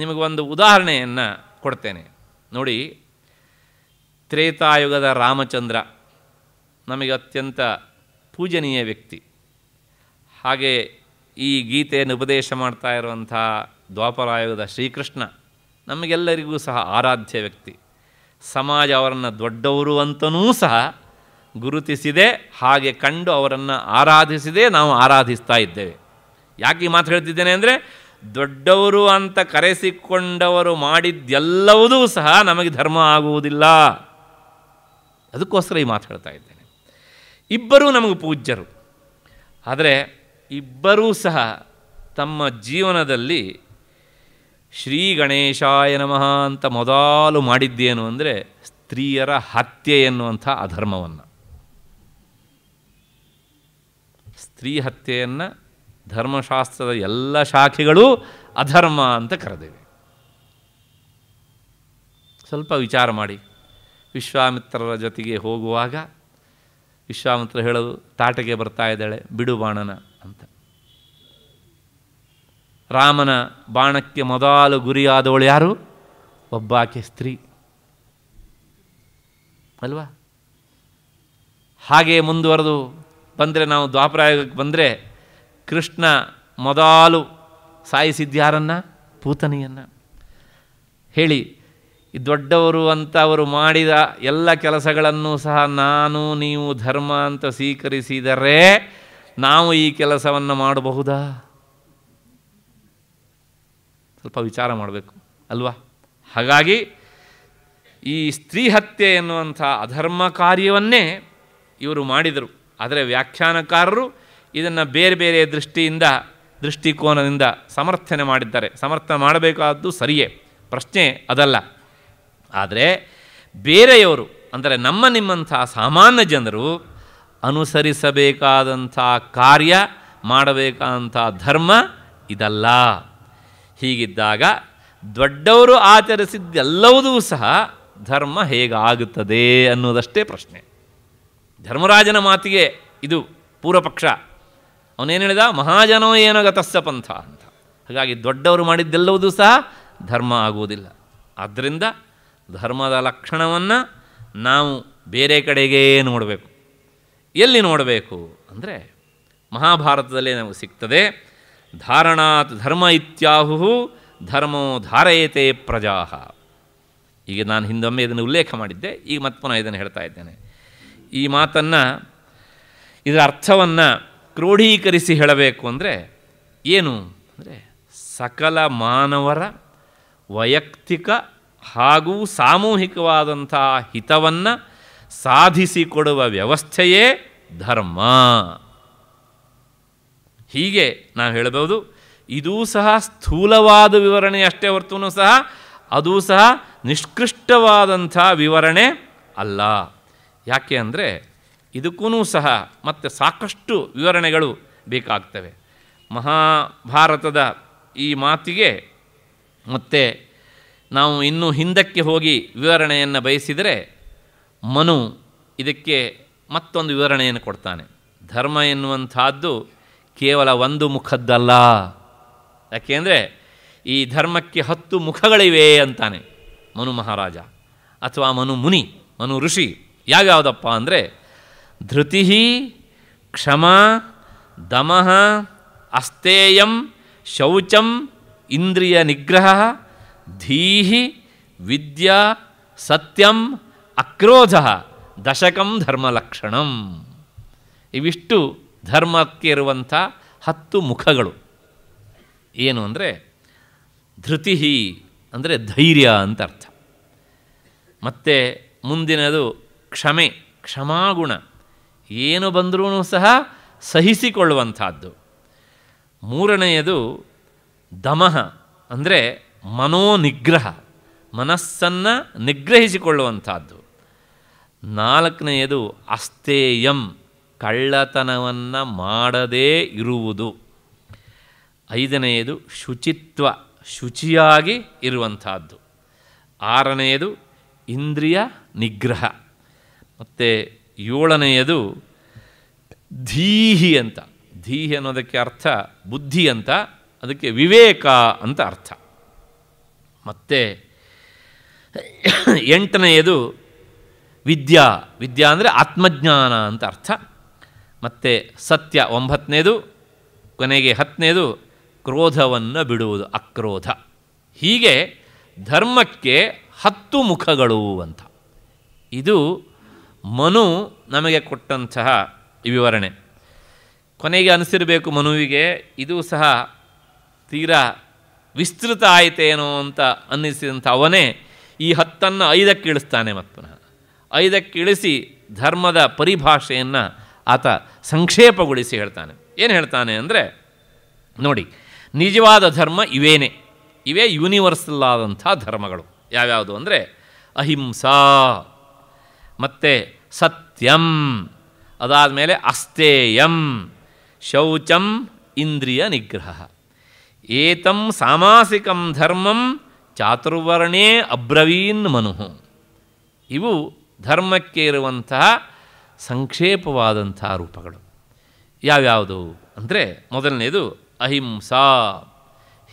ನಿಮಗೊಂದು ಉದಾಹರಣೆಯನ್ನು ಕೊಡ್ತೇನೆ ನೋಡಿ ತ್ರೇತಾಯುಗದ ರಾಮಚಂದ್ರ ನಮಗೆ ಅತ್ಯಂತ ಪೂಜನೀಯ ವ್ಯಕ್ತಿ ಹಾಗೆ ಈ ಗೀತೆಯನ್ನು ಉಪದೇಶ ಮಾಡ್ತಾ ಇರುವಂಥ ದ್ವಾಪರಾಯುಗದ ಶ್ರೀಕೃಷ್ಣ ನಮಗೆಲ್ಲರಿಗೂ ಸಹ ಆರಾಧ್ಯ ವ್ಯಕ್ತಿ ಸಮಾಜ ಅವರನ್ನು ದೊಡ್ಡವರು ಅಂತನೂ ಸಹ ಗುರುತಿಸಿದೆ ಹಾಗೆ ಕಂಡು ಅವರನ್ನು ಆರಾಧಿಸಿದೆ ನಾವು ಆರಾಧಿಸ್ತಾ ಇದ್ದೇವೆ ಯಾಕೆ ಈ ಮಾತು ಹೇಳ್ತಿದ್ದೇನೆ ಅಂದರೆ ದೊಡ್ಡವರು ಅಂತ ಕರೆಸಿಕೊಂಡವರು ಮಾಡಿದ್ದೆಲ್ಲವುದೂ ಸಹ ನಮಗೆ ಧರ್ಮ ಆಗುವುದಿಲ್ಲ ಅದಕ್ಕೋಸ್ಕರ ಈ ಮಾತು ಹೇಳ್ತಾ ಇದ್ದೇನೆ ಇಬ್ಬರೂ ನಮಗೆ ಪೂಜ್ಯರು ಆದರೆ ಇಬ್ಬರೂ ಸಹ ತಮ್ಮ ಜೀವನದಲ್ಲಿ ಶ್ರೀ ಗಣೇಶಾಯ ನಮಃ ಅಂತ ಮೊದಲು ಮಾಡಿದ್ದೇನು ಅಂದರೆ ಸ್ತ್ರೀಯರ ಹತ್ಯೆ ಎನ್ನುವಂಥ ಅಧರ್ಮವನ್ನು ಸ್ತ್ರೀ ಹತ್ಯೆಯನ್ನು ಧರ್ಮಶಾಸ್ತ್ರದ ಎಲ್ಲ ಶಾಖೆಗಳೂ ಅಧರ್ಮ ಅಂತ ಕರೆದಿವೆ ಸ್ವಲ್ಪ ವಿಚಾರ ಮಾಡಿ ವಿಶ್ವಾಮಿತ್ರರ ಜೊತೆಗೆ ಹೋಗುವಾಗ ವಿಶ್ವಾಮಿತ್ರ ಹೇಳೋದು ತಾಟಗೆ ಬರ್ತಾ ಇದ್ದಾಳೆ ಬಿಡು ಬಾಣನ ಅಂತ ರಾಮನ ಬಾಣಕ್ಕೆ ಮೊದಲು ಗುರಿಯಾದವಳು ಯಾರು ಒಬ್ಬಾಕೆ ಸ್ತ್ರೀ ಅಲ್ವಾ ಹಾಗೆ ಮುಂದುವರೆದು ಬಂದರೆ ನಾವು ದ್ವಾಪರಾಯಕ್ಕೆ ಬಂದರೆ ಕೃಷ್ಣ ಮೊದಲು ಸಾಯಿಸಿದ್ಯಾರನ್ನ ಪೂತನಿಯನ್ನು ಹೇಳಿ ದೊಡ್ಡವರು ಅಂತ ಅವರು ಮಾಡಿದ ಎಲ್ಲ ಕೆಲಸಗಳನ್ನು ಸಹ ನಾನು ನೀವು ಧರ್ಮ ಅಂತ ಸ್ವೀಕರಿಸಿದರೆ ನಾವು ಈ ಕೆಲಸವನ್ನು ಮಾಡಬಹುದಾ ಸ್ವಲ್ಪ ವಿಚಾರ ಮಾಡಬೇಕು ಅಲ್ವಾ ಹಾಗಾಗಿ ಈ ಸ್ತ್ರೀ ಹತ್ಯೆ ಎನ್ನುವಂಥ ಅಧರ್ಮ ಕಾರ್ಯವನ್ನೇ ಇವರು ಮಾಡಿದರು ಆದರೆ ವ್ಯಾಖ್ಯಾನಕಾರರು ಇದನ್ನು ಬೇರೆ ಬೇರೆ ದೃಷ್ಟಿಯಿಂದ ದೃಷ್ಟಿಕೋನದಿಂದ ಸಮರ್ಥನೆ ಮಾಡಿದ್ದಾರೆ ಸಮರ್ಥನೆ ಮಾಡಬೇಕಾದ್ದು ಸರಿಯೇ ಪ್ರಶ್ನೆ ಅದಲ್ಲ ಆದರೆ ಬೇರೆಯವರು ಅಂದರೆ ನಮ್ಮ ನಿಮ್ಮಂಥ ಸಾಮಾನ್ಯ ಜನರು ಅನುಸರಿಸಬೇಕಾದಂಥ ಕಾರ್ಯ ಮಾಡಬೇಕಾದಂಥ ಧರ್ಮ ಇದಲ್ಲ ಹೀಗಿದ್ದಾಗ ದೊಡ್ಡವರು ಆಚರಿಸಿದ್ದೆಲ್ಲವುದೂ ಸಹ ಧರ್ಮ ಹೇಗಾಗುತ್ತದೆ ಅನ್ನೋದಷ್ಟೇ ಪ್ರಶ್ನೆ ಧರ್ಮರಾಜನ ಮಾತಿಗೆ ಇದು ಪೂರ್ವಪಕ್ಷ ಅವನೇನು ಹೇಳಿದ ಮಹಾಜನೋ ಏನೋ ಗತಸ್ಸ ಪಂಥ ಅಂತ ಹಾಗಾಗಿ ದೊಡ್ಡವರು ಮಾಡಿದ್ದೆಲ್ಲವುದೂ ಸಹ ಧರ್ಮ ಆಗುವುದಿಲ್ಲ ಆದ್ದರಿಂದ ಧರ್ಮದ ಲಕ್ಷಣವನ್ನು ನಾವು ಬೇರೆ ಕಡೆಗೇ ನೋಡಬೇಕು ಎಲ್ಲಿ ನೋಡಬೇಕು ಅಂದರೆ ಮಹಾಭಾರತದಲ್ಲಿ ನಮಗೆ ಸಿಗ್ತದೆ ಧಾರಣಾತ್ ಧರ್ಮ ಇತ್ಯಾಹು ಧರ್ಮೋ ಧಾರಯತೆ ಪ್ರಜಾ ಈಗ ನಾನು ಹಿಂದೊಮ್ಮೆ ಇದನ್ನು ಉಲ್ಲೇಖ ಮಾಡಿದ್ದೆ ಈಗ ಮತ್ತೆ ಪುನಃ ಇದನ್ನು ಹೇಳ್ತಾ ಇದ್ದೇನೆ ಈ ಮಾತನ್ನು ಇದರ ಅರ್ಥವನ್ನು ಕ್ರೋಢೀಕರಿಸಿ ಹೇಳಬೇಕು ಅಂದರೆ ಏನು ಅಂದರೆ ಸಕಲ ಮಾನವರ ವೈಯಕ್ತಿಕ ಹಾಗೂ ಸಾಮೂಹಿಕವಾದಂಥ ಹಿತವನ್ನು ಸಾಧಿಸಿಕೊಡುವ ವ್ಯವಸ್ಥೆಯೇ ಧರ್ಮ ಹೀಗೆ ನಾವು ಹೇಳಬಹುದು ಇದೂ ಸಹ ಸ್ಥೂಲವಾದ ವಿವರಣೆ ಅಷ್ಟೇ ಹೊರತೂ ಸಹ ಅದು ಸಹ ನಿಷ್ಕೃಷ್ಟವಾದಂಥ ವಿವರಣೆ ಅಲ್ಲ ಯಾಕೆ ಅಂದರೆ ಇದಕ್ಕೂ ಸಹ ಮತ್ತೆ ಸಾಕಷ್ಟು ವಿವರಣೆಗಳು ಬೇಕಾಗ್ತವೆ ಮಹಾಭಾರತದ ಈ ಮಾತಿಗೆ ಮತ್ತೆ ನಾವು ಇನ್ನೂ ಹಿಂದಕ್ಕೆ ಹೋಗಿ ವಿವರಣೆಯನ್ನು ಬಯಸಿದರೆ ಮನು ಇದಕ್ಕೆ ಮತ್ತೊಂದು ವಿವರಣೆಯನ್ನು ಕೊಡ್ತಾನೆ ಧರ್ಮ ಎನ್ನುವಂಥದ್ದು ಕೇವಲ ಒಂದು ಮುಖದ್ದಲ್ಲ ಯಾಕೆಂದರೆ ಈ ಧರ್ಮಕ್ಕೆ ಹತ್ತು ಮುಖಗಳಿವೆ ಅಂತಾನೆ ಮನು ಮಹಾರಾಜ ಅಥವಾ ಮನು ಮುನಿ ಮನು ಋಷಿ ಯಾವ್ಯಾವುದಪ್ಪ ಅಂದರೆ ಧೃತಿ ಕ್ಷಮ ದಮಃ ಅಸ್ತೇಯಂ ಶೌಚಂ ಇಂದ್ರಿಯ ನಿಗ್ರಹ ಧೀಹಿ ವಿದ್ಯಾ ಸತ್ಯಂ ಅಕ್ರೋಧ ದಶಕಂ ಧರ್ಮಲಕ್ಷಣಂ ಇವಿಷ್ಟು ಧರ್ಮಕ್ಕೆ ಇರುವಂಥ ಹತ್ತು ಮುಖಗಳು ಏನು ಅಂದರೆ ಧೃತಿ ಅಂದರೆ ಧೈರ್ಯ ಅಂತ ಅರ್ಥ ಮತ್ತು ಮುಂದಿನದು ಕ್ಷಮೆ ಕ್ಷಮಾಗುಣ ಏನು ಬಂದರೂ ಸಹ ಸಹಿಸಿಕೊಳ್ಳುವಂಥದ್ದು ಮೂರನೆಯದು ದಮಃ ಅಂದರೆ ಮನೋನಿಗ್ರಹ ಮನಸ್ಸನ್ನು ನಿಗ್ರಹಿಸಿಕೊಳ್ಳುವಂಥದ್ದು ನಾಲ್ಕನೆಯದು ಅಸ್ತೇಯಂ ಕಳ್ಳತನವನ್ನು ಮಾಡದೇ ಇರುವುದು ಐದನೆಯದು ಶುಚಿತ್ವ ಶುಚಿಯಾಗಿ ಇರುವಂಥದ್ದು ಆರನೆಯದು ಇಂದ್ರಿಯ ನಿಗ್ರಹ ಮತ್ತು ಏಳನೆಯದು ಧೀಹಿ ಅಂತ ಧೀಹಿ ಅನ್ನೋದಕ್ಕೆ ಅರ್ಥ ಬುದ್ಧಿ ಅಂತ ಅದಕ್ಕೆ ವಿವೇಕ ಅಂತ ಅರ್ಥ ಮತ್ತು ಎಂಟನೆಯದು ವಿದ್ಯಾ ವಿದ್ಯಾ ಅಂದರೆ ಆತ್ಮಜ್ಞಾನ ಅಂತ ಅರ್ಥ ಮತ್ತು ಸತ್ಯ ಒಂಬತ್ತನೇದು ಕೊನೆಗೆ ಹತ್ತನೇದು ಕ್ರೋಧವನ್ನು ಬಿಡುವುದು ಅಕ್ರೋಧ ಹೀಗೆ ಧರ್ಮಕ್ಕೆ ಹತ್ತು ಮುಖಗಳು ಅಂತ ಇದು ಮನು ನಮಗೆ ಕೊಟ್ಟಂತಹ ವಿವರಣೆ ಕೊನೆಗೆ ಅನಿಸಿರಬೇಕು ಮನುವಿಗೆ ಇದು ಸಹ ತೀರಾ ವಿಸ್ತೃತ ಆಯಿತೇನೋ ಅಂತ ಅನ್ನಿಸಿದಂಥ ಅವನೇ ಈ ಹತ್ತನ್ನು ಐದಕ್ಕೆ ಇಳಿಸ್ತಾನೆ ಪುನಃ ಐದಕ್ಕೆ ಇಳಿಸಿ ಧರ್ಮದ ಪರಿಭಾಷೆಯನ್ನು ಆತ ಸಂಕ್ಷೇಪಗೊಳಿಸಿ ಹೇಳ್ತಾನೆ ಏನು ಹೇಳ್ತಾನೆ ಅಂದರೆ ನೋಡಿ ನಿಜವಾದ ಧರ್ಮ ಇವೇನೇ ಇವೇ ಯೂನಿವರ್ಸಲ್ ಆದಂಥ ಧರ್ಮಗಳು ಯಾವ್ಯಾವುದು ಅಂದರೆ ಅಹಿಂಸಾ ಮತ್ತು ಸತ್ಯಂ ಮೇಲೆ ಅಸ್ತೇಯಂ ಶೌಚಂ ಇಂದ್ರಿಯ ನಿಗ್ರಹ ಏತಂ ಸಾಮಾಸಿಕಂ ಧರ್ಮಂ ಚಾತುರ್ವರ್ಣೇ ಅಬ್ರವೀನ್ ಮನುಹು ಇವು ಧರ್ಮಕ್ಕೆ ಇರುವಂತಹ ಸಂಕ್ಷೇಪವಾದಂಥ ರೂಪಗಳು ಯಾವ್ಯಾವುದು ಅಂದರೆ ಮೊದಲನೇದು ಅಹಿಂಸಾ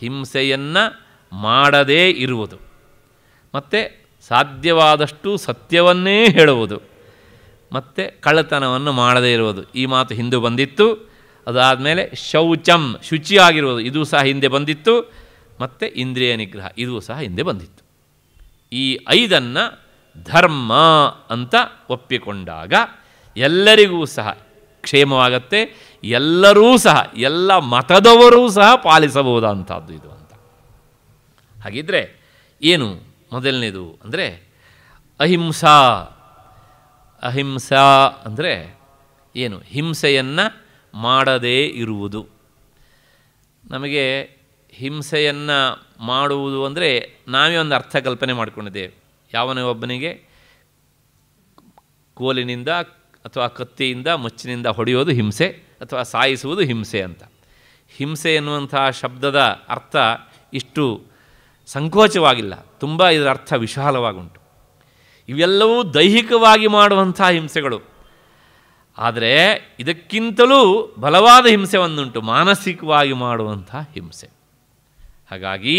ಹಿಂಸೆಯನ್ನು ಮಾಡದೇ ಇರುವುದು ಮತ್ತು ಸಾಧ್ಯವಾದಷ್ಟು ಸತ್ಯವನ್ನೇ ಹೇಳುವುದು ಮತ್ತು ಕಳ್ಳತನವನ್ನು ಮಾಡದೇ ಇರುವುದು ಈ ಮಾತು ಹಿಂದೂ ಬಂದಿತ್ತು ಅದಾದಮೇಲೆ ಶೌಚಂ ಶುಚಿಯಾಗಿರುವುದು ಇದು ಸಹ ಹಿಂದೆ ಬಂದಿತ್ತು ಮತ್ತು ಇಂದ್ರಿಯ ನಿಗ್ರಹ ಇದು ಸಹ ಹಿಂದೆ ಬಂದಿತ್ತು ಈ ಐದನ್ನು ಧರ್ಮ ಅಂತ ಒಪ್ಪಿಕೊಂಡಾಗ ಎಲ್ಲರಿಗೂ ಸಹ ಕ್ಷೇಮವಾಗತ್ತೆ ಎಲ್ಲರೂ ಸಹ ಎಲ್ಲ ಮತದವರೂ ಸಹ ಪಾಲಿಸಬಹುದಂಥದ್ದು ಇದು ಅಂತ ಹಾಗಿದ್ರೆ ಏನು ಮೊದಲನೇದು ಅಂದರೆ ಅಹಿಂಸಾ ಅಹಿಂಸಾ ಅಂದರೆ ಏನು ಹಿಂಸೆಯನ್ನು ಮಾಡದೇ ಇರುವುದು ನಮಗೆ ಹಿಂಸೆಯನ್ನು ಮಾಡುವುದು ಅಂದರೆ ನಾವೇ ಒಂದು ಅರ್ಥ ಕಲ್ಪನೆ ಮಾಡಿಕೊಂಡಿದ್ದೇವೆ ಯಾವನೇ ಒಬ್ಬನಿಗೆ ಕೋಲಿನಿಂದ ಅಥವಾ ಕತ್ತಿಯಿಂದ ಮುಚ್ಚಿನಿಂದ ಹೊಡೆಯೋದು ಹಿಂಸೆ ಅಥವಾ ಸಾಯಿಸುವುದು ಹಿಂಸೆ ಅಂತ ಹಿಂಸೆ ಎನ್ನುವಂತಹ ಶಬ್ದದ ಅರ್ಥ ಇಷ್ಟು ಸಂಕೋಚವಾಗಿಲ್ಲ ತುಂಬ ಇದರ ಅರ್ಥ ವಿಶಾಲವಾಗುಂಟು ಇವೆಲ್ಲವೂ ದೈಹಿಕವಾಗಿ ಮಾಡುವಂಥ ಹಿಂಸೆಗಳು ಆದರೆ ಇದಕ್ಕಿಂತಲೂ ಬಲವಾದ ಹಿಂಸೆ ಒಂದುಂಟು ಮಾನಸಿಕವಾಗಿ ಮಾಡುವಂಥ ಹಿಂಸೆ ಹಾಗಾಗಿ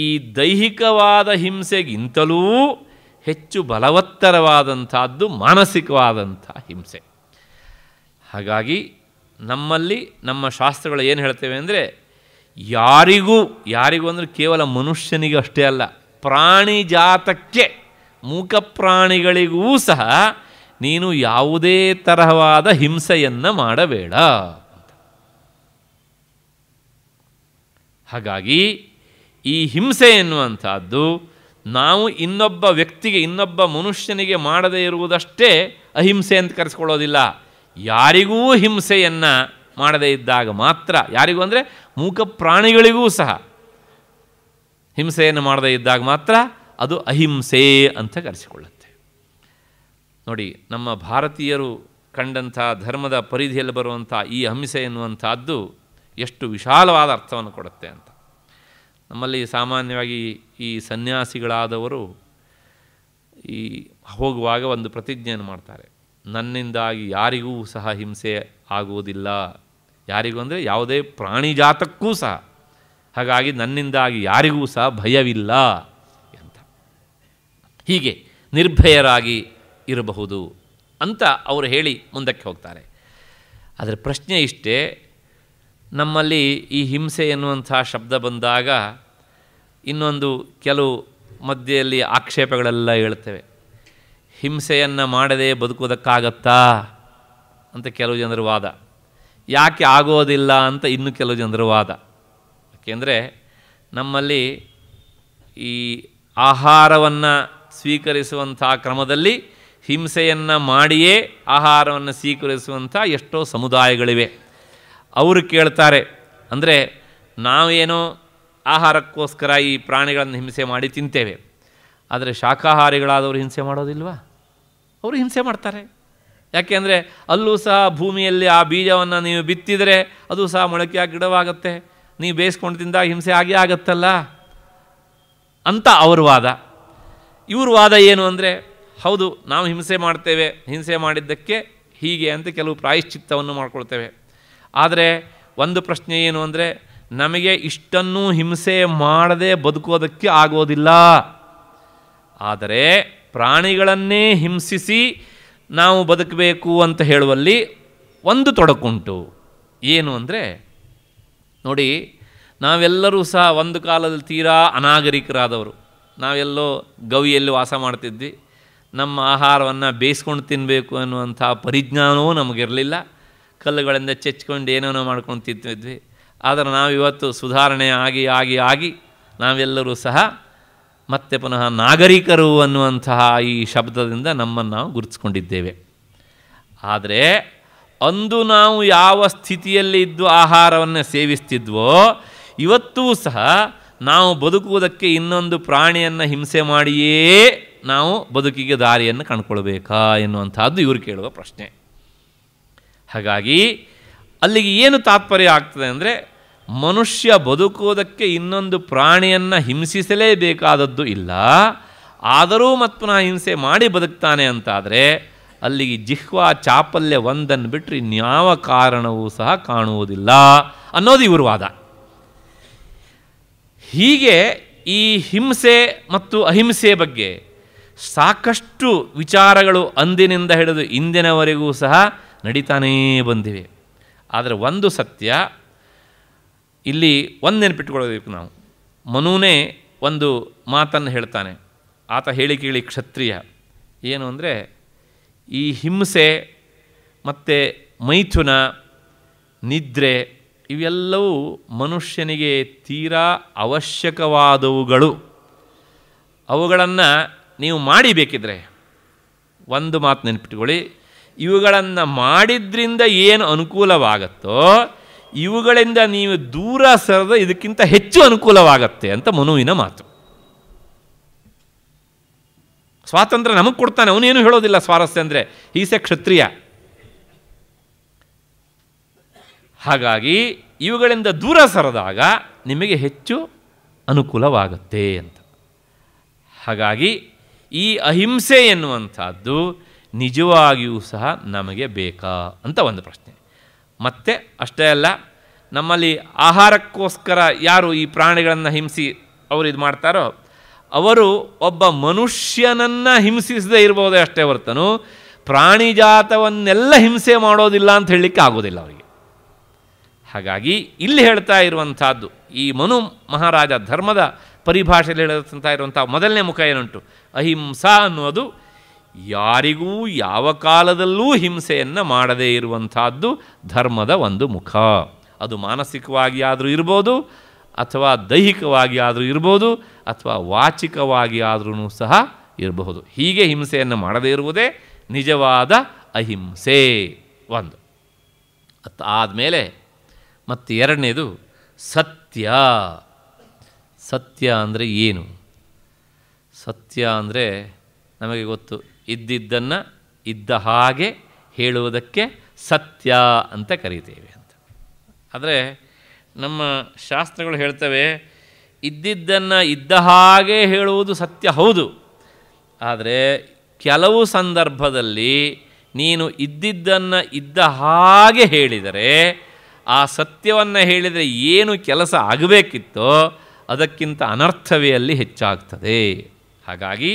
ಈ ದೈಹಿಕವಾದ ಹಿಂಸೆಗಿಂತಲೂ ಹೆಚ್ಚು ಬಲವತ್ತರವಾದಂಥದ್ದು ಮಾನಸಿಕವಾದಂಥ ಹಿಂಸೆ ಹಾಗಾಗಿ ನಮ್ಮಲ್ಲಿ ನಮ್ಮ ಶಾಸ್ತ್ರಗಳು ಏನು ಹೇಳ್ತೇವೆ ಅಂದರೆ ಯಾರಿಗೂ ಯಾರಿಗೂ ಅಂದರೆ ಕೇವಲ ಮನುಷ್ಯನಿಗೆ ಅಷ್ಟೇ ಅಲ್ಲ ಪ್ರಾಣಿ ಜಾತಕ್ಕೆ ಮೂಕ ಪ್ರಾಣಿಗಳಿಗೂ ಸಹ ನೀನು ಯಾವುದೇ ತರಹವಾದ ಹಿಂಸೆಯನ್ನು ಮಾಡಬೇಡ ಹಾಗಾಗಿ ಈ ಹಿಂಸೆ ಎನ್ನುವಂಥದ್ದು ನಾವು ಇನ್ನೊಬ್ಬ ವ್ಯಕ್ತಿಗೆ ಇನ್ನೊಬ್ಬ ಮನುಷ್ಯನಿಗೆ ಮಾಡದೇ ಇರುವುದಷ್ಟೇ ಅಹಿಂಸೆ ಅಂತ ಕರೆಸ್ಕೊಳ್ಳೋದಿಲ್ಲ ಯಾರಿಗೂ ಹಿಂಸೆಯನ್ನು ಮಾಡದೇ ಇದ್ದಾಗ ಮಾತ್ರ ಯಾರಿಗೂ ಅಂದರೆ ಮೂಕ ಪ್ರಾಣಿಗಳಿಗೂ ಸಹ ಹಿಂಸೆಯನ್ನು ಮಾಡದೇ ಇದ್ದಾಗ ಮಾತ್ರ ಅದು ಅಹಿಂಸೆ ಅಂತ ಕರೆಸಿಕೊಳ್ಳುತ್ತೆ ನೋಡಿ ನಮ್ಮ ಭಾರತೀಯರು ಕಂಡಂಥ ಧರ್ಮದ ಪರಿಧಿಯಲ್ಲಿ ಬರುವಂಥ ಈ ಅಹಿಂಸೆ ಎನ್ನುವಂಥದ್ದು ಎಷ್ಟು ವಿಶಾಲವಾದ ಅರ್ಥವನ್ನು ಕೊಡುತ್ತೆ ಅಂತ ನಮ್ಮಲ್ಲಿ ಸಾಮಾನ್ಯವಾಗಿ ಈ ಸನ್ಯಾಸಿಗಳಾದವರು ಈ ಹೋಗುವಾಗ ಒಂದು ಪ್ರತಿಜ್ಞೆಯನ್ನು ಮಾಡ್ತಾರೆ ನನ್ನಿಂದಾಗಿ ಯಾರಿಗೂ ಸಹ ಹಿಂಸೆ ಆಗುವುದಿಲ್ಲ ಯಾರಿಗೂ ಅಂದರೆ ಯಾವುದೇ ಪ್ರಾಣಿಜಾತಕ್ಕೂ ಸಹ ಹಾಗಾಗಿ ನನ್ನಿಂದಾಗಿ ಯಾರಿಗೂ ಸಹ ಭಯವಿಲ್ಲ ಅಂತ ಹೀಗೆ ನಿರ್ಭಯರಾಗಿ ಇರಬಹುದು ಅಂತ ಅವರು ಹೇಳಿ ಮುಂದಕ್ಕೆ ಹೋಗ್ತಾರೆ ಅದರ ಪ್ರಶ್ನೆ ಇಷ್ಟೇ ನಮ್ಮಲ್ಲಿ ಈ ಹಿಂಸೆ ಎನ್ನುವಂಥ ಶಬ್ದ ಬಂದಾಗ ಇನ್ನೊಂದು ಕೆಲವು ಮಧ್ಯೆಯಲ್ಲಿ ಆಕ್ಷೇಪಗಳೆಲ್ಲ ಹೇಳ್ತೇವೆ ಹಿಂಸೆಯನ್ನು ಮಾಡದೇ ಬದುಕೋದಕ್ಕಾಗತ್ತಾ ಅಂತ ಕೆಲವು ಜನರ ವಾದ ಯಾಕೆ ಆಗೋದಿಲ್ಲ ಅಂತ ಇನ್ನು ಕೆಲವು ಜನರ ವಾದ ಯಾಕೆಂದರೆ ನಮ್ಮಲ್ಲಿ ಈ ಆಹಾರವನ್ನು ಸ್ವೀಕರಿಸುವಂಥ ಕ್ರಮದಲ್ಲಿ ಹಿಂಸೆಯನ್ನು ಮಾಡಿಯೇ ಆಹಾರವನ್ನು ಸ್ವೀಕರಿಸುವಂಥ ಎಷ್ಟೋ ಸಮುದಾಯಗಳಿವೆ ಅವರು ಕೇಳ್ತಾರೆ ಅಂದರೆ ನಾವೇನೋ ಆಹಾರಕ್ಕೋಸ್ಕರ ಈ ಪ್ರಾಣಿಗಳನ್ನು ಹಿಂಸೆ ಮಾಡಿ ತಿಂತೇವೆ ಆದರೆ ಶಾಖಾಹಾರಿಗಳಾದವರು ಹಿಂಸೆ ಮಾಡೋದಿಲ್ವಾ ಅವರು ಹಿಂಸೆ ಮಾಡ್ತಾರೆ ಅಂದರೆ ಅಲ್ಲೂ ಸಹ ಭೂಮಿಯಲ್ಲಿ ಆ ಬೀಜವನ್ನು ನೀವು ಬಿತ್ತಿದರೆ ಅದು ಸಹ ಮೊಳಕೆಯಾಗಿ ಗಿಡವಾಗುತ್ತೆ ನೀವು ಬೇಯಿಸ್ಕೊಂಡು ತಿಂದಾಗ ಹಿಂಸೆ ಆಗೇ ಆಗುತ್ತಲ್ಲ ಅಂತ ಅವ್ರ ವಾದ ಇವ್ರ ವಾದ ಏನು ಅಂದರೆ ಹೌದು ನಾವು ಹಿಂಸೆ ಮಾಡ್ತೇವೆ ಹಿಂಸೆ ಮಾಡಿದ್ದಕ್ಕೆ ಹೀಗೆ ಅಂತ ಕೆಲವು ಪ್ರಾಯಶ್ಚಿತ್ತವನ್ನು ಮಾಡಿಕೊಳ್ತೇವೆ ಆದರೆ ಒಂದು ಪ್ರಶ್ನೆ ಏನು ಅಂದರೆ ನಮಗೆ ಇಷ್ಟನ್ನು ಹಿಂಸೆ ಮಾಡದೆ ಬದುಕೋದಕ್ಕೆ ಆಗೋದಿಲ್ಲ ಆದರೆ ಪ್ರಾಣಿಗಳನ್ನೇ ಹಿಂಸಿಸಿ ನಾವು ಬದುಕಬೇಕು ಅಂತ ಹೇಳುವಲ್ಲಿ ಒಂದು ತೊಡಕುಂಟು ಏನು ಅಂದರೆ ನೋಡಿ ನಾವೆಲ್ಲರೂ ಸಹ ಒಂದು ಕಾಲದಲ್ಲಿ ತೀರಾ ಅನಾಗರಿಕರಾದವರು ನಾವೆಲ್ಲೋ ಗವಿಯಲ್ಲಿ ವಾಸ ಮಾಡ್ತಿದ್ವಿ ನಮ್ಮ ಆಹಾರವನ್ನು ಬೇಯಿಸ್ಕೊಂಡು ತಿನ್ನಬೇಕು ಅನ್ನುವಂಥ ಪರಿಜ್ಞಾನವೂ ನಮಗಿರಲಿಲ್ಲ ಕಲ್ಲುಗಳಿಂದ ಚೆಚ್ಕೊಂಡು ಏನೇನೋ ಮಾಡ್ಕೊಂಡು ತಿಂತಿದ್ವಿ ಆದರೆ ನಾವಿವತ್ತು ಸುಧಾರಣೆ ಆಗಿ ಆಗಿ ಆಗಿ ನಾವೆಲ್ಲರೂ ಸಹ ಮತ್ತೆ ಪುನಃ ನಾಗರಿಕರು ಅನ್ನುವಂತಹ ಈ ಶಬ್ದದಿಂದ ನಮ್ಮನ್ನು ನಾವು ಗುರುತಿಸ್ಕೊಂಡಿದ್ದೇವೆ ಆದರೆ ಅಂದು ನಾವು ಯಾವ ಸ್ಥಿತಿಯಲ್ಲಿ ಇದ್ದು ಆಹಾರವನ್ನು ಸೇವಿಸ್ತಿದ್ವೋ ಇವತ್ತೂ ಸಹ ನಾವು ಬದುಕುವುದಕ್ಕೆ ಇನ್ನೊಂದು ಪ್ರಾಣಿಯನ್ನು ಹಿಂಸೆ ಮಾಡಿಯೇ ನಾವು ಬದುಕಿಗೆ ದಾರಿಯನ್ನು ಕಂಡುಕೊಳ್ಬೇಕಾ ಎನ್ನುವಂಥದ್ದು ಇವರು ಕೇಳುವ ಪ್ರಶ್ನೆ ಹಾಗಾಗಿ ಅಲ್ಲಿಗೆ ಏನು ತಾತ್ಪರ್ಯ ಆಗ್ತದೆ ಅಂದರೆ ಮನುಷ್ಯ ಬದುಕುವುದಕ್ಕೆ ಇನ್ನೊಂದು ಪ್ರಾಣಿಯನ್ನು ಹಿಂಸಿಸಲೇಬೇಕಾದದ್ದು ಇಲ್ಲ ಆದರೂ ಮತ್ತು ನಾ ಹಿಂಸೆ ಮಾಡಿ ಬದುಕ್ತಾನೆ ಅಂತಾದರೆ ಅಲ್ಲಿಗೆ ಜಿಹ್ವಾ ಚಾಪಲ್ಯ ಒಂದನ್ನು ಬಿಟ್ಟರೆ ಇನ್ಯಾವ ಕಾರಣವೂ ಸಹ ಕಾಣುವುದಿಲ್ಲ ಅನ್ನೋದು ಇವರು ವಾದ ಹೀಗೆ ಈ ಹಿಂಸೆ ಮತ್ತು ಅಹಿಂಸೆ ಬಗ್ಗೆ ಸಾಕಷ್ಟು ವಿಚಾರಗಳು ಅಂದಿನಿಂದ ಹಿಡಿದು ಇಂದಿನವರೆಗೂ ಸಹ ನಡೀತಾನೇ ಬಂದಿವೆ ಆದರೆ ಒಂದು ಸತ್ಯ ಇಲ್ಲಿ ಒಂದು ನೆನಪಿಟ್ಕೊಳ್ಬೇಕು ನಾವು ಮನುನೇ ಒಂದು ಮಾತನ್ನು ಹೇಳ್ತಾನೆ ಆತ ಹೇಳಿ ಕೇಳಿ ಕ್ಷತ್ರಿಯ ಏನು ಅಂದರೆ ಈ ಹಿಂಸೆ ಮತ್ತು ಮೈಥುನ ನಿದ್ರೆ ಇವೆಲ್ಲವೂ ಮನುಷ್ಯನಿಗೆ ತೀರಾ ಅವಶ್ಯಕವಾದವುಗಳು ಅವುಗಳನ್ನು ನೀವು ಮಾಡಿಬೇಕಿದ್ರೆ ಒಂದು ಮಾತು ನೆನ್ಪಿಟ್ಕೊಳ್ಳಿ ಇವುಗಳನ್ನು ಮಾಡಿದ್ರಿಂದ ಏನು ಅನುಕೂಲವಾಗುತ್ತೋ ಇವುಗಳಿಂದ ನೀವು ದೂರ ಸರದ ಇದಕ್ಕಿಂತ ಹೆಚ್ಚು ಅನುಕೂಲವಾಗತ್ತೆ ಅಂತ ಮನುವಿನ ಮಾತು ಸ್ವಾತಂತ್ರ್ಯ ನಮಗೆ ಕೊಡ್ತಾನೆ ಅವನೇನು ಹೇಳೋದಿಲ್ಲ ಸ್ವಾರಸ್ಯ ಅಂದರೆ ಈಸೆ ಕ್ಷತ್ರಿಯ ಹಾಗಾಗಿ ಇವುಗಳಿಂದ ದೂರ ಸರದಾಗ ನಿಮಗೆ ಹೆಚ್ಚು ಅನುಕೂಲವಾಗುತ್ತೆ ಅಂತ ಹಾಗಾಗಿ ಈ ಅಹಿಂಸೆ ಎನ್ನುವಂಥದ್ದು ನಿಜವಾಗಿಯೂ ಸಹ ನಮಗೆ ಬೇಕಾ ಅಂತ ಒಂದು ಪ್ರಶ್ನೆ ಮತ್ತೆ ಅಷ್ಟೇ ಅಲ್ಲ ನಮ್ಮಲ್ಲಿ ಆಹಾರಕ್ಕೋಸ್ಕರ ಯಾರು ಈ ಪ್ರಾಣಿಗಳನ್ನು ಹಿಂಸಿ ಅವರು ಇದು ಮಾಡ್ತಾರೋ ಅವರು ಒಬ್ಬ ಮನುಷ್ಯನನ್ನು ಹಿಂಸಿಸದೇ ಇರ್ಬೋದೇ ಅಷ್ಟೇ ಹೊರತನು ಪ್ರಾಣಿಜಾತವನ್ನೆಲ್ಲ ಹಿಂಸೆ ಮಾಡೋದಿಲ್ಲ ಅಂತ ಹೇಳಲಿಕ್ಕೆ ಆಗೋದಿಲ್ಲ ಅವರಿಗೆ ಹಾಗಾಗಿ ಇಲ್ಲಿ ಹೇಳ್ತಾ ಇರುವಂಥದ್ದು ಈ ಮನು ಮಹಾರಾಜ ಧರ್ಮದ ಪರಿಭಾಷೆಯಲ್ಲಿ ಹೇಳಿದಂಥ ಇರುವಂಥ ಮೊದಲನೇ ಮುಖ ಏನುಂಟು ಅಹಿಂಸಾ ಅನ್ನೋದು ಯಾರಿಗೂ ಯಾವ ಕಾಲದಲ್ಲೂ ಹಿಂಸೆಯನ್ನು ಮಾಡದೇ ಇರುವಂಥದ್ದು ಧರ್ಮದ ಒಂದು ಮುಖ ಅದು ಮಾನಸಿಕವಾಗಿ ಆದರೂ ಇರ್ಬೋದು ಅಥವಾ ದೈಹಿಕವಾಗಿ ಆದರೂ ಇರ್ಬೋದು ಅಥವಾ ವಾಚಿಕವಾಗಿ ಆದ್ರೂ ಸಹ ಇರಬಹುದು ಹೀಗೆ ಹಿಂಸೆಯನ್ನು ಮಾಡದೇ ಇರುವುದೇ ನಿಜವಾದ ಅಹಿಂಸೆ ಒಂದು ಅತ್ತ ಆದಮೇಲೆ ಮತ್ತೆ ಎರಡನೇದು ಸತ್ಯ ಸತ್ಯ ಅಂದರೆ ಏನು ಸತ್ಯ ಅಂದರೆ ನಮಗೆ ಗೊತ್ತು ಇದ್ದಿದ್ದನ್ನು ಇದ್ದ ಹಾಗೆ ಹೇಳುವುದಕ್ಕೆ ಸತ್ಯ ಅಂತ ಕರೀತೇವೆ ಅಂತ ಆದರೆ ನಮ್ಮ ಶಾಸ್ತ್ರಗಳು ಹೇಳ್ತವೆ ಇದ್ದಿದ್ದನ್ನು ಇದ್ದ ಹಾಗೆ ಹೇಳುವುದು ಸತ್ಯ ಹೌದು ಆದರೆ ಕೆಲವು ಸಂದರ್ಭದಲ್ಲಿ ನೀನು ಇದ್ದಿದ್ದನ್ನು ಇದ್ದ ಹಾಗೆ ಹೇಳಿದರೆ ಆ ಸತ್ಯವನ್ನು ಹೇಳಿದರೆ ಏನು ಕೆಲಸ ಆಗಬೇಕಿತ್ತೋ ಅದಕ್ಕಿಂತ ಅನರ್ಥವೇ ಅಲ್ಲಿ ಹೆಚ್ಚಾಗ್ತದೆ ಹಾಗಾಗಿ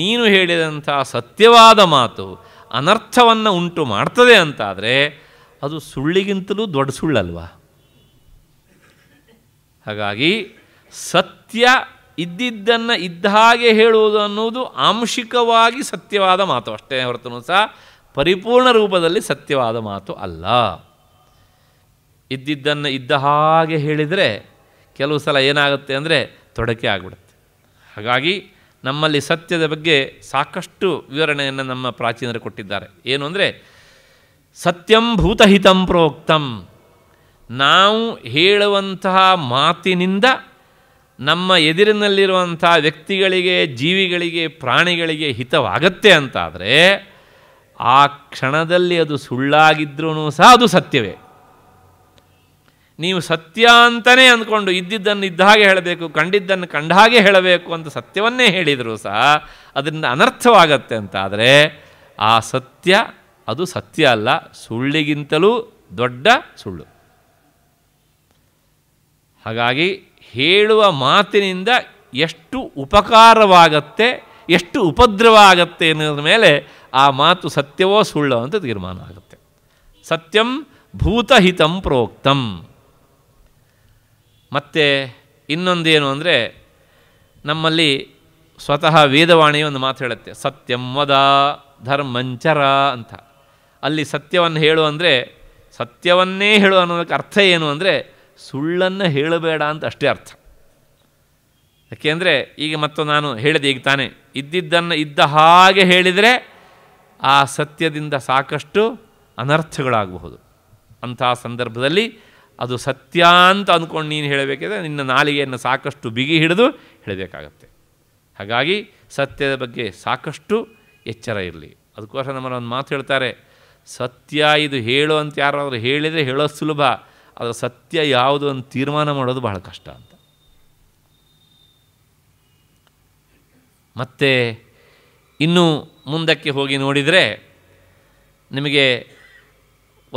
ನೀನು ಹೇಳಿದಂಥ ಸತ್ಯವಾದ ಮಾತು ಅನರ್ಥವನ್ನು ಉಂಟು ಮಾಡ್ತದೆ ಅಂತಾದರೆ ಅದು ಸುಳ್ಳಿಗಿಂತಲೂ ದೊಡ್ಡ ಸುಳ್ಳಲ್ವ ಹಾಗಾಗಿ ಸತ್ಯ ಇದ್ದಿದ್ದನ್ನು ಇದ್ದ ಹಾಗೆ ಹೇಳುವುದು ಅನ್ನೋದು ಆಂಶಿಕವಾಗಿ ಸತ್ಯವಾದ ಮಾತು ಅಷ್ಟೇ ಹೊರತು ಸಹ ಪರಿಪೂರ್ಣ ರೂಪದಲ್ಲಿ ಸತ್ಯವಾದ ಮಾತು ಅಲ್ಲ ಇದ್ದಿದ್ದನ್ನು ಇದ್ದ ಹಾಗೆ ಹೇಳಿದರೆ ಕೆಲವು ಸಲ ಏನಾಗುತ್ತೆ ಅಂದರೆ ತೊಡಕೆ ಆಗಿಬಿಡುತ್ತೆ ಹಾಗಾಗಿ ನಮ್ಮಲ್ಲಿ ಸತ್ಯದ ಬಗ್ಗೆ ಸಾಕಷ್ಟು ವಿವರಣೆಯನ್ನು ನಮ್ಮ ಪ್ರಾಚೀನರು ಕೊಟ್ಟಿದ್ದಾರೆ ಏನು ಅಂದರೆ ಸತ್ಯಂ ಭೂತಹಿತಂ ಪ್ರೋಕ್ತಂ ನಾವು ಹೇಳುವಂತಹ ಮಾತಿನಿಂದ ನಮ್ಮ ಎದುರಿನಲ್ಲಿರುವಂಥ ವ್ಯಕ್ತಿಗಳಿಗೆ ಜೀವಿಗಳಿಗೆ ಪ್ರಾಣಿಗಳಿಗೆ ಹಿತವಾಗತ್ತೆ ಅಂತಾದರೆ ಆ ಕ್ಷಣದಲ್ಲಿ ಅದು ಸುಳ್ಳಾಗಿದ್ರೂ ಸಹ ಅದು ಸತ್ಯವೇ ನೀವು ಸತ್ಯ ಅಂತಲೇ ಅಂದ್ಕೊಂಡು ಇದ್ದಿದ್ದನ್ನು ಇದ್ದ ಹಾಗೆ ಹೇಳಬೇಕು ಕಂಡಿದ್ದನ್ನು ಕಂಡ ಹಾಗೆ ಹೇಳಬೇಕು ಅಂತ ಸತ್ಯವನ್ನೇ ಹೇಳಿದರೂ ಸಹ ಅದರಿಂದ ಅನರ್ಥವಾಗತ್ತೆ ಅಂತಾದರೆ ಆ ಸತ್ಯ ಅದು ಸತ್ಯ ಅಲ್ಲ ಸುಳ್ಳಿಗಿಂತಲೂ ದೊಡ್ಡ ಸುಳ್ಳು ಹಾಗಾಗಿ ಹೇಳುವ ಮಾತಿನಿಂದ ಎಷ್ಟು ಉಪಕಾರವಾಗತ್ತೆ ಎಷ್ಟು ಉಪದ್ರವ ಆಗತ್ತೆ ಅನ್ನೋದ್ರ ಮೇಲೆ ಆ ಮಾತು ಸತ್ಯವೋ ಸುಳ್ಳೋ ಅಂತ ತೀರ್ಮಾನ ಆಗುತ್ತೆ ಸತ್ಯಂ ಭೂತಹಿತಂ ಪ್ರೋಕ್ತಂ ಮತ್ತು ಇನ್ನೊಂದೇನು ಅಂದರೆ ನಮ್ಮಲ್ಲಿ ಸ್ವತಃ ವೇದವಾಣಿ ಒಂದು ಮಾತು ಹೇಳುತ್ತೆ ಸತ್ಯಂ ವದ ಧರ್ಮಂಚರ ಅಂತ ಅಲ್ಲಿ ಸತ್ಯವನ್ನು ಹೇಳು ಅಂದರೆ ಸತ್ಯವನ್ನೇ ಹೇಳು ಅನ್ನೋದಕ್ಕೆ ಅರ್ಥ ಏನು ಅಂದರೆ ಸುಳ್ಳನ್ನು ಹೇಳಬೇಡ ಅಂತ ಅಷ್ಟೇ ಅರ್ಥ ಯಾಕೆಂದರೆ ಈಗ ಮತ್ತು ನಾನು ಹೇಳಿದೆ ಈಗ ತಾನೇ ಇದ್ದಿದ್ದನ್ನು ಇದ್ದ ಹಾಗೆ ಹೇಳಿದರೆ ಆ ಸತ್ಯದಿಂದ ಸಾಕಷ್ಟು ಅನರ್ಥಗಳಾಗಬಹುದು ಅಂತಹ ಸಂದರ್ಭದಲ್ಲಿ ಅದು ಸತ್ಯ ಅಂತ ಅಂದ್ಕೊಂಡು ನೀನು ಹೇಳಬೇಕಿದ್ರೆ ನಿನ್ನ ನಾಲಿಗೆಯನ್ನು ಸಾಕಷ್ಟು ಬಿಗಿ ಹಿಡಿದು ಹೇಳಬೇಕಾಗತ್ತೆ ಹಾಗಾಗಿ ಸತ್ಯದ ಬಗ್ಗೆ ಸಾಕಷ್ಟು ಎಚ್ಚರ ಇರಲಿ ಅದಕ್ಕೋಸ್ಕರ ನಮ್ಮನ್ನು ಒಂದು ಮಾತು ಹೇಳ್ತಾರೆ ಸತ್ಯ ಇದು ಹೇಳು ಅಂತ ಯಾರಾದರೂ ಹೇಳಿದರೆ ಹೇಳೋದು ಸುಲಭ ಆದರೆ ಸತ್ಯ ಯಾವುದು ಅಂತ ತೀರ್ಮಾನ ಮಾಡೋದು ಬಹಳ ಕಷ್ಟ ಅಂತ ಮತ್ತು ಇನ್ನೂ ಮುಂದಕ್ಕೆ ಹೋಗಿ ನೋಡಿದರೆ ನಿಮಗೆ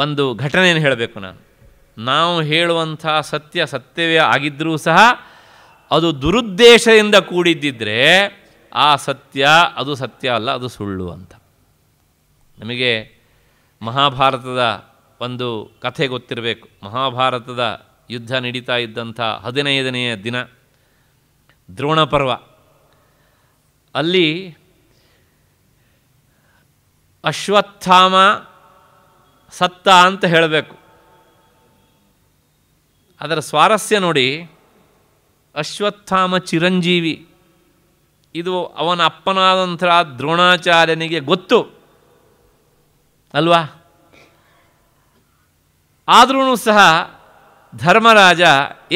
ಒಂದು ಘಟನೆಯನ್ನು ಹೇಳಬೇಕು ನಾನು ನಾವು ಹೇಳುವಂಥ ಸತ್ಯ ಸತ್ಯವೇ ಆಗಿದ್ದರೂ ಸಹ ಅದು ದುರುದ್ದೇಶದಿಂದ ಕೂಡಿದ್ದಿದ್ರೆ ಆ ಸತ್ಯ ಅದು ಸತ್ಯ ಅಲ್ಲ ಅದು ಸುಳ್ಳು ಅಂತ ನಮಗೆ ಮಹಾಭಾರತದ ಒಂದು ಕಥೆ ಗೊತ್ತಿರಬೇಕು ಮಹಾಭಾರತದ ಯುದ್ಧ ನಡೀತಾ ಇದ್ದಂಥ ಹದಿನೈದನೆಯ ದಿನ ದ್ರೋಣ ಪರ್ವ ಅಲ್ಲಿ ಅಶ್ವತ್ಥಾಮ ಸತ್ತ ಅಂತ ಹೇಳಬೇಕು ಅದರ ಸ್ವಾರಸ್ಯ ನೋಡಿ ಅಶ್ವತ್ಥಾಮ ಚಿರಂಜೀವಿ ಇದು ಅವನ ಅಪ್ಪನಾದಂಥ ದ್ರೋಣಾಚಾರ್ಯನಿಗೆ ಗೊತ್ತು ಅಲ್ವಾ ಆದ್ರೂ ಸಹ ಧರ್ಮರಾಜ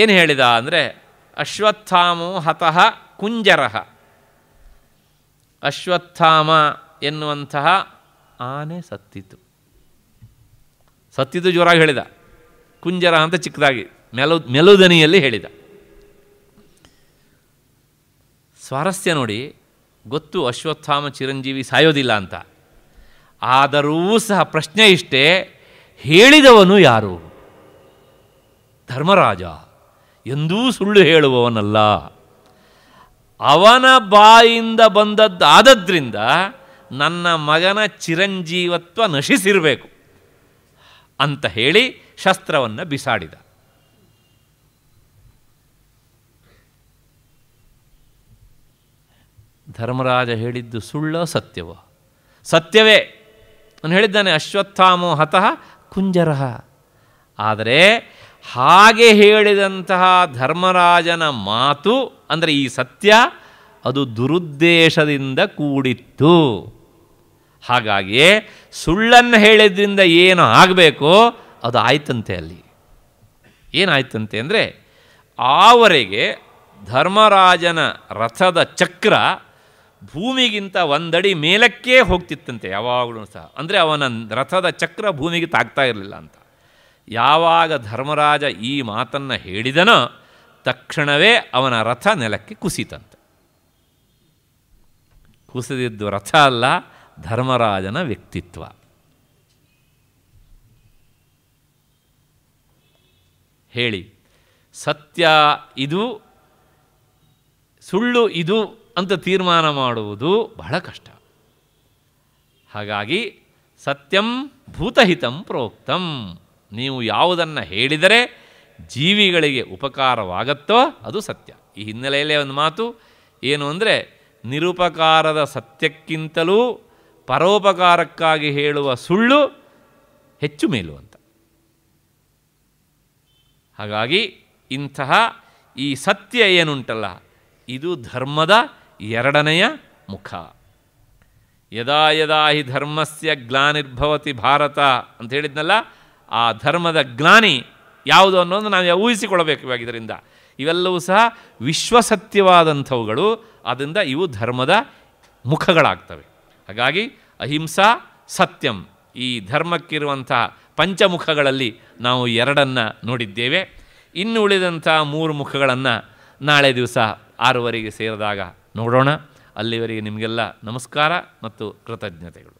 ಏನು ಹೇಳಿದ ಅಂದರೆ ಅಶ್ವತ್ಥಾಮೋ ಹತಃ ಕುಂಜರ ಅಶ್ವತ್ಥಾಮ ಎನ್ನುವಂತಹ ಆನೆ ಸತ್ತಿತು ಸತ್ತಿತು ಜೋರಾಗಿ ಹೇಳಿದ ಕುಂಜರ ಅಂತ ಚಿಕ್ಕದಾಗಿ ಮೆಲು ಮೆಲುದನಿಯಲ್ಲಿ ಹೇಳಿದ ಸ್ವಾರಸ್ಯ ನೋಡಿ ಗೊತ್ತು ಅಶ್ವತ್ಥಾಮ ಚಿರಂಜೀವಿ ಸಾಯೋದಿಲ್ಲ ಅಂತ ಆದರೂ ಸಹ ಪ್ರಶ್ನೆ ಇಷ್ಟೇ ಹೇಳಿದವನು ಯಾರು ಧರ್ಮರಾಜ ಎಂದೂ ಸುಳ್ಳು ಹೇಳುವವನಲ್ಲ ಅವನ ಬಾಯಿಂದ ಬಂದದ್ದಾದದ್ರಿಂದ ನನ್ನ ಮಗನ ಚಿರಂಜೀವತ್ವ ನಶಿಸಿರಬೇಕು ಅಂತ ಹೇಳಿ ಶಸ್ತ್ರವನ್ನು ಬಿಸಾಡಿದ ಧರ್ಮರಾಜ ಹೇಳಿದ್ದು ಸುಳ್ಳ ಸತ್ಯವೋ ಸತ್ಯವೇ ಅವನು ಹೇಳಿದ್ದಾನೆ ಅಶ್ವತ್ಥಾಮೋ ಹತಃ ಕುಂಜರ ಆದರೆ ಹಾಗೆ ಹೇಳಿದಂತಹ ಧರ್ಮರಾಜನ ಮಾತು ಅಂದರೆ ಈ ಸತ್ಯ ಅದು ದುರುದ್ದೇಶದಿಂದ ಕೂಡಿತ್ತು ಹಾಗಾಗಿಯೇ ಸುಳ್ಳನ್ನು ಹೇಳಿದ್ರಿಂದ ಏನು ಆಗಬೇಕೋ ಅದು ಆಯ್ತಂತೆ ಅಲ್ಲಿ ಏನಾಯ್ತಂತೆ ಅಂದರೆ ಆವರೆಗೆ ಧರ್ಮರಾಜನ ರಥದ ಚಕ್ರ ಭೂಮಿಗಿಂತ ಒಂದಡಿ ಮೇಲಕ್ಕೇ ಹೋಗ್ತಿತ್ತಂತೆ ಯಾವಾಗಲೂ ಸಹ ಅಂದರೆ ಅವನ ರಥದ ಚಕ್ರ ಭೂಮಿಗೆ ತಾಗ್ತಾ ಇರಲಿಲ್ಲ ಅಂತ ಯಾವಾಗ ಧರ್ಮರಾಜ ಈ ಮಾತನ್ನು ಹೇಳಿದನೋ ತಕ್ಷಣವೇ ಅವನ ರಥ ನೆಲಕ್ಕೆ ಕುಸಿತಂತೆ ಕುಸಿದಿದ್ದು ರಥ ಅಲ್ಲ ಧರ್ಮರಾಜನ ವ್ಯಕ್ತಿತ್ವ ಹೇಳಿ ಸತ್ಯ ಇದು ಸುಳ್ಳು ಇದು ಅಂತ ತೀರ್ಮಾನ ಮಾಡುವುದು ಬಹಳ ಕಷ್ಟ ಹಾಗಾಗಿ ಸತ್ಯಂ ಭೂತಹಿತಂ ಪ್ರೋಕ್ತಂ ನೀವು ಯಾವುದನ್ನು ಹೇಳಿದರೆ ಜೀವಿಗಳಿಗೆ ಉಪಕಾರವಾಗತ್ತೋ ಅದು ಸತ್ಯ ಈ ಹಿನ್ನೆಲೆಯಲ್ಲಿ ಒಂದು ಮಾತು ಏನು ಅಂದರೆ ನಿರುಪಕಾರದ ಸತ್ಯಕ್ಕಿಂತಲೂ ಪರೋಪಕಾರಕ್ಕಾಗಿ ಹೇಳುವ ಸುಳ್ಳು ಹೆಚ್ಚು ಮೇಲು ಅಂತ ಹಾಗಾಗಿ ಇಂತಹ ಈ ಸತ್ಯ ಏನುಂಟಲ್ಲ ಇದು ಧರ್ಮದ ಎರಡನೆಯ ಮುಖ ಯದಾ ಯದಾ ಹಿ ಧರ್ಮಸ್ಯ ಗ್ಲಾನಿರ್ಭವತಿ ಭಾರತ ಅಂತ ಹೇಳಿದ್ನಲ್ಲ ಆ ಧರ್ಮದ ಗ್ಲಾನಿ ಯಾವುದು ಅನ್ನೋದು ನಾವು ಊಹಿಸಿಕೊಳ್ಳಬೇಕು ಇದರಿಂದ ಇವೆಲ್ಲವೂ ಸಹ ವಿಶ್ವಸತ್ಯವಾದಂಥವುಗಳು ಆದ್ದರಿಂದ ಇವು ಧರ್ಮದ ಮುಖಗಳಾಗ್ತವೆ ಹಾಗಾಗಿ ಅಹಿಂಸಾ ಸತ್ಯಂ ಈ ಧರ್ಮಕ್ಕಿರುವಂತಹ ಪಂಚಮುಖಗಳಲ್ಲಿ ನಾವು ಎರಡನ್ನು ನೋಡಿದ್ದೇವೆ ಇನ್ನು ಉಳಿದಂಥ ಮೂರು ಮುಖಗಳನ್ನು ನಾಳೆ ದಿವಸ ಆರೂವರೆಗೆ ಸೇರಿದಾಗ ನೋಡೋಣ ಅಲ್ಲಿವರೆಗೆ ನಿಮಗೆಲ್ಲ ನಮಸ್ಕಾರ ಮತ್ತು ಕೃತಜ್ಞತೆಗಳು